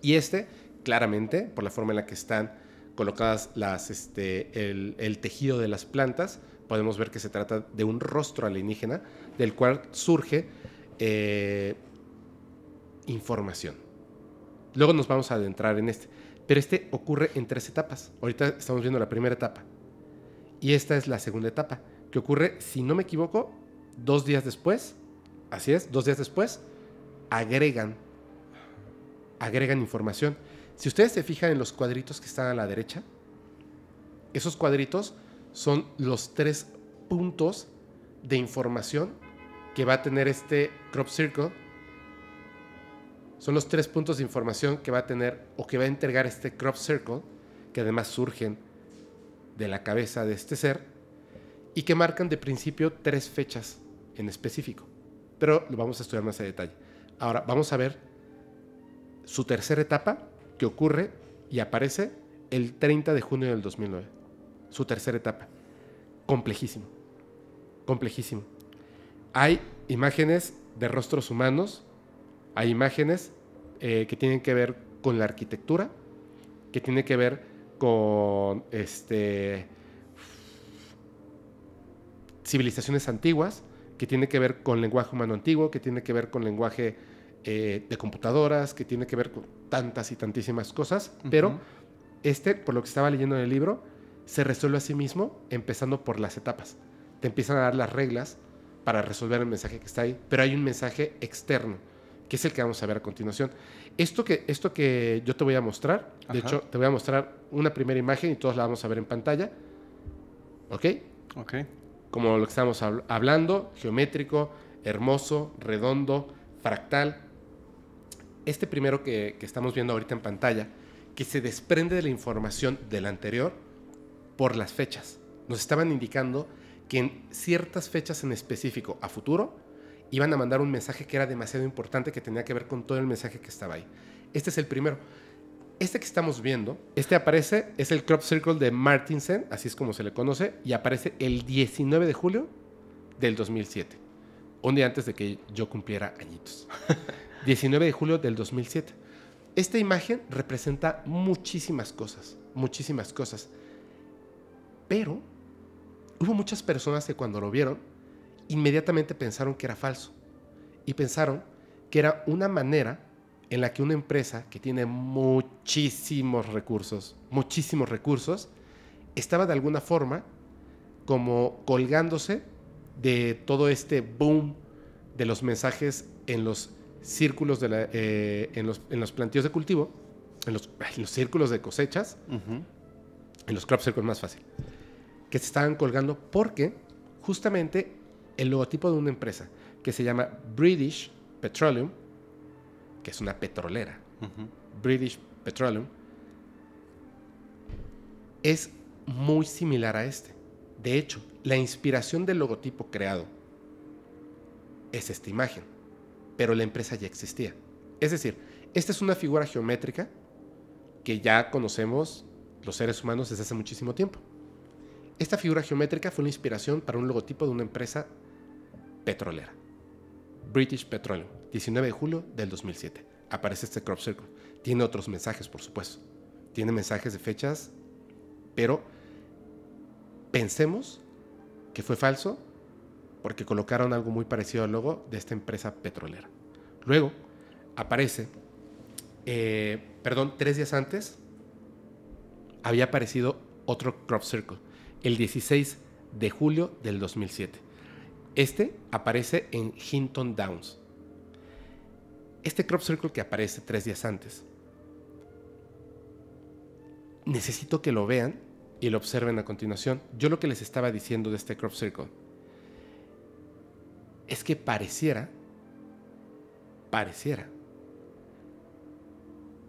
Y este, claramente, por la forma en la que están colocadas las, este, el, tejido de las plantas, podemos ver que se trata de un rostro alienígena del cual surge eh, información. Luego nos vamos a adentrar en este, pero este ocurre en tres etapas. Ahorita estamos viendo la primera etapa y esta es la segunda etapa, que ocurre, si no me equivoco, Dos días después, así es, dos días después, agregan, agregan información. Si ustedes se fijan en los cuadritos que están a la derecha, esos cuadritos son los tres puntos de información que va a tener este crop circle. Son los tres puntos de información que va a tener o que va a entregar este crop circle, que además surgen de la cabeza de este ser, y que marcan de principio tres fechas en específico, pero lo vamos a estudiar más a detalle. Ahora vamos a ver su tercera etapa que ocurre y aparece el 30 de junio del 2009. Su tercera etapa. Complejísimo. Complejísimo. Hay imágenes de rostros humanos, hay imágenes eh, que tienen que ver con la arquitectura, que tienen que ver con este, civilizaciones antiguas, que tiene que ver con lenguaje humano antiguo, que tiene que ver con lenguaje eh, de computadoras, que tiene que ver con tantas y tantísimas cosas, pero este, por lo que estaba leyendo en el libro, se resuelve a sí mismo empezando por las etapas. Te empiezan a dar las reglas para resolver el mensaje que está ahí, pero hay un mensaje externo, que es el que vamos a ver a continuación. Esto que, esto que yo te voy a mostrar, de hecho, te voy a mostrar una primera imagen y todos la vamos a ver en pantalla. ¿Ok? Ok como lo que estamos hablando, geométrico, hermoso, redondo, fractal. Este primero que, que estamos viendo ahorita en pantalla, que se desprende de la información del anterior por las fechas. Nos estaban indicando que en ciertas fechas en específico a futuro iban a mandar un mensaje que era demasiado importante, que tenía que ver con todo el mensaje que estaba ahí. Este es el primero este que estamos viendo, este aparece, es el crop circle de Martinsen, así es como se le conoce, y aparece el 19 de julio del 2007, un día antes de que yo cumpliera añitos. 19 *laughs* de julio del 2007. Esta imagen representa muchísimas cosas, muchísimas cosas. Pero hubo muchas personas que cuando lo vieron, inmediatamente pensaron que era falso. Y pensaron que era una manera en la que una empresa que tiene muchísimos recursos, muchísimos recursos, estaba de alguna forma como colgándose de todo este boom de los mensajes en los círculos de eh, en, los, en plantíos de cultivo, en los, círculos de cosechas, en los crop circles más fácil, que se estaban colgando porque justamente el logotipo de una empresa que se llama British Petroleum que es una petrolera, British Petroleum, es muy similar a este. De hecho, la inspiración del logotipo creado es esta imagen, pero la empresa ya existía. Es decir, esta es una figura geométrica que ya conocemos los seres humanos desde hace muchísimo tiempo. Esta figura geométrica fue la inspiración para un logotipo de una empresa petrolera, British Petroleum. 19 de julio del 2007. Aparece este crop circle. Tiene otros mensajes, por supuesto. Tiene mensajes de fechas, pero pensemos que fue falso porque colocaron algo muy parecido al logo de esta empresa petrolera. Luego aparece, eh, perdón, tres días antes había aparecido otro crop circle, el 16 de julio del 2007. Este aparece en Hinton Downs este crop circle que aparece tres días antes. Necesito que lo vean y lo observen a continuación. Yo lo que les estaba diciendo de este crop circle es que pareciera, pareciera,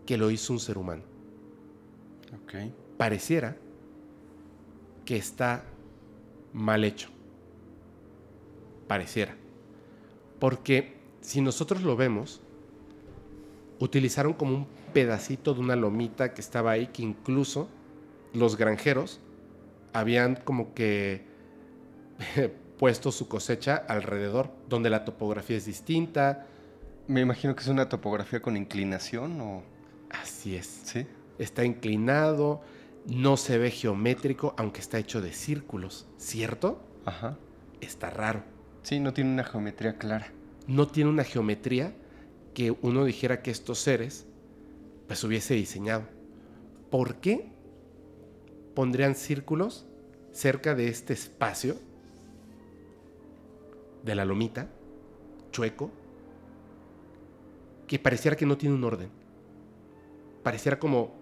que lo hizo un ser humano. Pareciera que está mal hecho. Pareciera. Porque si nosotros lo vemos, utilizaron como un pedacito de una lomita que estaba ahí, que incluso los granjeros habían como que *laughs* puesto su cosecha alrededor, donde la topografía es distinta. Me imagino que es una topografía con inclinación o... Así es. Sí. Está inclinado, no se ve geométrico, aunque está hecho de círculos, ¿cierto? Ajá. Está raro. Sí, no tiene una geometría clara. No tiene una geometría que uno dijera que estos seres pues hubiese diseñado. ¿Por qué pondrían círculos cerca de este espacio de la lomita, chueco, que pareciera que no tiene un orden? Pareciera como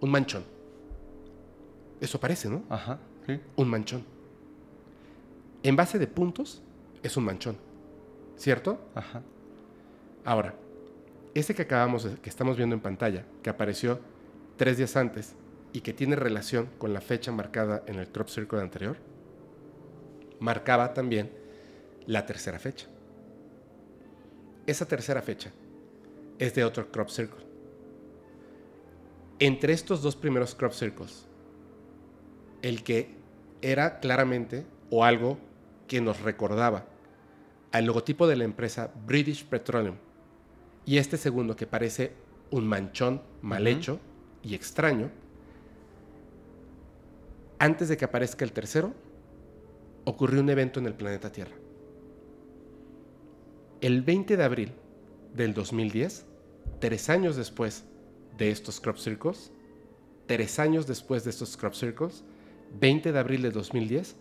un manchón. Eso parece, ¿no? Ajá, Un manchón. En base de puntos, es un manchón. ¿Cierto? Ajá. Ahora, este que acabamos, que estamos viendo en pantalla, que apareció tres días antes y que tiene relación con la fecha marcada en el crop circle anterior, marcaba también la tercera fecha. Esa tercera fecha es de otro crop circle. Entre estos dos primeros crop circles, el que era claramente o algo que nos recordaba al logotipo de la empresa British Petroleum, y este segundo, que parece un manchón mal hecho y extraño, antes de que aparezca el tercero, ocurrió un evento en el planeta Tierra. El 20 de abril del 2010, tres años después de estos crop circles, tres años después de estos crop circles, 20 de abril de 2010,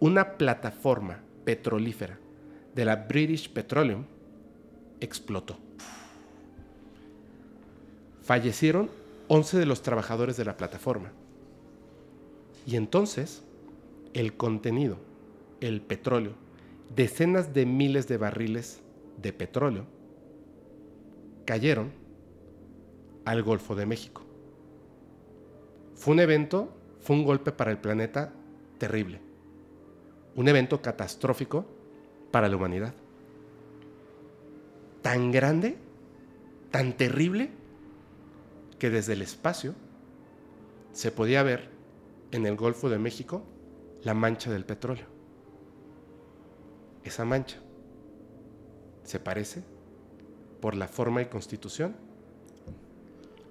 una plataforma petrolífera de la British Petroleum explotó fallecieron 11 de los trabajadores de la plataforma. Y entonces, el contenido, el petróleo, decenas de miles de barriles de petróleo cayeron al Golfo de México. Fue un evento, fue un golpe para el planeta terrible, un evento catastrófico para la humanidad. Tan grande, tan terrible, que desde el espacio se podía ver en el Golfo de México la mancha del petróleo. Esa mancha se parece por la forma y constitución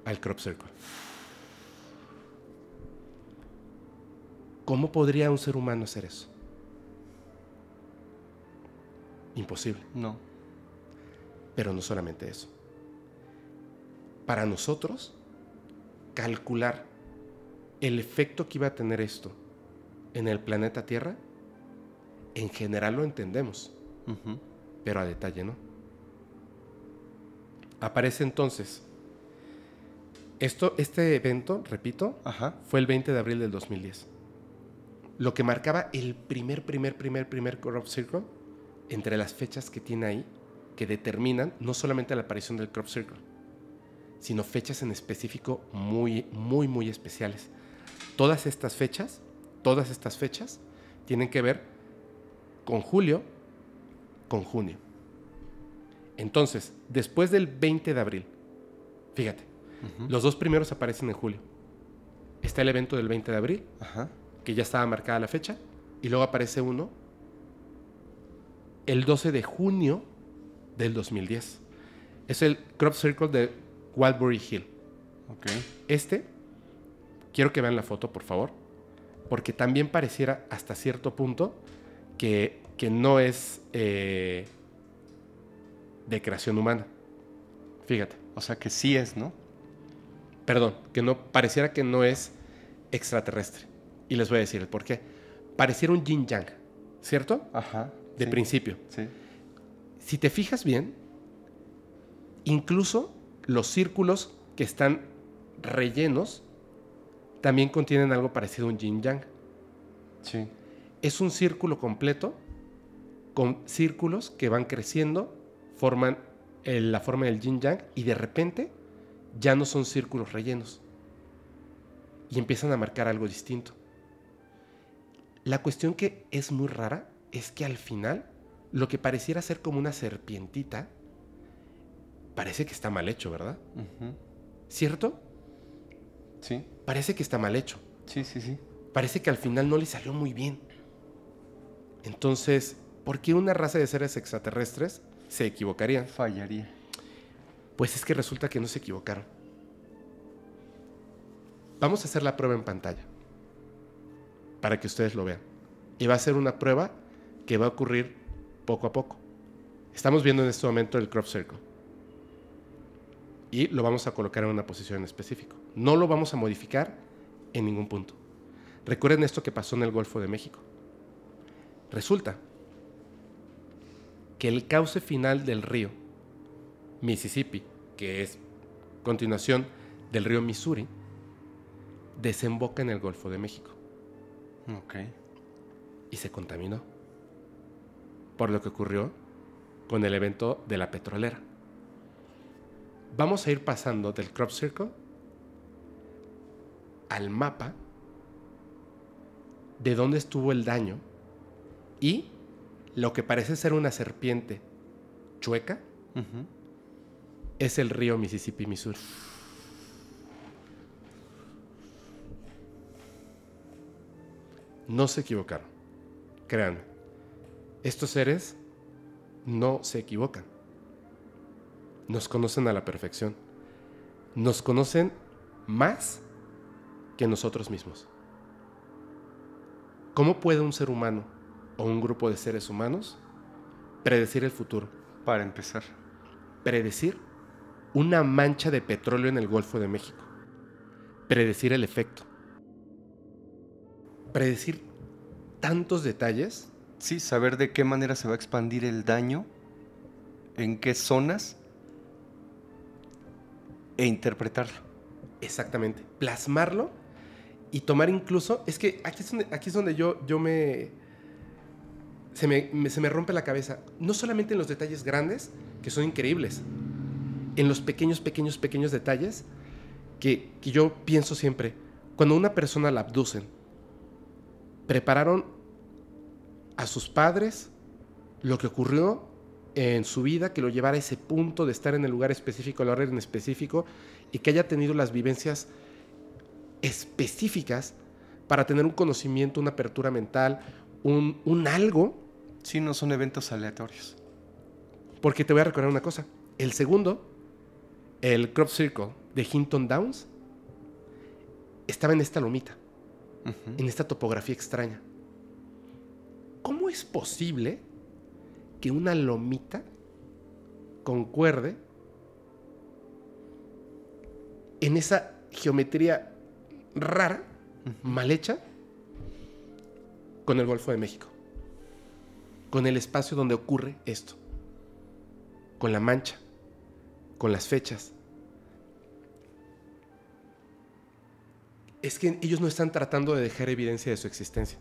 al crop circle. ¿Cómo podría un ser humano hacer eso? Imposible. No. Pero no solamente eso para nosotros calcular el efecto que iba a tener esto en el planeta Tierra, en general lo entendemos, pero a detalle no. Aparece entonces, esto, este evento, repito, Ajá. fue el 20 de abril del 2010, lo que marcaba el primer, primer, primer, primer crop circle entre las fechas que tiene ahí, que determinan no solamente la aparición del crop circle, sino fechas en específico muy, muy, muy especiales. Todas estas fechas, todas estas fechas tienen que ver con julio, con junio. Entonces, después del 20 de abril, fíjate, los dos primeros aparecen en julio. Está el evento del 20 de abril, que ya estaba marcada la fecha, y luego aparece uno el 12 de junio del 2010. Es el Crop Circle de Walbury Hill. Este, quiero que vean la foto, por favor, porque también pareciera hasta cierto punto que, que no es eh, de creación humana. Fíjate. O sea que sí es, ¿no? Perdón, que no pareciera que no es extraterrestre. Y les voy a decir el por qué. Pareciera un yin ¿cierto? Ajá. De principio. Sí. Si te fijas bien, incluso los círculos que están rellenos también contienen algo parecido a un yin yang. Sí. Es un círculo completo con círculos que van creciendo, forman la forma del yin yang y de repente ya no son círculos rellenos y empiezan a marcar algo distinto. La cuestión que es muy rara es que al final lo que pareciera ser como una serpientita parece que está mal hecho, ¿verdad? ¿Cierto? Sí. Parece que está mal hecho. Sí, sí, sí. Parece que al final no le salió muy bien. Entonces, ¿por qué una raza de seres extraterrestres se equivocaría? Fallaría. Pues es que resulta que no se equivocaron. Vamos a hacer la prueba en pantalla para que ustedes lo vean. Y va a ser una prueba que va a ocurrir poco a poco. Estamos viendo en este momento el crop circle y lo vamos a colocar en una posición específica. No lo vamos a modificar en ningún punto. Recuerden esto que pasó en el Golfo de México. Resulta que el cauce final del río Mississippi, que es continuación del río Missouri, desemboca en el Golfo de México. Y se contaminó. Por lo que ocurrió con el evento de la petrolera vamos a ir pasando del crop circle al mapa de dónde estuvo el daño y lo que parece ser una serpiente chueca es el río Mississippi, Missouri. No se equivocaron. Créanme, estos seres no se equivocan nos conocen a la perfección. Nos conocen más que nosotros mismos. ¿Cómo puede un ser humano o un grupo de seres humanos predecir el futuro? Para empezar. Predecir una mancha de petróleo en el Golfo de México. Predecir el efecto. Predecir tantos detalles. Sí, saber de qué manera se va a expandir el daño, en qué zonas e interpretarlo. Exactamente, plasmarlo y tomar incluso, es que aquí es donde, aquí es donde yo, yo me, se me, rompe la cabeza, no solamente en los detalles grandes, que son increíbles, en los pequeños, pequeños, pequeños detalles que, que yo pienso siempre, cuando una persona la abducen, prepararon a sus padres, lo que ocurrió en su vida que lo llevara a ese punto de estar en el lugar específico, a la hora en específico, y que haya tenido las vivencias específicas para tener un conocimiento, una apertura mental, un, algo. Sí, no son eventos aleatorios. Porque te voy a recordar una cosa. El segundo, el Crop Circle de Hinton Downs, estaba en esta lomita, en esta topografía extraña. ¿Cómo es posible que una lomita concuerde en esa geometría rara, mal hecha, con el Golfo de México, con el espacio donde ocurre esto, con la mancha, con las fechas. Es que ellos no están tratando de dejar evidencia de su existencia.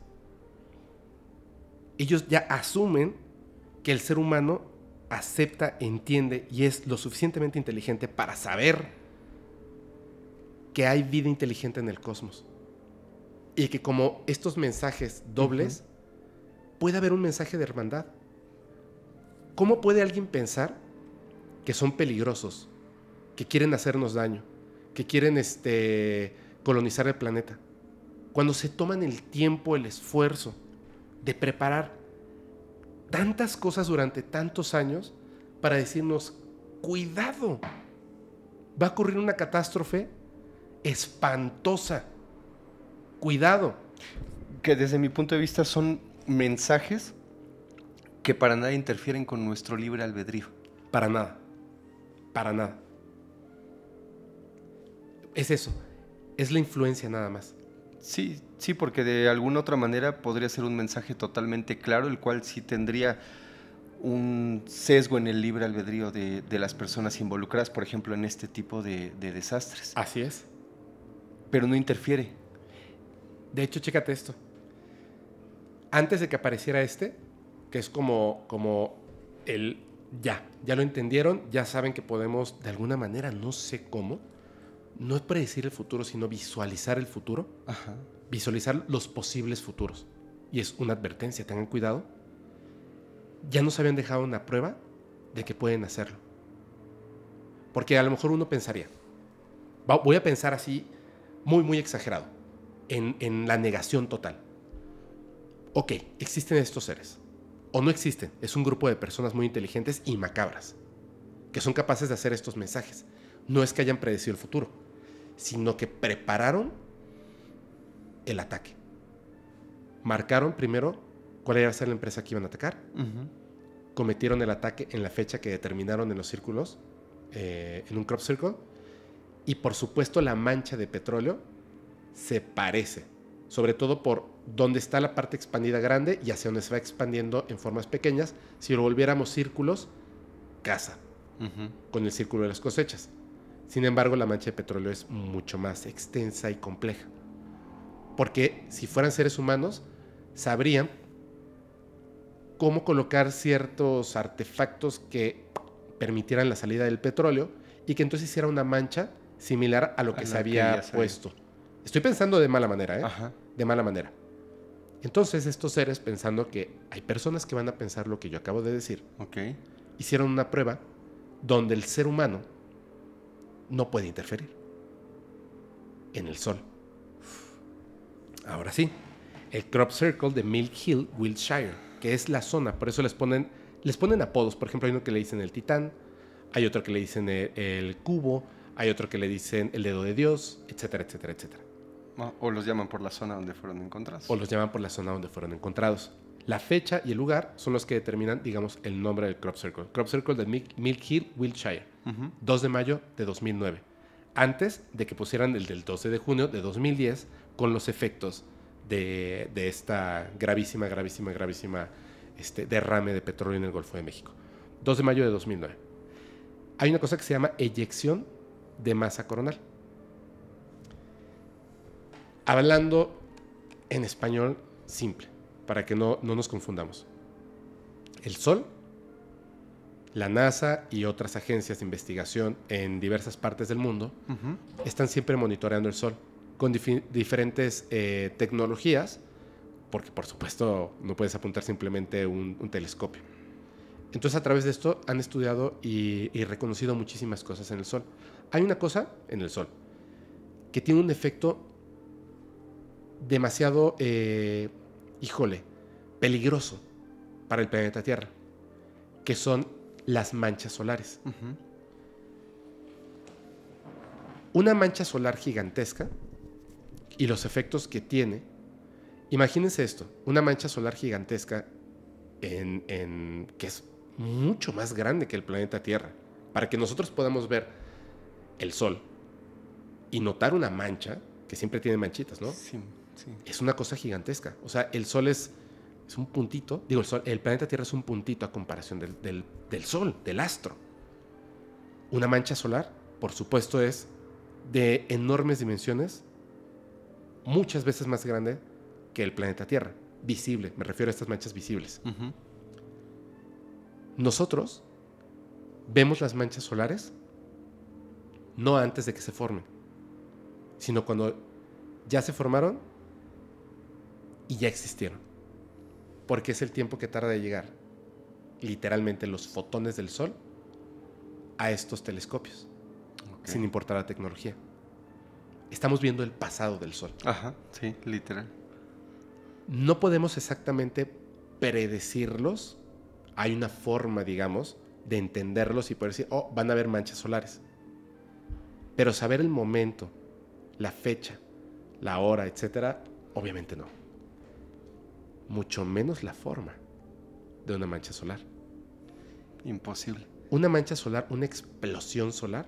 Ellos ya asumen que el ser humano acepta, entiende y es lo suficientemente inteligente para saber que hay vida inteligente en el cosmos. Y que como estos mensajes dobles, puede haber un mensaje de hermandad. ¿Cómo puede alguien pensar que son peligrosos, que quieren hacernos daño, que quieren este, colonizar el planeta? Cuando se toman el tiempo, el esfuerzo de preparar tantas cosas durante tantos años para decirnos, cuidado, va a ocurrir una catástrofe espantosa. Cuidado. Que desde mi punto de vista son mensajes que para nada interfieren con nuestro libre albedrío. Para nada. Para nada. Es eso. Es la influencia nada más. Sí, Sí, porque de alguna otra manera podría ser un mensaje totalmente claro, el cual sí tendría un sesgo en el libre albedrío de, las personas involucradas, por ejemplo, en este tipo de, desastres. Así es. Pero no interfiere. De hecho, chécate esto. Antes de que apareciera este, que es como, como el ya, ya lo entendieron, ya saben que podemos, de alguna manera, no sé cómo, no es predecir el futuro, sino visualizar el futuro. Ajá visualizar los posibles futuros. Y es una advertencia, tengan cuidado. Ya nos habían dejado una prueba de que pueden hacerlo. Porque a lo mejor uno pensaría, voy a pensar así, muy, muy exagerado, en, la negación total. Ok, existen estos seres. O no existen, es un grupo de personas muy inteligentes y macabras, que son capaces de hacer estos mensajes. No es que hayan predecido el futuro, sino que prepararon el ataque. Marcaron primero cuál era a ser la empresa que iban a atacar. Cometieron el ataque en la fecha que determinaron en los círculos, eh, en un crop circle. Y por supuesto la mancha de petróleo se parece, sobre todo por dónde está la parte expandida grande y hacia dónde se va expandiendo en formas pequeñas. Si lo volviéramos círculos, casa, con el círculo de las cosechas. Sin embargo, la mancha de petróleo es mucho más extensa y compleja. Porque si fueran seres humanos, sabrían cómo colocar ciertos artefactos que permitieran la salida del petróleo y que entonces hiciera una mancha similar a lo que se había puesto. Estoy pensando de mala manera, ¿eh? De mala manera. Entonces estos seres, pensando que hay personas que van a pensar lo que yo acabo de decir, hicieron una prueba donde el ser humano no puede interferir en el sol. Ahora sí, el Crop Circle de Milk Hill, Wiltshire, que es la zona, por eso les ponen, apodos. Por ejemplo, hay uno que le dicen el Titán, hay otro que le dicen el, Cubo, hay otro que le dicen el Dedo de Dios, etcétera, etcétera, etcétera. Ah, o los llaman por la zona donde fueron encontrados. O los llaman por la zona donde fueron encontrados. La fecha y el lugar son los que determinan, digamos, el nombre del Crop Circle. Crop Circle de Milk Hill, Wiltshire. 2 de mayo de 2009. Antes de que pusieran el del 12 de junio de 2010, con los efectos de, esta gravísima, gravísima, gravísima este, derrame de petróleo en el Golfo de México. 2 de mayo de 2009. Hay una cosa que se llama eyección de masa coronal. Hablando en español simple, para que no, no nos confundamos. El Sol la NASA y otras agencias de investigación en diversas partes del mundo están siempre monitoreando el Sol con diferentes eh, tecnologías, porque por supuesto no puedes apuntar simplemente un, telescopio. Entonces a través de esto han estudiado y, reconocido muchísimas cosas en el Sol. Hay una cosa en el Sol que tiene un efecto demasiado, eh, híjole, peligroso para el planeta Tierra, que son las manchas solares. Una mancha solar gigantesca y los efectos que tiene. Imagínense esto, una mancha solar gigantesca en, que es mucho más grande que el planeta Tierra. Para que nosotros podamos ver el Sol y notar una mancha, que siempre tiene manchitas, ¿no? Sí, sí. Es una cosa gigantesca. O sea, el Sol es, es un puntito, digo, el, sol, planeta Tierra es un puntito a comparación del, del Sol, del astro. Una mancha solar, por supuesto, es de enormes dimensiones muchas veces más grande que el planeta Tierra. Visible, me refiero a estas manchas visibles. Nosotros vemos las manchas solares no antes de que se formen, sino cuando ya se formaron y ya existieron. Porque es el tiempo que tarda de llegar literalmente los fotones del sol a estos telescopios, sin importar la tecnología estamos viendo el pasado del Sol. Ajá, sí, literal. No podemos exactamente predecirlos. Hay una forma, digamos, de entenderlos y poder decir, oh, van a haber manchas solares. Pero saber el momento, la fecha, la hora, etcétera, obviamente no. Mucho menos la forma de una mancha solar. Imposible. Una mancha solar, una explosión solar,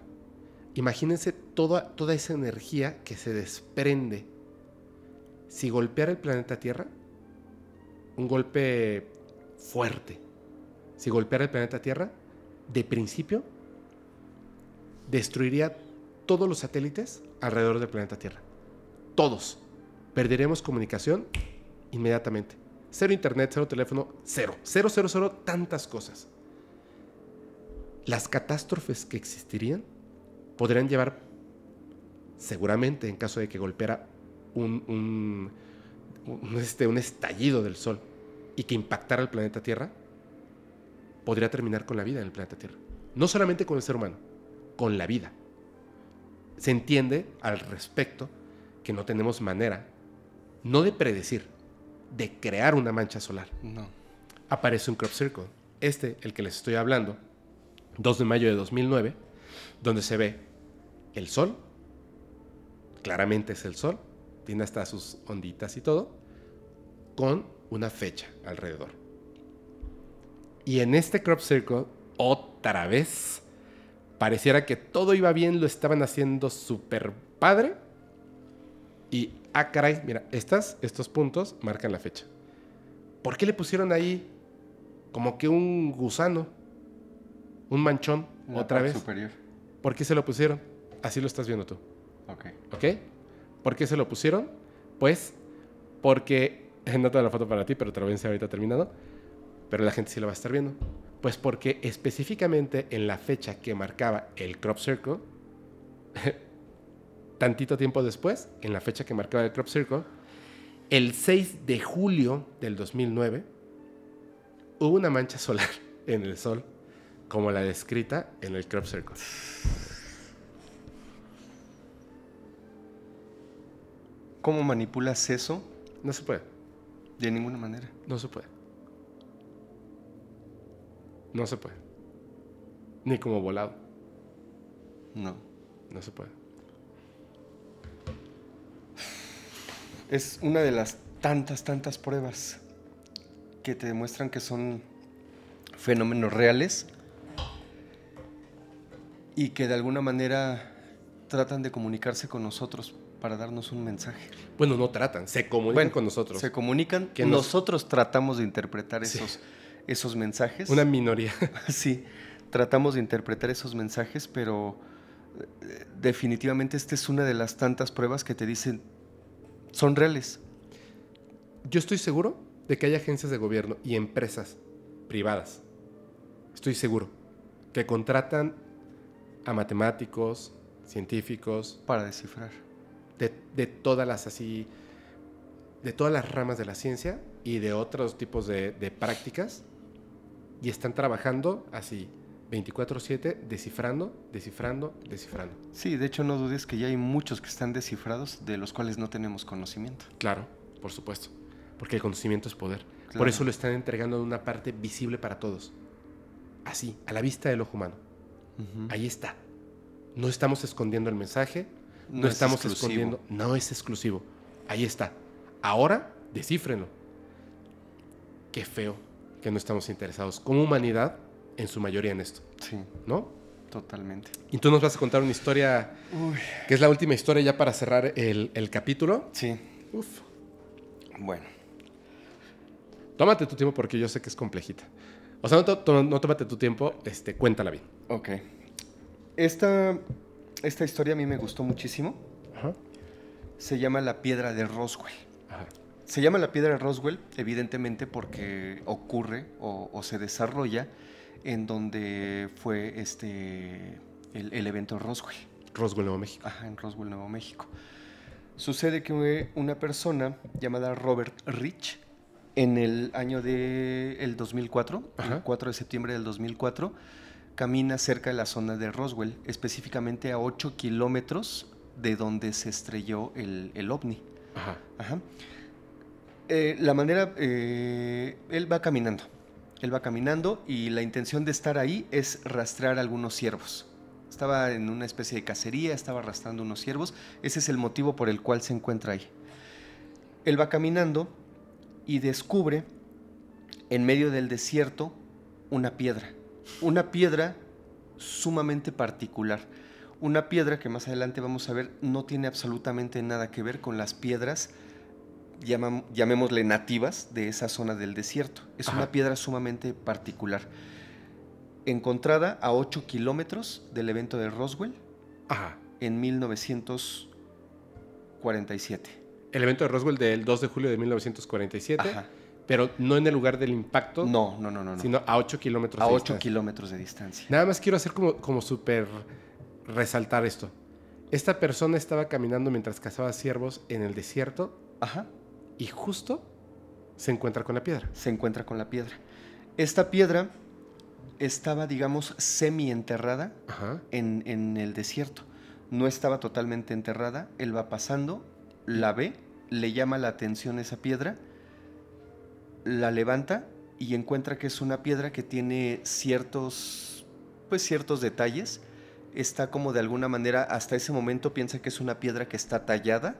Imagínense toda, toda esa energía que se desprende. Si golpeara el planeta Tierra, un golpe fuerte. Si golpeara el planeta Tierra, de principio, destruiría todos los satélites alrededor del planeta Tierra. Todos. Perderemos comunicación inmediatamente. Cero internet, cero teléfono, cero. Cero, cero, cero, tantas cosas. Las catástrofes que existirían podrían llevar, seguramente en caso de que golpeara este, un, estallido del Sol y que impactara el planeta Tierra, podría terminar con la vida en el planeta Tierra. No solamente con el ser humano, con la vida. Se entiende al respecto que no tenemos manera, no de predecir, de crear una mancha solar. No. Aparece un crop circle. Este, el que les estoy hablando, 2 de mayo de 2009, donde se ve el sol, claramente es el sol, tiene hasta sus onditas y todo, con una fecha alrededor. Y en este crop circle, otra vez, pareciera que todo iba bien, lo estaban haciendo súper padre. Y, ah, caray, mira, estas, estos puntos marcan la fecha. ¿Por qué le pusieron ahí como que un gusano, un manchón, otra vez? Superior. ¿Por qué se lo pusieron? Así lo estás viendo tú. Ok. ¿Ok? ¿Por qué se lo pusieron? Pues porque, *laughs* no tengo la foto para ti, pero te vez voy a enseñar ahorita terminado. pero la gente sí lo va a estar viendo. Pues porque específicamente en la fecha que marcaba el crop circle, *laughs* tantito tiempo después, en la fecha que marcaba el crop circle, el 6 de julio del 2009, hubo una mancha solar *laughs* en el sol como la descrita en el crop circle. ¿Cómo manipulas eso? No se puede. De ninguna manera. No se puede. No se puede. Ni como volado. No. No se puede. Es una de las tantas, tantas pruebas que te demuestran que son fenómenos reales y que de alguna manera tratan de comunicarse con nosotros para darnos un mensaje. Bueno, no tratan, se comunican con nosotros. Se comunican, que nosotros tratamos de interpretar esos, esos mensajes. Una minoría. *laughs* sí, tratamos de interpretar esos mensajes, pero eh, definitivamente esta es una de las tantas pruebas que te dicen son reales. Yo estoy seguro de que hay agencias de gobierno y empresas privadas, estoy seguro, que contratan a matemáticos, científicos. Para descifrar de, todas las así, de todas las ramas de la ciencia y de otros tipos de, prácticas y están trabajando así 24/7 descifrando, descifrando, descifrando. Sí, de hecho no dudes que ya hay muchos que están descifrados de los cuales no tenemos conocimiento. Claro, por supuesto, porque el conocimiento es poder. Por eso lo están entregando en una parte visible para todos. Así, a la vista del ojo humano. Ahí está. No estamos escondiendo el mensaje, no, estamos escondiendo. No es exclusivo. Ahí está. Ahora, descifrenlo. Qué feo que no estamos interesados como humanidad en su mayoría en esto. Sí. ¿No? Totalmente. Y tú nos vas a contar una historia que es la última historia ya para cerrar el, capítulo. Sí. Uf. Bueno. Tómate tu tiempo porque yo sé que es complejita. O sea, no, tómate tu tiempo, este, cuéntala bien. Ok. Esta esta historia a mí me gustó muchísimo. Se llama La Piedra de Roswell. Se llama La Piedra de Roswell, evidentemente, porque ocurre o, se desarrolla en donde fue este el, evento Roswell. Roswell, Nuevo México. Ajá, en Roswell, Nuevo México. Sucede que una persona llamada Robert Rich, en el año del 2004, 4 de septiembre del 2004, camina cerca de la zona de Roswell, específicamente a 8 kilómetros de donde se estrelló el, el ovni. Eh, la manera, eh, él va caminando, él va caminando y la intención de estar ahí es rastrear algunos ciervos. Estaba en una especie de cacería, estaba arrastrando unos ciervos, ese es el motivo por el cual se encuentra ahí. Él va caminando y descubre en medio del desierto una piedra una piedra sumamente particular. Una piedra que más adelante vamos a ver no tiene absolutamente nada que ver con las piedras, llamémosle nativas, de esa zona del desierto. Es una piedra sumamente particular. Encontrada a 8 kilómetros del evento de Roswell en 1947. El evento de Roswell del 2 de julio de 1947. Ajá pero no en el lugar del impacto. No, no, no, no. Sino a 8 kilómetros a 8 kilómetros de distancia. Nada más quiero hacer como, como súper resaltar esto. Esta persona estaba caminando mientras cazaba ciervos en el desierto. Ajá. Y justo se encuentra con la piedra. Se encuentra con la piedra. Esta piedra estaba, digamos, semi-enterrada en, en el desierto. No estaba totalmente enterrada. Él va pasando, la ve, le llama la atención esa piedra la levanta y encuentra que es una piedra que tiene ciertos, pues ciertos detalles. Está como de alguna manera, hasta ese momento piensa que es una piedra que está tallada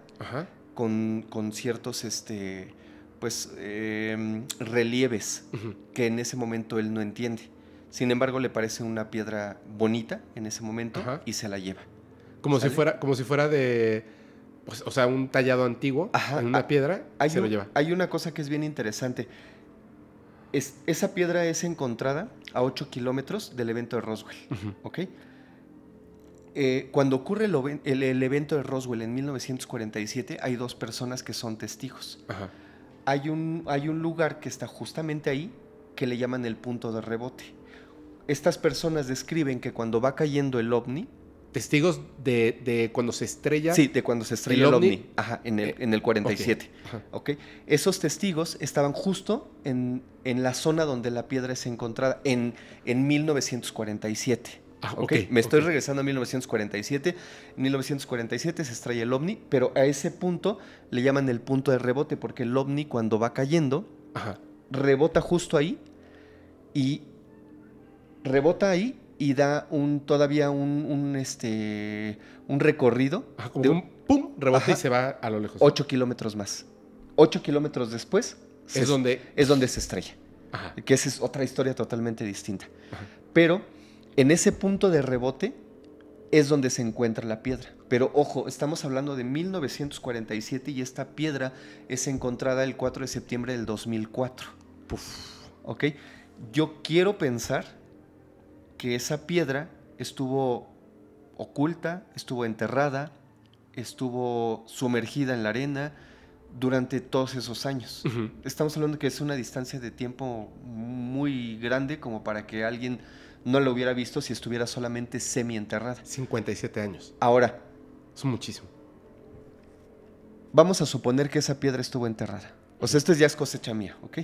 Con, con, ciertos este, pues, em, relieves que en ese momento él no entiende. Sin embargo, le parece una piedra bonita en ese momento y se la lleva. Como si, fuera, como si fuera de, pues, o sea, un tallado antiguo en una ah, piedra hay se lo lleva. Hay una cosa que es bien interesante. Es, esa piedra es encontrada a 8 kilómetros del evento de Roswell. ¿Ok? Eh, cuando ocurre el, el, evento de Roswell en 1947, hay dos personas que son testigos. Hay, un, hay un lugar que está justamente ahí que le llaman el punto de rebote. Estas personas describen que cuando va cayendo el ovni, testigos de, cuando se estrella. Sí, de cuando se estrella el ovni. Ajá, en el, 47. Okay. Esos testigos estaban justo en, la zona donde la piedra es encontrada, en, en 1947. Ah, okay. Me estoy regresando a 1947. En 1947 se estrella el ovni, pero a ese punto le llaman el punto de rebote, porque el ovni cuando va cayendo, rebota justo ahí y rebota ahí y da un todavía un, este, un recorrido. Ah, como de un pum, y se va a lo lejos. 8 kilómetros más. 8 kilómetros después es, donde... es donde se estrella. Que esa es otra historia totalmente distinta. Pero en ese punto de rebote es donde se encuentra la piedra. Pero ojo, estamos hablando de 1947 y esta piedra es encontrada el 4 de septiembre del 2004. ¿Ok? Yo quiero pensar que esa piedra estuvo oculta, estuvo enterrada, estuvo sumergida en la arena durante todos esos años. Estamos hablando que es una distancia de tiempo muy grande como para que alguien no lo hubiera visto si estuviera solamente semi-enterrada. 57 años. Ahora. Es muchísimo. Vamos a suponer que esa piedra estuvo enterrada. O sea, esto ya es cosecha mía, ¿ok?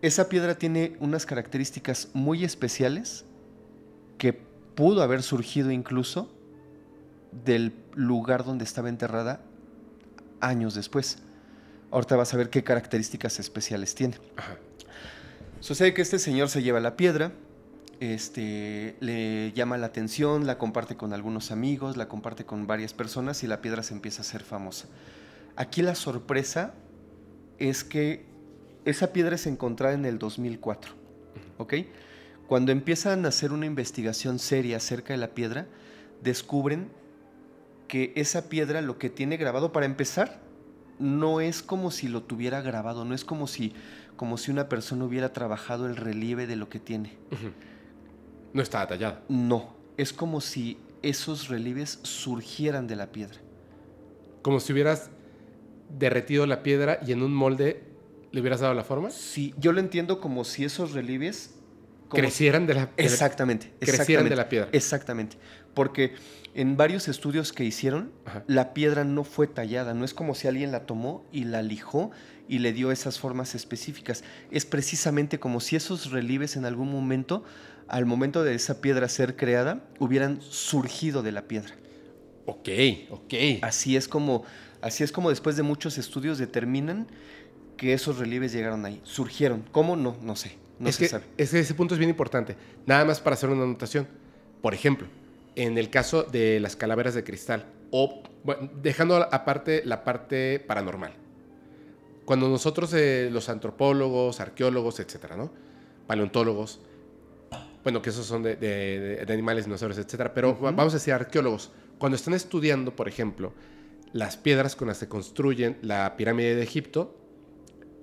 Esa piedra tiene unas características muy especiales que pudo haber surgido incluso del lugar donde estaba enterrada años después. Ahorita vas a ver qué características especiales tiene. Sucede que este señor se lleva la piedra, este, le llama la atención, la comparte con algunos amigos, la comparte con varias personas y la piedra se empieza a hacer famosa. Aquí la sorpresa es que esa piedra se encontrada en el 2004, ¿ok? Cuando empiezan a hacer una investigación seria acerca de la piedra, descubren que esa piedra lo que tiene grabado para empezar no es como si lo tuviera grabado, no es como si como si una persona hubiera trabajado el relieve de lo que tiene. No está tallada. No, es como si esos relieves surgieran de la piedra. Como si hubieras derretido la piedra y en un molde le hubieras dado la forma? Sí, yo lo entiendo como si esos relieves crecieran de la piedra. Exactamente, de la piedra. Exactamente. Porque en varios estudios que hicieron, la piedra no fue tallada. No es como si alguien la tomó y la lijó y le dio esas formas específicas. Es precisamente como si esos relieves en algún momento, al momento de esa piedra ser creada, hubieran surgido de la piedra. Ok, ok. Así es como, así es como después de muchos estudios determinan que esos relieves llegaron ahí. Surgieron. ¿Cómo? No, no sé es que, ese punto es bien importante. Nada más para hacer una anotación. Por ejemplo, en el caso de las calaveras de cristal, o dejando aparte la parte paranormal. Cuando nosotros, eh, los antropólogos, arqueólogos, etcétera, ¿no? Paleontólogos, bueno, que esos son de, animales, dinosaurios, etcétera, pero vamos a decir arqueólogos, cuando están estudiando, por ejemplo, las piedras con las que construyen la pirámide de Egipto,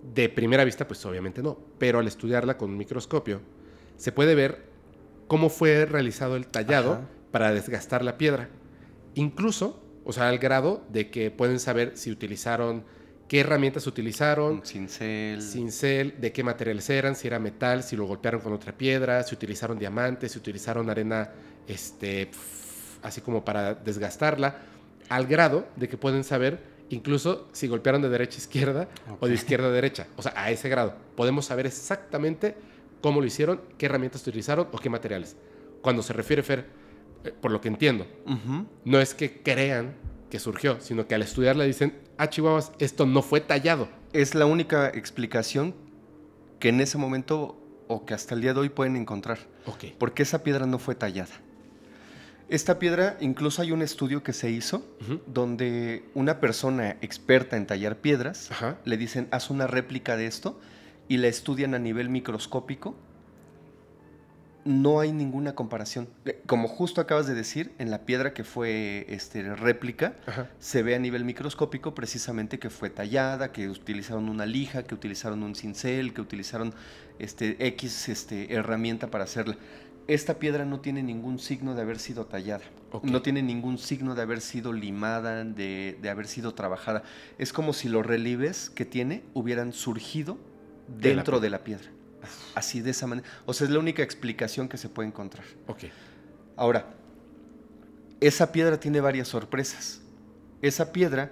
de primera vista, pues obviamente no, pero al estudiarla con un microscopio, se puede ver cómo fue realizado el tallado para desgastar la piedra. Incluso, o sea, al grado de que pueden saber si utilizaron qué herramientas utilizaron. cincel. Cincel, de qué materiales eran, si era metal, si lo golpearon con otra piedra, si utilizaron diamantes, si utilizaron arena, este, así como para desgastarla, al grado de que pueden saber incluso si golpearon de derecha a izquierda o de izquierda a derecha. O sea, a ese grado. Podemos saber exactamente cómo lo hicieron, qué herramientas utilizaron o qué materiales. Cuando se refiere Fer, eh, por lo que entiendo, no es que crean que surgió, sino que al estudiarla dicen, ah, esto no fue tallado. Es la única explicación que en ese momento o que hasta el día de hoy pueden encontrar. Porque esa piedra no fue tallada. Esta piedra, incluso hay un estudio que se hizo donde una persona experta en tallar piedras le dicen, haz una réplica de esto y la estudian a nivel microscópico. No hay ninguna comparación. Eh, como justo acabas de decir, en la piedra que fue este, réplica, se ve a nivel microscópico precisamente que fue tallada, que utilizaron una lija, que utilizaron un cincel, que utilizaron este, X este, herramienta para hacerla esta piedra no tiene ningún signo de haber sido tallada, no tiene ningún signo de haber sido limada, de, haber sido trabajada. Es como si los relieves que tiene hubieran surgido dentro de la, piedra. De la piedra. Así de esa manera. O sea, es la única explicación que se puede encontrar. Ok. Ahora, esa piedra tiene varias sorpresas. Esa piedra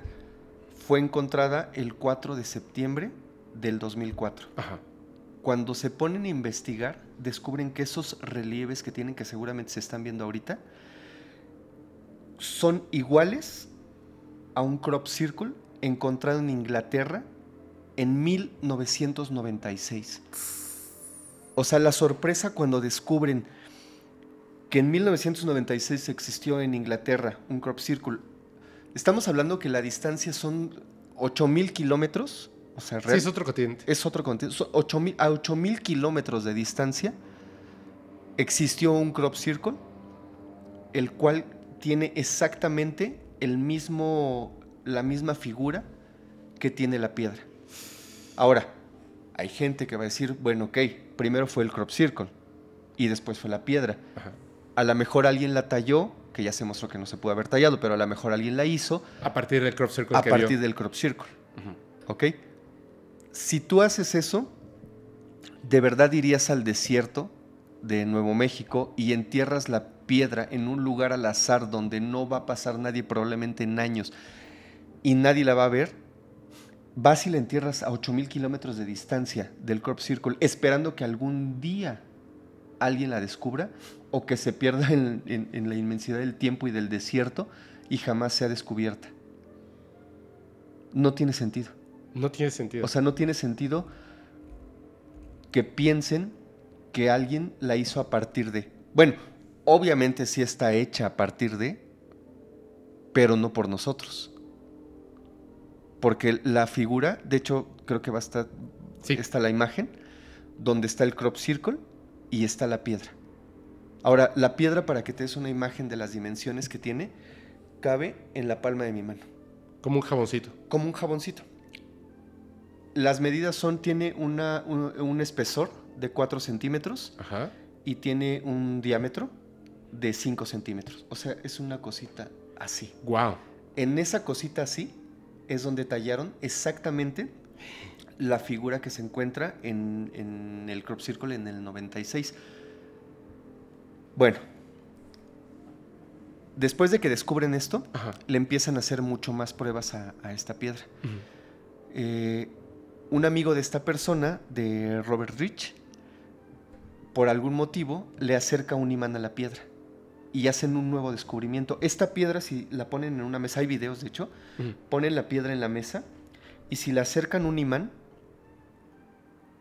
fue encontrada el 4 de septiembre del 2004. Ajá cuando se ponen a investigar, descubren que esos relieves que tienen, que seguramente se están viendo ahorita, son iguales a un crop circle encontrado en Inglaterra en 1996. O sea, la sorpresa cuando descubren que en 1996 existió en Inglaterra un crop circle. Estamos hablando que la distancia son 8.000 kilómetros sí, es otro continente. Es otro continente. 8, a 8.000 kilómetros de distancia existió un crop circle, el cual tiene exactamente el mismo, la misma figura que tiene la piedra. Ahora, hay gente que va a decir, bueno, ok, primero fue el crop circle y después fue la piedra. A lo mejor alguien la talló, que ya se mostró que no se pudo haber tallado, pero a lo mejor alguien la hizo. A partir del crop circle. A partir del crop circle. ¿Ok? si tú haces eso, de verdad irías al desierto de Nuevo México y entierras la piedra en un lugar al azar donde no va a pasar nadie probablemente en años y nadie la va a ver, vas y la entierras a 8.000 kilómetros de distancia del Crop Circle, esperando que algún día alguien la descubra o que se pierda en, en la inmensidad del tiempo y del desierto y jamás sea descubierta. No tiene sentido. No tiene sentido. O sea, no tiene sentido que piensen que alguien la hizo a partir de. Bueno, obviamente sí está hecha a partir de, pero no por nosotros. Porque la figura, de hecho, creo que va a estar. Sí. Está la imagen, donde está el crop circle y está la piedra. Ahora, la piedra, para que te des una imagen de las dimensiones que tiene, cabe en la palma de mi mano. Como un jaboncito. Como un jaboncito las medidas son, tiene una, un, espesor de 4 centímetros y tiene un diámetro de 5 centímetros. O sea, es una cosita así. Wow. En esa cosita así es donde tallaron exactamente la figura que se encuentra en, el crop circle en el 96. Bueno, después de que descubren esto, le empiezan a hacer mucho más pruebas a, esta piedra. eh, un amigo de esta persona, de Robert Rich, por algún motivo le acerca un imán a la piedra y hacen un nuevo descubrimiento. Esta piedra, si la ponen en una mesa, hay videos de hecho, ponen la piedra en la mesa y si le acercan un imán,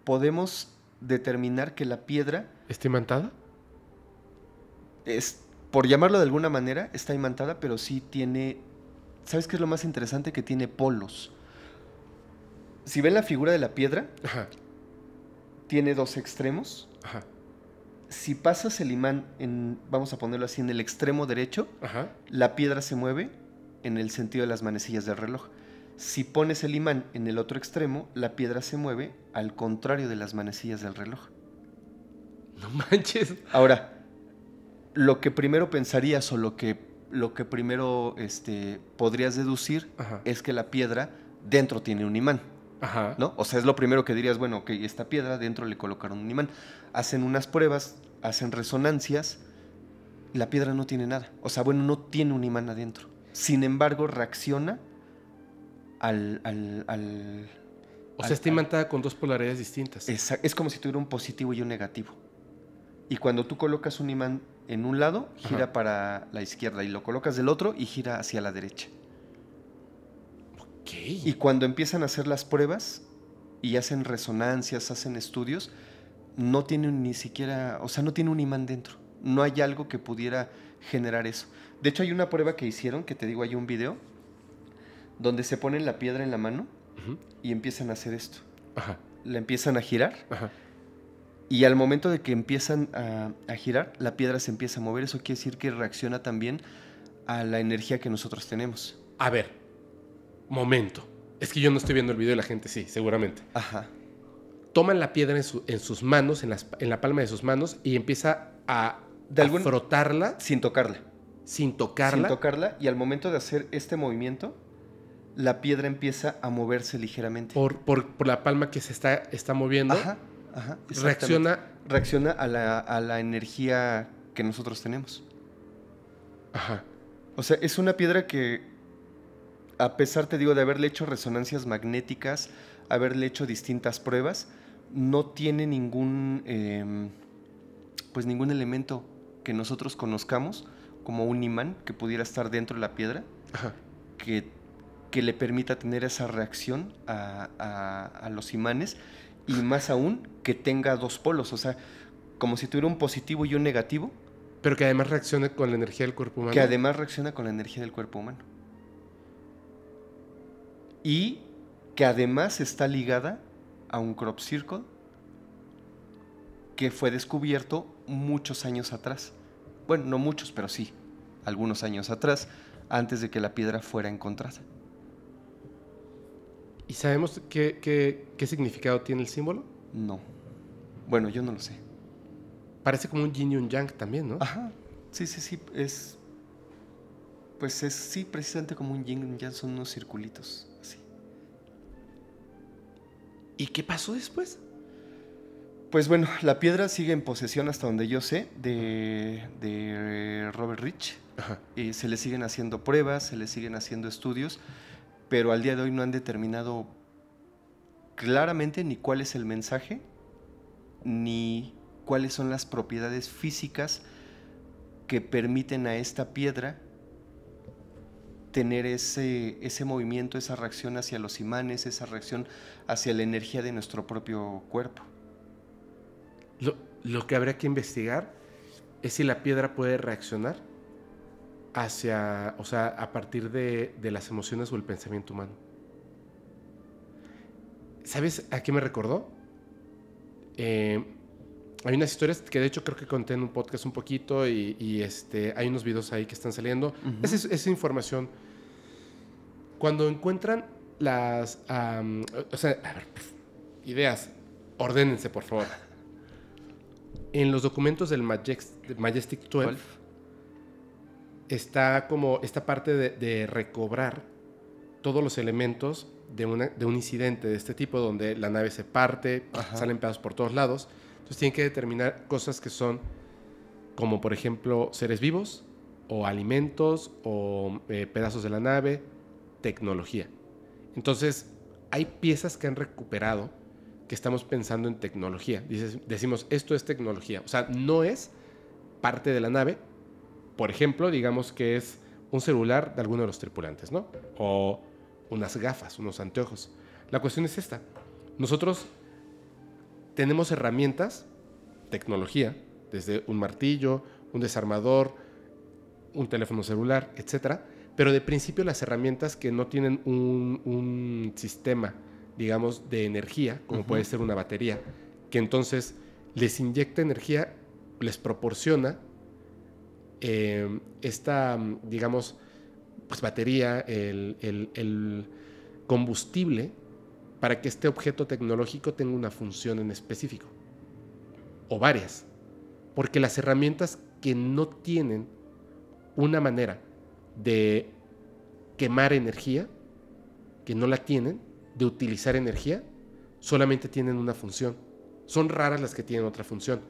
podemos determinar que la piedra... ¿Está imantada? Es, por llamarlo de alguna manera, está imantada, pero sí tiene... ¿Sabes qué es lo más interesante? Que tiene polos si ven la figura de la piedra, tiene dos extremos. Si pasas el imán, en, vamos a ponerlo así, en el extremo derecho, la piedra se mueve en el sentido de las manecillas del reloj. Si pones el imán en el otro extremo, la piedra se mueve al contrario de las manecillas del reloj. No manches. Ahora, lo que primero pensarías o lo que, lo que primero este, podrías deducir es que la piedra dentro tiene un imán. ¿no? O sea, es lo primero que dirías, bueno, ok, esta piedra dentro le colocaron un imán. Hacen unas pruebas, hacen resonancias, la piedra no tiene nada. O sea, bueno, no tiene un imán adentro. Sin embargo, reacciona al... o sea, está imantada con dos polaridades distintas. Es, es como si tuviera un positivo y un negativo. Y cuando tú colocas un imán en un lado, gira para la izquierda y lo colocas del otro y gira hacia la derecha. Y cuando empiezan a hacer las pruebas y hacen resonancias, hacen estudios, no tienen ni siquiera, o sea, no tiene un imán dentro. No hay algo que pudiera generar eso. De hecho, hay una prueba que hicieron, que te digo, hay un video, donde se ponen la piedra en la mano y empiezan a hacer esto. La empiezan a girar. Y al momento de que empiezan a, girar, la piedra se empieza a mover. Eso quiere decir que reacciona también a la energía que nosotros tenemos. A ver, momento. Es que yo no estoy viendo el video y la gente sí, seguramente. Ajá. Toman la piedra en, sus manos, en, la palma de sus manos, y empieza a, frotarla. Sin tocarla. Sin tocarla. Sin tocarla. Y al momento de hacer este movimiento, la piedra empieza a moverse ligeramente. Por, la palma que se está, moviendo. Ajá, ajá. Reacciona. Reacciona a la, a la energía que nosotros tenemos. Ajá. O sea, es una piedra que a pesar, te digo, de haberle hecho resonancias magnéticas, haberle hecho distintas pruebas, no tiene ningún, em, pues ningún elemento que nosotros conozcamos como un imán que pudiera estar dentro de la piedra, que, que le permita tener esa reacción a, los imanes y más aún que tenga dos polos, o sea, como si tuviera un positivo y un negativo. Pero que además reaccione con la energía del cuerpo humano. Que además reacciona con la energía del cuerpo humano y que además está ligada a un crop circle que fue descubierto muchos años atrás. Bueno, no muchos, pero sí, algunos años atrás, antes de que la piedra fuera encontrada. ¿Y sabemos qué, qué, significado tiene el símbolo? No. Bueno, yo no lo sé. Parece como un yin y un yang también, ¿no? Ajá. Sí, sí, sí. Es. Pues es sí, precisamente como un yin y yang son unos circulitos. ¿Y qué pasó después? Pues bueno, la piedra sigue en posesión hasta donde yo sé de, de Robert Rich. Eh, se le siguen haciendo pruebas, se le siguen haciendo estudios, pero al día de hoy no han determinado claramente ni cuál es el mensaje, ni cuáles son las propiedades físicas que permiten a esta piedra tener ese, ese movimiento, esa reacción hacia los imanes, esa reacción hacia la energía de nuestro propio cuerpo. Lo, lo que habría que investigar es si la piedra puede reaccionar hacia, o sea, a partir de, de las emociones o el pensamiento humano. ¿Sabes a qué me recordó? Eh, hay unas historias que de hecho creo que conté en un podcast un poquito y, este, hay unos videos ahí que están saliendo. Esa información cuando encuentran las... o sea, a ver, ideas, ordénense, por favor. *laughs* En los documentos del Majestic, 12 está como esta parte de, recobrar todos los elementos de, un incidente de este tipo, donde la nave se parte, salen pedazos por todos lados. Entonces tienen que determinar cosas que son como por ejemplo seres vivos o alimentos o eh, pedazos de la nave tecnología. Entonces, hay piezas que han recuperado que estamos pensando en tecnología. Dices, decimos, esto es tecnología. O sea, no es parte de la nave. Por ejemplo, digamos que es un celular de alguno de los tripulantes, ¿no? O unas gafas, unos anteojos. La cuestión es esta. Nosotros tenemos herramientas, tecnología, desde un martillo, un desarmador, un teléfono celular, etcétera, pero de principio las herramientas que no tienen un, sistema, digamos, de energía, como puede ser una batería, que entonces les inyecta energía, les proporciona em, esta, digamos, pues batería, el, el combustible para que este objeto tecnológico tenga una función en específico, o varias, porque las herramientas que no tienen una manera de quemar energía, que no la tienen, de utilizar energía, solamente tienen una función. Son raras las que tienen otra función.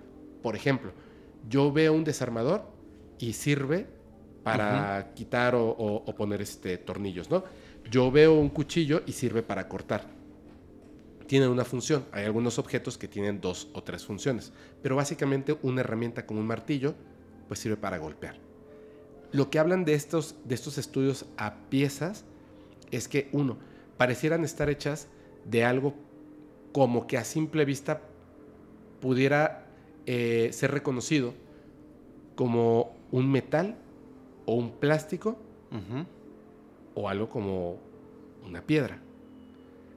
Por ejemplo, yo veo un desarmador y sirve para quitar o, poner este, tornillos, ¿no? Yo veo un cuchillo y sirve para cortar. Tienen una función. Hay algunos objetos que tienen dos o tres funciones. Pero básicamente una herramienta como un martillo, pues sirve para golpear. Lo que hablan de estos, de estos estudios a piezas es que, uno, parecieran estar hechas de algo como que a simple vista pudiera eh, ser reconocido como un metal o un plástico o algo como una piedra.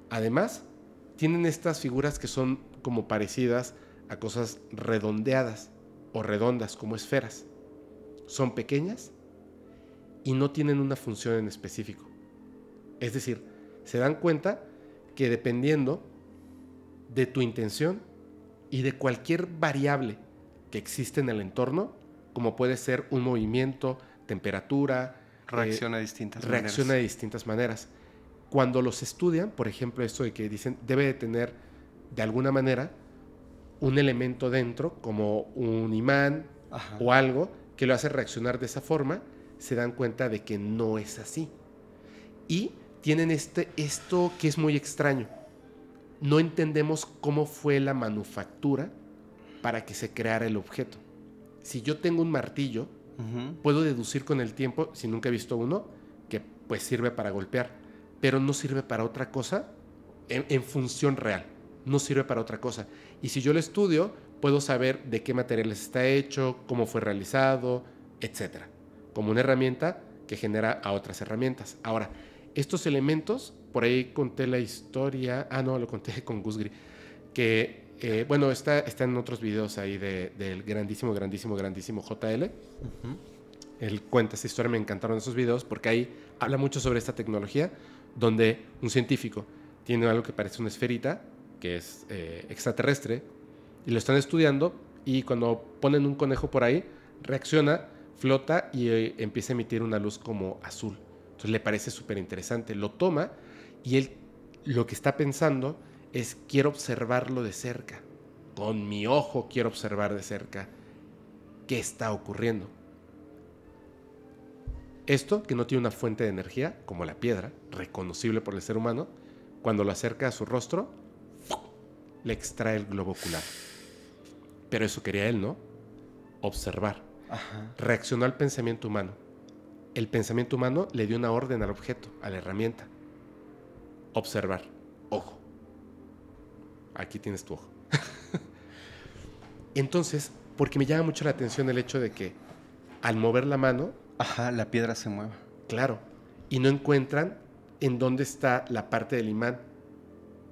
Además, tienen estas figuras que son como parecidas a cosas redondeadas o redondas como esferas. Son pequeñas y no tienen una función en específico. Es decir, se dan cuenta que dependiendo de tu intención y de cualquier variable que existe en el entorno, como puede ser un movimiento, temperatura, eh, reacciona a distintas reacciona de distintas maneras. Cuando los estudian, por ejemplo, esto de que dicen debe de tener de alguna manera un elemento dentro, como un imán o algo que lo hace reaccionar de esa forma, se dan cuenta de que no es así. Y tienen este, esto que es muy extraño. No entendemos cómo fue la manufactura para que se creara el objeto. Si yo tengo un martillo, puedo deducir con el tiempo, si nunca he visto uno, que pues sirve para golpear, pero no sirve para otra cosa en, función real. No sirve para otra cosa. Y si yo lo estudio, puedo saber de qué material está hecho, cómo fue realizado, etcétera como una herramienta que genera a otras herramientas. Ahora, estos elementos, por ahí conté la historia, ah, no, lo conté *laughs* con Gusgri, que, eh, bueno, está, está, en otros videos ahí del grandísimo, grandísimo, grandísimo JL. ...el Él cuenta esta historia, me encantaron esos videos porque ahí habla mucho sobre esta tecnología donde un científico tiene algo que parece una esferita, que es eh, extraterrestre, y lo están estudiando y cuando ponen un conejo por ahí, reacciona flota y eh, empieza a emitir una luz como azul. Entonces le parece súper interesante, lo toma y él lo que está pensando es quiero observarlo de cerca, con mi ojo quiero observar de cerca qué está ocurriendo. Esto, que no tiene una fuente de energía, como la piedra, reconocible por el ser humano, cuando lo acerca a su rostro, le extrae el globo ocular. Pero eso quería él, ¿no? Observar reaccionó al pensamiento humano. El pensamiento humano le dio una orden al objeto, a la herramienta. Observar. Ojo. Aquí tienes tu ojo. *laughs* Entonces, porque me llama mucho la atención el hecho de que al mover la mano... Ajá, la piedra se mueva. Claro. Y no encuentran en dónde está la parte del imán,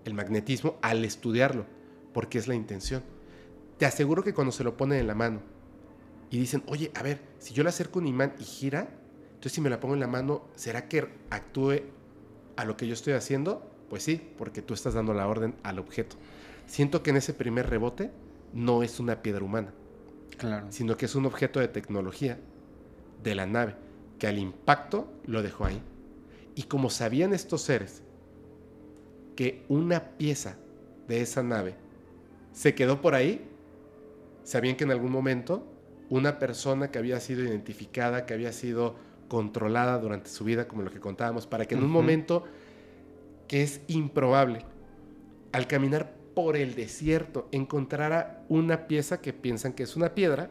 el magnetismo, al estudiarlo, porque es la intención. Te aseguro que cuando se lo ponen en la mano y dicen, oye, a ver, si yo le acerco un imán y gira, entonces si me la pongo en la mano, ¿será que actúe a lo que yo estoy haciendo? Pues sí, porque tú estás dando la orden al objeto. Siento que en ese primer rebote no es una piedra humana, claro. sino que es un objeto de tecnología de la nave, que al impacto lo dejó ahí. Y como sabían estos seres que una pieza de esa nave se quedó por ahí, sabían que en algún momento una persona que había sido identificada, que había sido controlada durante su vida, como lo que contábamos, para que en un momento que es improbable, al caminar por el desierto, encontrara una pieza que piensan que es una piedra,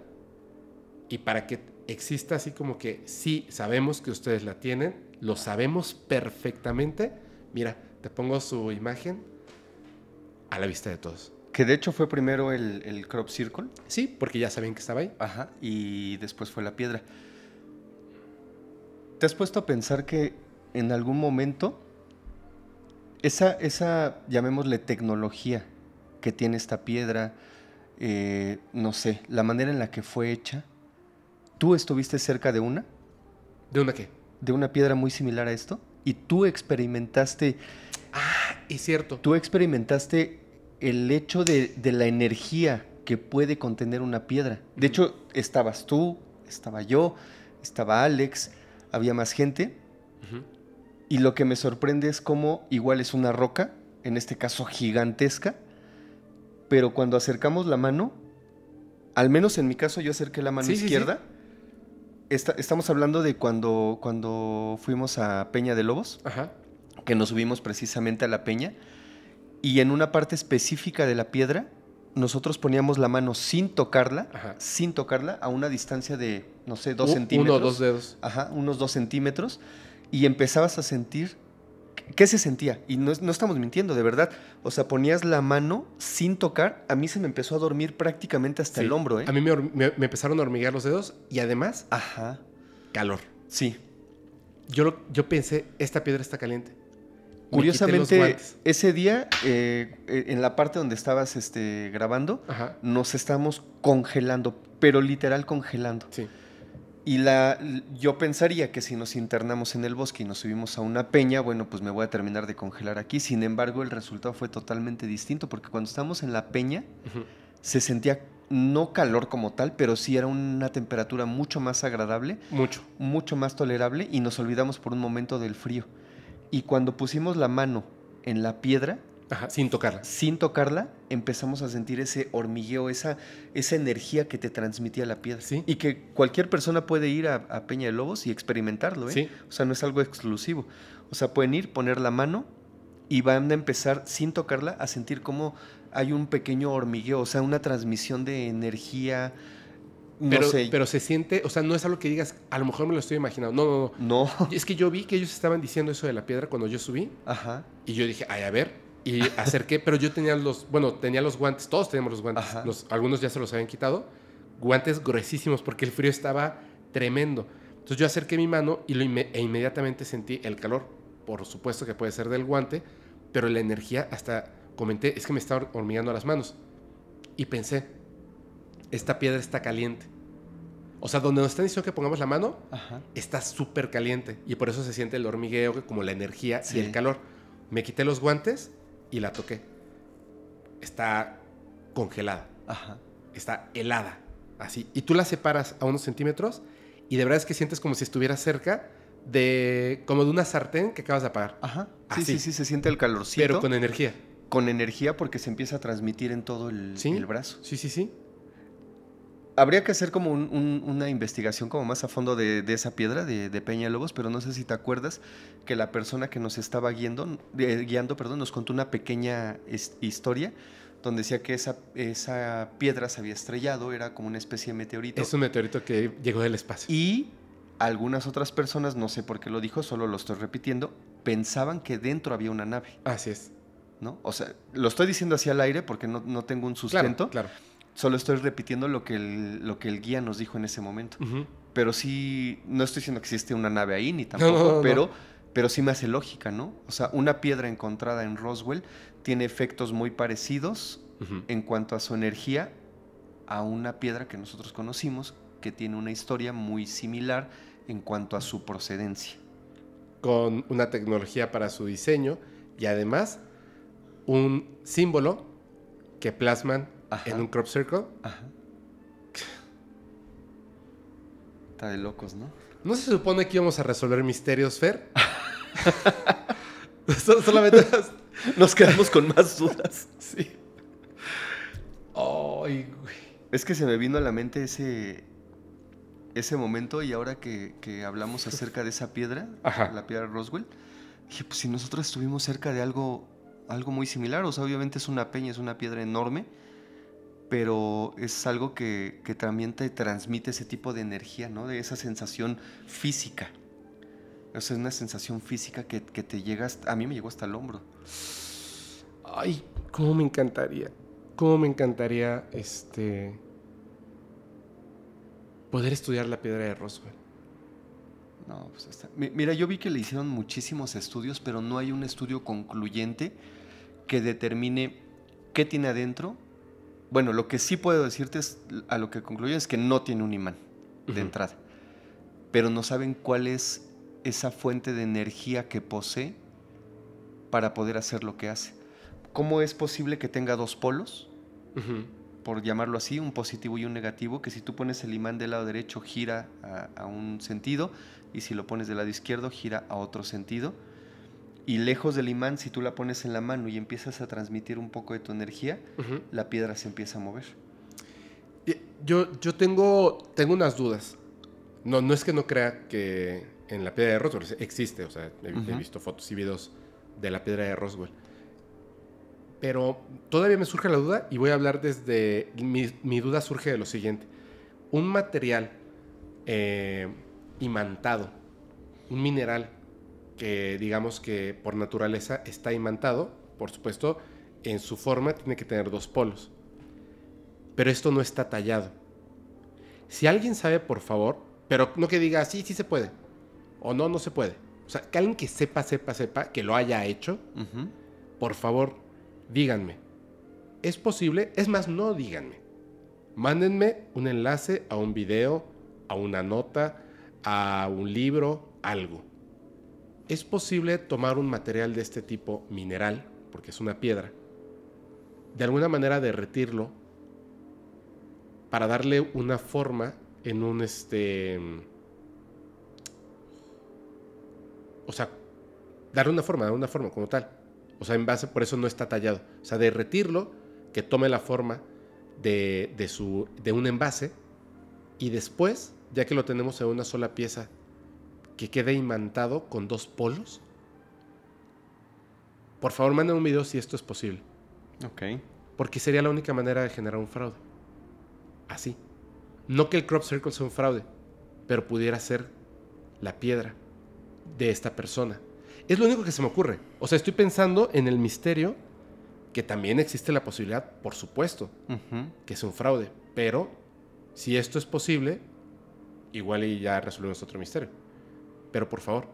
y para que exista así como que sí, sabemos que ustedes la tienen, lo sabemos perfectamente, mira, te pongo su imagen a la vista de todos. Que de hecho fue primero el, crop circle. Sí, porque ya sabían que estaba ahí. Ajá, y después fue la piedra. ¿Te has puesto a pensar que en algún momento esa, esa llamémosle tecnología que tiene esta piedra, eh, no sé, la manera en la que fue hecha, ¿tú estuviste cerca de una? ¿De una qué? De una piedra muy similar a esto. Y tú experimentaste... Ah, es cierto. Tú experimentaste el hecho de, la energía que puede contener una piedra. De hecho, estabas tú, estaba yo, estaba Alex, había más gente. Y lo que me sorprende es cómo igual es una roca, en este caso gigantesca, pero cuando acercamos la mano, al menos en mi caso yo acerqué la mano izquierda. estamos hablando de cuando, cuando fuimos a Peña de Lobos, que nos subimos precisamente a la peña y en una parte específica de la piedra nosotros poníamos la mano sin tocarla, sin tocarla, a una distancia de, no sé, dos centímetros. Uno dos dedos. Ajá, unos dos centímetros. Y empezabas a sentir. ¿Qué se sentía? Y no, no, estamos mintiendo, de verdad. O sea, ponías la mano sin tocar. A mí se me empezó a dormir prácticamente hasta el hombro. ¿eh? A mí me, empezaron a hormiguear los dedos y además. Ajá. Calor. Sí. Yo, yo pensé, esta piedra está caliente. Curiosamente, ese día, eh, eh, en la parte donde estabas este, grabando, nos estamos congelando, pero literal congelando. Y la, yo pensaría que si nos internamos en el bosque y nos subimos a una peña, bueno, pues me voy a terminar de congelar aquí. Sin embargo, el resultado fue totalmente distinto, porque cuando estábamos en la peña, se sentía no calor como tal, pero sí era una temperatura mucho más agradable. Mucho. Mucho más tolerable y nos olvidamos por un momento del frío. Y cuando pusimos la mano en la piedra, sin tocarla. Sin tocarla, empezamos a sentir ese hormigueo, esa, esa energía que te transmitía la piedra. Y que cualquier persona puede ir a, Peña de Lobos y experimentarlo, ¿eh? O sea, no es algo exclusivo. O sea, pueden ir, poner la mano y van a empezar, sin tocarla, a sentir cómo hay un pequeño hormigueo, o sea, una transmisión de energía, pero, se siente, o sea, no es algo que digas, a lo mejor me lo estoy imaginando. No, no, no. *laughs* Es que yo vi que ellos estaban diciendo eso de la piedra cuando yo subí. Ajá. Y yo dije, ay, a ver. Y *laughs* acerqué, pero yo tenía los, bueno, tenía los guantes, todos tenemos los guantes. Los, algunos ya se los habían quitado. Guantes gruesísimos porque el frío estaba tremendo. Entonces yo acerqué mi mano y lo e inmediatamente sentí el calor. Por supuesto que puede ser del guante, pero la energía hasta comenté, es que me estaban hormigando las manos. Y pensé, esta piedra está caliente. O sea, donde nos están diciendo que pongamos la mano, está súper caliente. Y por eso se siente el hormigueo, como la energía y el calor. Me quité los guantes y la toqué. Está congelada. Está helada. Así. Y tú la separas a unos centímetros y de verdad es que sientes como si estuvieras cerca de. como de una sartén que acabas de apagar. Ajá. Sí, sí, sí, se siente el calorcito. Pero con energía. Con energía porque se empieza a transmitir en todo el brazo. Sí, sí, sí habría que hacer como una investigación como más a fondo de, esa piedra de, de, Peña Lobos, pero no sé si te acuerdas que la persona que nos estaba guiando, eh, guiando perdón, nos contó una pequeña historia donde decía que esa, piedra se había estrellado, era como una especie de meteorito. Es un meteorito que llegó del espacio. Y algunas otras personas, no sé por qué lo dijo, solo lo estoy repitiendo, pensaban que dentro había una nave. Así es. ¿No? O sea, lo estoy diciendo hacia el aire porque no, no tengo un sustento. Claro, claro solo estoy repitiendo lo que el, lo que el guía nos dijo en ese momento. Pero sí, no estoy diciendo que existe una nave ahí, ni tampoco, pero, pero sí me hace lógica, ¿no? O sea, una piedra encontrada en Roswell tiene efectos muy parecidos en cuanto a su energía a una piedra que nosotros conocimos, que tiene una historia muy similar en cuanto a su procedencia. Con una tecnología para su diseño y además un símbolo que plasman en un crop circle. Ajá. Está de locos, ¿no? ¿No se supone que íbamos a resolver misterios, Fer? *laughs* Solamente nos quedamos con más dudas. Sí. Ay, güey. Es que se me vino a la mente ese, ese momento y ahora que, hablamos acerca de esa piedra, la piedra Roswell, dije, pues si nosotros estuvimos cerca de algo, algo muy similar, o sea, obviamente es una peña, es una piedra enorme, pero es algo que, que, también te transmite ese tipo de energía, ¿no? De esa sensación física. O es una sensación física que, te llega, hasta, a mí me llegó hasta el hombro. Ay, cómo me encantaría, cómo me encantaría este poder estudiar la piedra de Roswell. No, pues está. Mira, yo vi que le hicieron muchísimos estudios, pero no hay un estudio concluyente que determine qué tiene adentro bueno, lo que sí puedo decirte es, a lo que concluyo es que no tiene un imán de entrada, pero no saben cuál es esa fuente de energía que posee para poder hacer lo que hace. ¿Cómo es posible que tenga dos polos? Por llamarlo así, un positivo y un negativo, que si tú pones el imán del lado derecho gira a un sentido y si lo pones del lado izquierdo gira a otro sentido y lejos del imán, si tú la pones en la mano y empiezas a transmitir un poco de tu energía, la piedra se empieza a mover. Yo, yo tengo, tengo unas dudas. No, no es que no crea que en la piedra de Roswell existe, o sea, he, visto fotos y videos de la piedra de Roswell. Pero todavía me surge la duda y voy a hablar desde... Mi, mi duda surge de lo siguiente. Un material eh, imantado, un mineral que digamos que por naturaleza está imantado, por supuesto, en su forma tiene que tener dos polos. Pero esto no está tallado. Si alguien sabe, por favor, pero no que diga sí, sí se puede, o no, no se puede. O sea, que alguien que sepa, sepa, sepa, que lo haya hecho, por favor, díganme. ¿Es posible? Es más, no díganme. Mándenme un enlace a un video, a una nota, a un libro, algo es posible tomar un material de este tipo mineral, porque es una piedra, de alguna manera derretirlo para darle una forma en un este... O sea, darle una forma, darle una forma como tal. O sea, en base, por eso no está tallado. O sea, derretirlo, que tome la forma de, de, su, de un envase y después, ya que lo tenemos en una sola pieza que quede imantado con dos polos? Por favor, manden un video si esto es posible. Ok. Porque sería la única manera de generar un fraude. Así. No que el crop circle sea un fraude, pero pudiera ser la piedra de esta persona. Es lo único que se me ocurre. O sea, estoy pensando en el misterio, que también existe la posibilidad, por supuesto, que es un fraude. Pero si esto es posible, igual y ya resolvemos otro misterio. Pero por favor,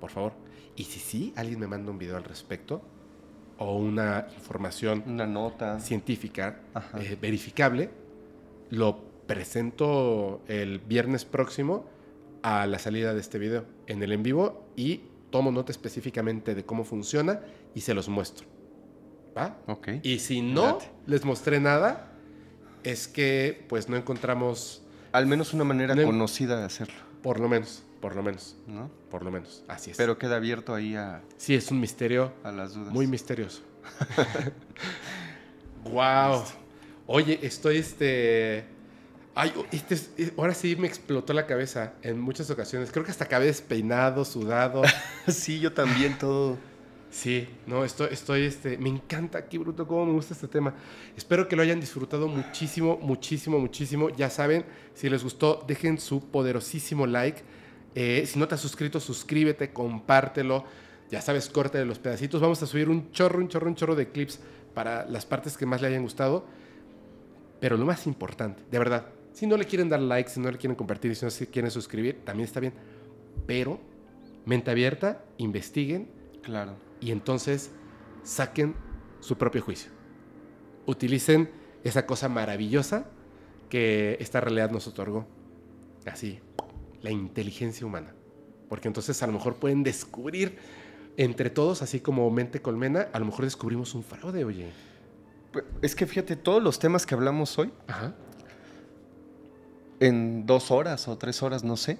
por favor. Y si sí, alguien me manda un video al respecto o una información. Una nota. Científica, eh, verificable, lo presento el viernes próximo a la salida de este video en el en vivo y tomo nota específicamente de cómo funciona y se los muestro. ¿Va? Ok. Y si no les mostré nada, es que pues no encontramos... Al menos una manera conocida de hacerlo. Por lo menos. Por lo menos. ¿No? Por lo menos. Así es. Pero queda abierto ahí a. Sí, es un misterio. A las dudas. Muy misterioso. wow. *laughs* Oye, estoy este. Ay, este eh, ahora sí me explotó la cabeza en muchas ocasiones. Creo que hasta acabé despeinado, sudado. *laughs* sí, yo también todo. Sí, no, estoy, estoy, este, me encanta, qué bruto, cómo me gusta este tema. Espero que lo hayan disfrutado muchísimo, muchísimo, muchísimo. Ya saben, si les gustó, dejen su poderosísimo like eh, si no te has suscrito, suscríbete, compártelo. Ya sabes, corte de los pedacitos. Vamos a subir un chorro, un chorro, un chorro de clips para las partes que más le hayan gustado. Pero lo más importante, de verdad, si no le quieren dar like, si no le quieren compartir, si no se quieren suscribir, también está bien. Pero mente abierta, investiguen. Claro. Y entonces saquen su propio juicio. Utilicen esa cosa maravillosa que esta realidad nos otorgó. Así, la inteligencia humana. Porque entonces a lo mejor pueden descubrir entre todos, así como mente colmena, a lo mejor descubrimos un fraude, oye. Pues, es que fíjate, todos los temas que hablamos hoy, en dos horas o tres horas, no sé.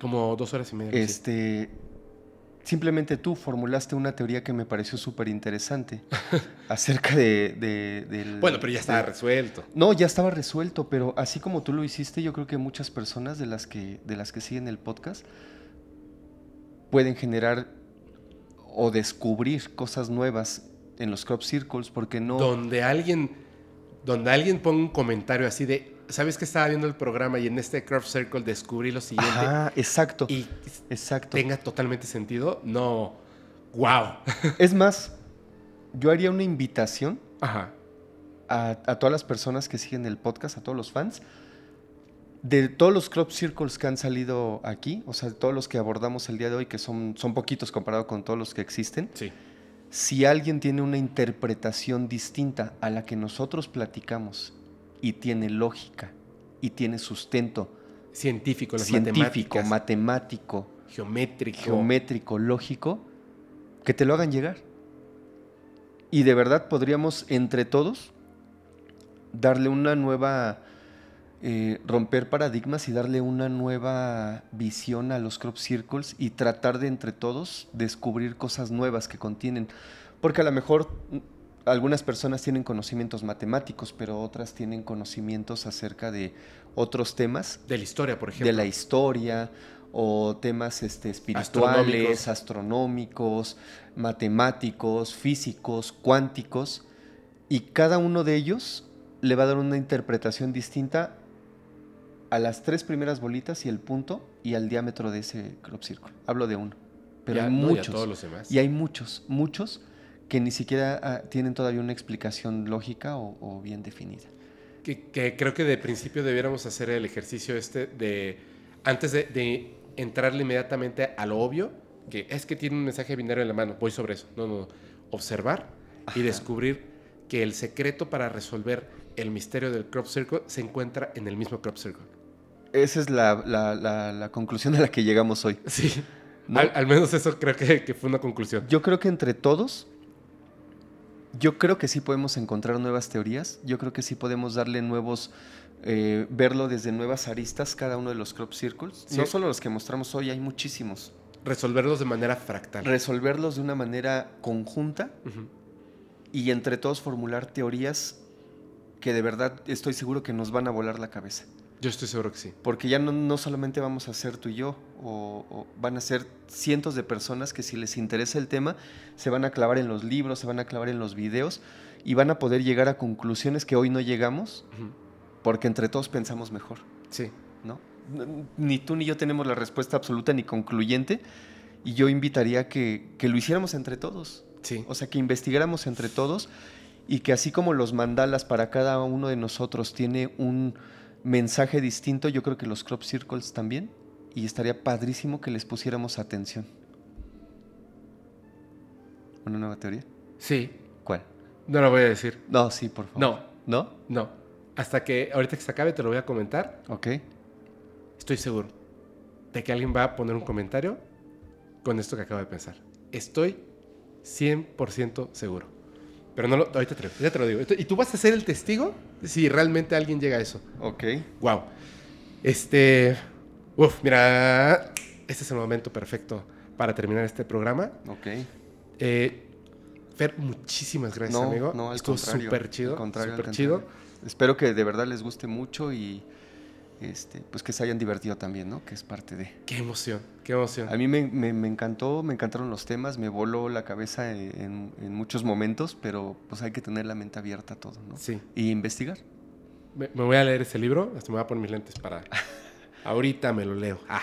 Como dos horas y media. Este, simplemente tú formulaste una teoría que me pareció súper interesante *laughs* acerca de, del... Bueno, pero ya estaba resuelto. No, ya estaba resuelto, pero así como tú lo hiciste, yo creo que muchas personas de las que, de las que siguen el podcast pueden generar o descubrir cosas nuevas en los crop circles porque no... Donde alguien, donde alguien ponga un comentario así de, ¿sabes que estaba viendo el programa y en este Crop Circle descubrí lo siguiente? Ah, exacto. Y exacto. tenga totalmente sentido. No, wow. *laughs* Es más, yo haría una invitación A, todas las personas que siguen el podcast, a todos los fans, de todos los crop circles que han salido aquí, o sea, todos los que abordamos el día de hoy, que son, son poquitos comparado con todos los que existen. Sí. Si alguien tiene una interpretación distinta a la que nosotros platicamos y tiene lógica y tiene sustento. Científico, científico, matemático, geométrico. geométrico, lógico, que te lo hagan llegar. Y de verdad podríamos entre todos darle una nueva, eh, romper paradigmas y darle una nueva visión a los crop circles y tratar de entre todos descubrir cosas nuevas que contienen. Porque a lo mejor algunas personas tienen conocimientos matemáticos, pero otras tienen conocimientos acerca de otros temas. De la historia, por ejemplo. De la historia o temas este, espirituales, astronómicos. matemáticos, físicos, cuánticos, y cada uno de ellos le va a dar una interpretación distinta a las tres primeras bolitas y el punto y al diámetro de ese crop circle. Hablo de uno, pero hay muchos. y hay muchos, muchos que ni siquiera ah, tienen todavía una explicación lógica o, bien definida. Que, creo que de principio debiéramos hacer el ejercicio este de, antes de, entrarle inmediatamente a lo obvio, que es que tiene un mensaje binario en la mano, voy sobre eso. No, no, no. Observar y descubrir que el secreto para resolver el misterio del crop circle se encuentra en el mismo crop circle. Esa es la, conclusión a la que llegamos hoy. Sí. Al, menos eso creo que, que, fue una conclusión. Yo creo que entre todos yo creo que sí podemos encontrar nuevas teorías, yo creo que sí podemos darle nuevos, eh, verlo desde nuevas aristas, cada uno de los crop circles. No solo los que mostramos hoy, hay muchísimos. Resolverlos de manera fractal. Resolverlos de una manera conjunta y entre todos formular teorías que de verdad estoy seguro que nos van a volar la cabeza. Yo estoy seguro que sí. Porque ya no, no solamente vamos a ser tú y yo, o, van a ser cientos de personas que si les interesa el tema, se van a clavar en los libros, se van a clavar en los videos y van a poder llegar a conclusiones que hoy no llegamos porque entre todos pensamos mejor. Sí. ¿No? Ni tú ni yo tenemos la respuesta absoluta ni concluyente y yo invitaría que, que lo hiciéramos entre todos. Sí. O sea, que investigáramos entre todos y que así como los mandalas para cada uno de nosotros tiene un mensaje distinto, yo creo que los crop circles también, y estaría padrísimo que les pusiéramos atención. ¿Una nueva teoría? Sí. ¿Cuál? No la voy a decir. No, sí, por favor. No. ¿No? No. Hasta que ahorita que se acabe te lo voy a comentar. Ok. Estoy seguro de que alguien va a poner un comentario con esto que acabo de pensar. Estoy 100% seguro. Pero no lo, ahorita te, lo digo. Y tú vas a ser el testigo si realmente alguien llega a eso. Ok. Wow. Este. Uf, mira. Este es el momento perfecto para terminar este programa. Ok. Eh, Fer, muchísimas gracias, amigo. esto es Estuvo súper chido. contrario, chido. Espero que de verdad les guste mucho y este, pues que se hayan divertido también, ¿no? Que es parte de... Qué emoción, qué emoción. A mí me, encantó, me encantaron los temas, me voló la cabeza e, en, muchos momentos, pero pues hay que tener la mente abierta a todo, ¿no? Sí. Y investigar. Me, voy a leer ese libro, hasta me voy a poner mis lentes para... *laughs* Ahorita me lo leo. Ah.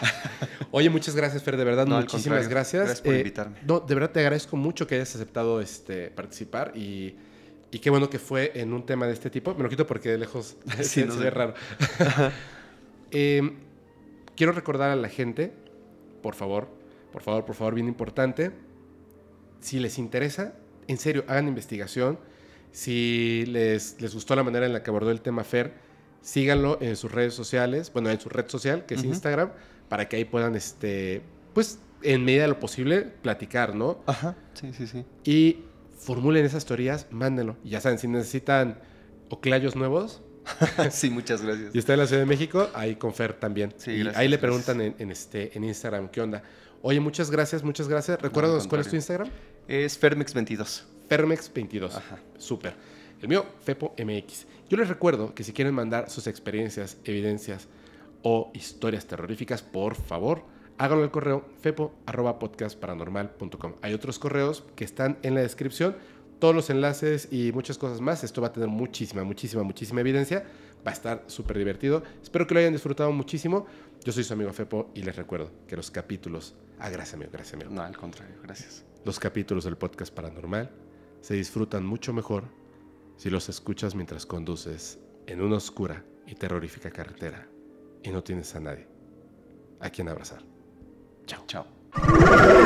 Oye, muchas gracias, Fer, de verdad, muchísimas gracias. Gracias por eh, invitarme. No, de verdad te agradezco mucho que hayas aceptado este, participar y... qué bueno que fue en un tema de este tipo. Me lo quito porque de lejos *laughs* sí, *laughs* se ve raro. Em, quiero recordar a la gente, por favor, por favor, por favor, bien importante, si les interesa, en serio, hagan investigación. Si les, les gustó la manera en la que abordó el tema Fer, síganlo en sus redes sociales, bueno, en su red social, que es Instagram, para que ahí puedan, este, pues, en medida de lo posible, platicar, ¿no? Ajá, sí, sí, sí. Y formulen esas teorías, mándenlo. ya saben, si necesitan oclayos nuevos, *laughs* sí, muchas gracias. Y está en la Ciudad de México, ahí con Fer también. y ahí le preguntan en, este, en Instagram, ¿qué onda? Oye, muchas gracias, muchas gracias. Recuerdos, ¿cuál es tu Instagram? Es Fermex22. Fermex22. Ajá. Súper. El mío, Fepo MX. Yo les recuerdo que si quieren mandar sus experiencias, evidencias o historias terroríficas, por favor, háganlo al correo fepo.podcastparanormal.com. Hay otros correos que están en la descripción todos los enlaces y muchas cosas más. Esto va a tener muchísima, muchísima, muchísima evidencia. Va a estar súper divertido. Espero que lo hayan disfrutado muchísimo. Yo soy su amigo Fepo y les recuerdo que los capítulos... Ah, gracias, amigo, gracias, No, al contrario, gracias. Los capítulos del podcast paranormal se disfrutan mucho mejor si los escuchas mientras conduces en una oscura y terrorífica carretera y no tienes a nadie a quien abrazar. Chao. Chao.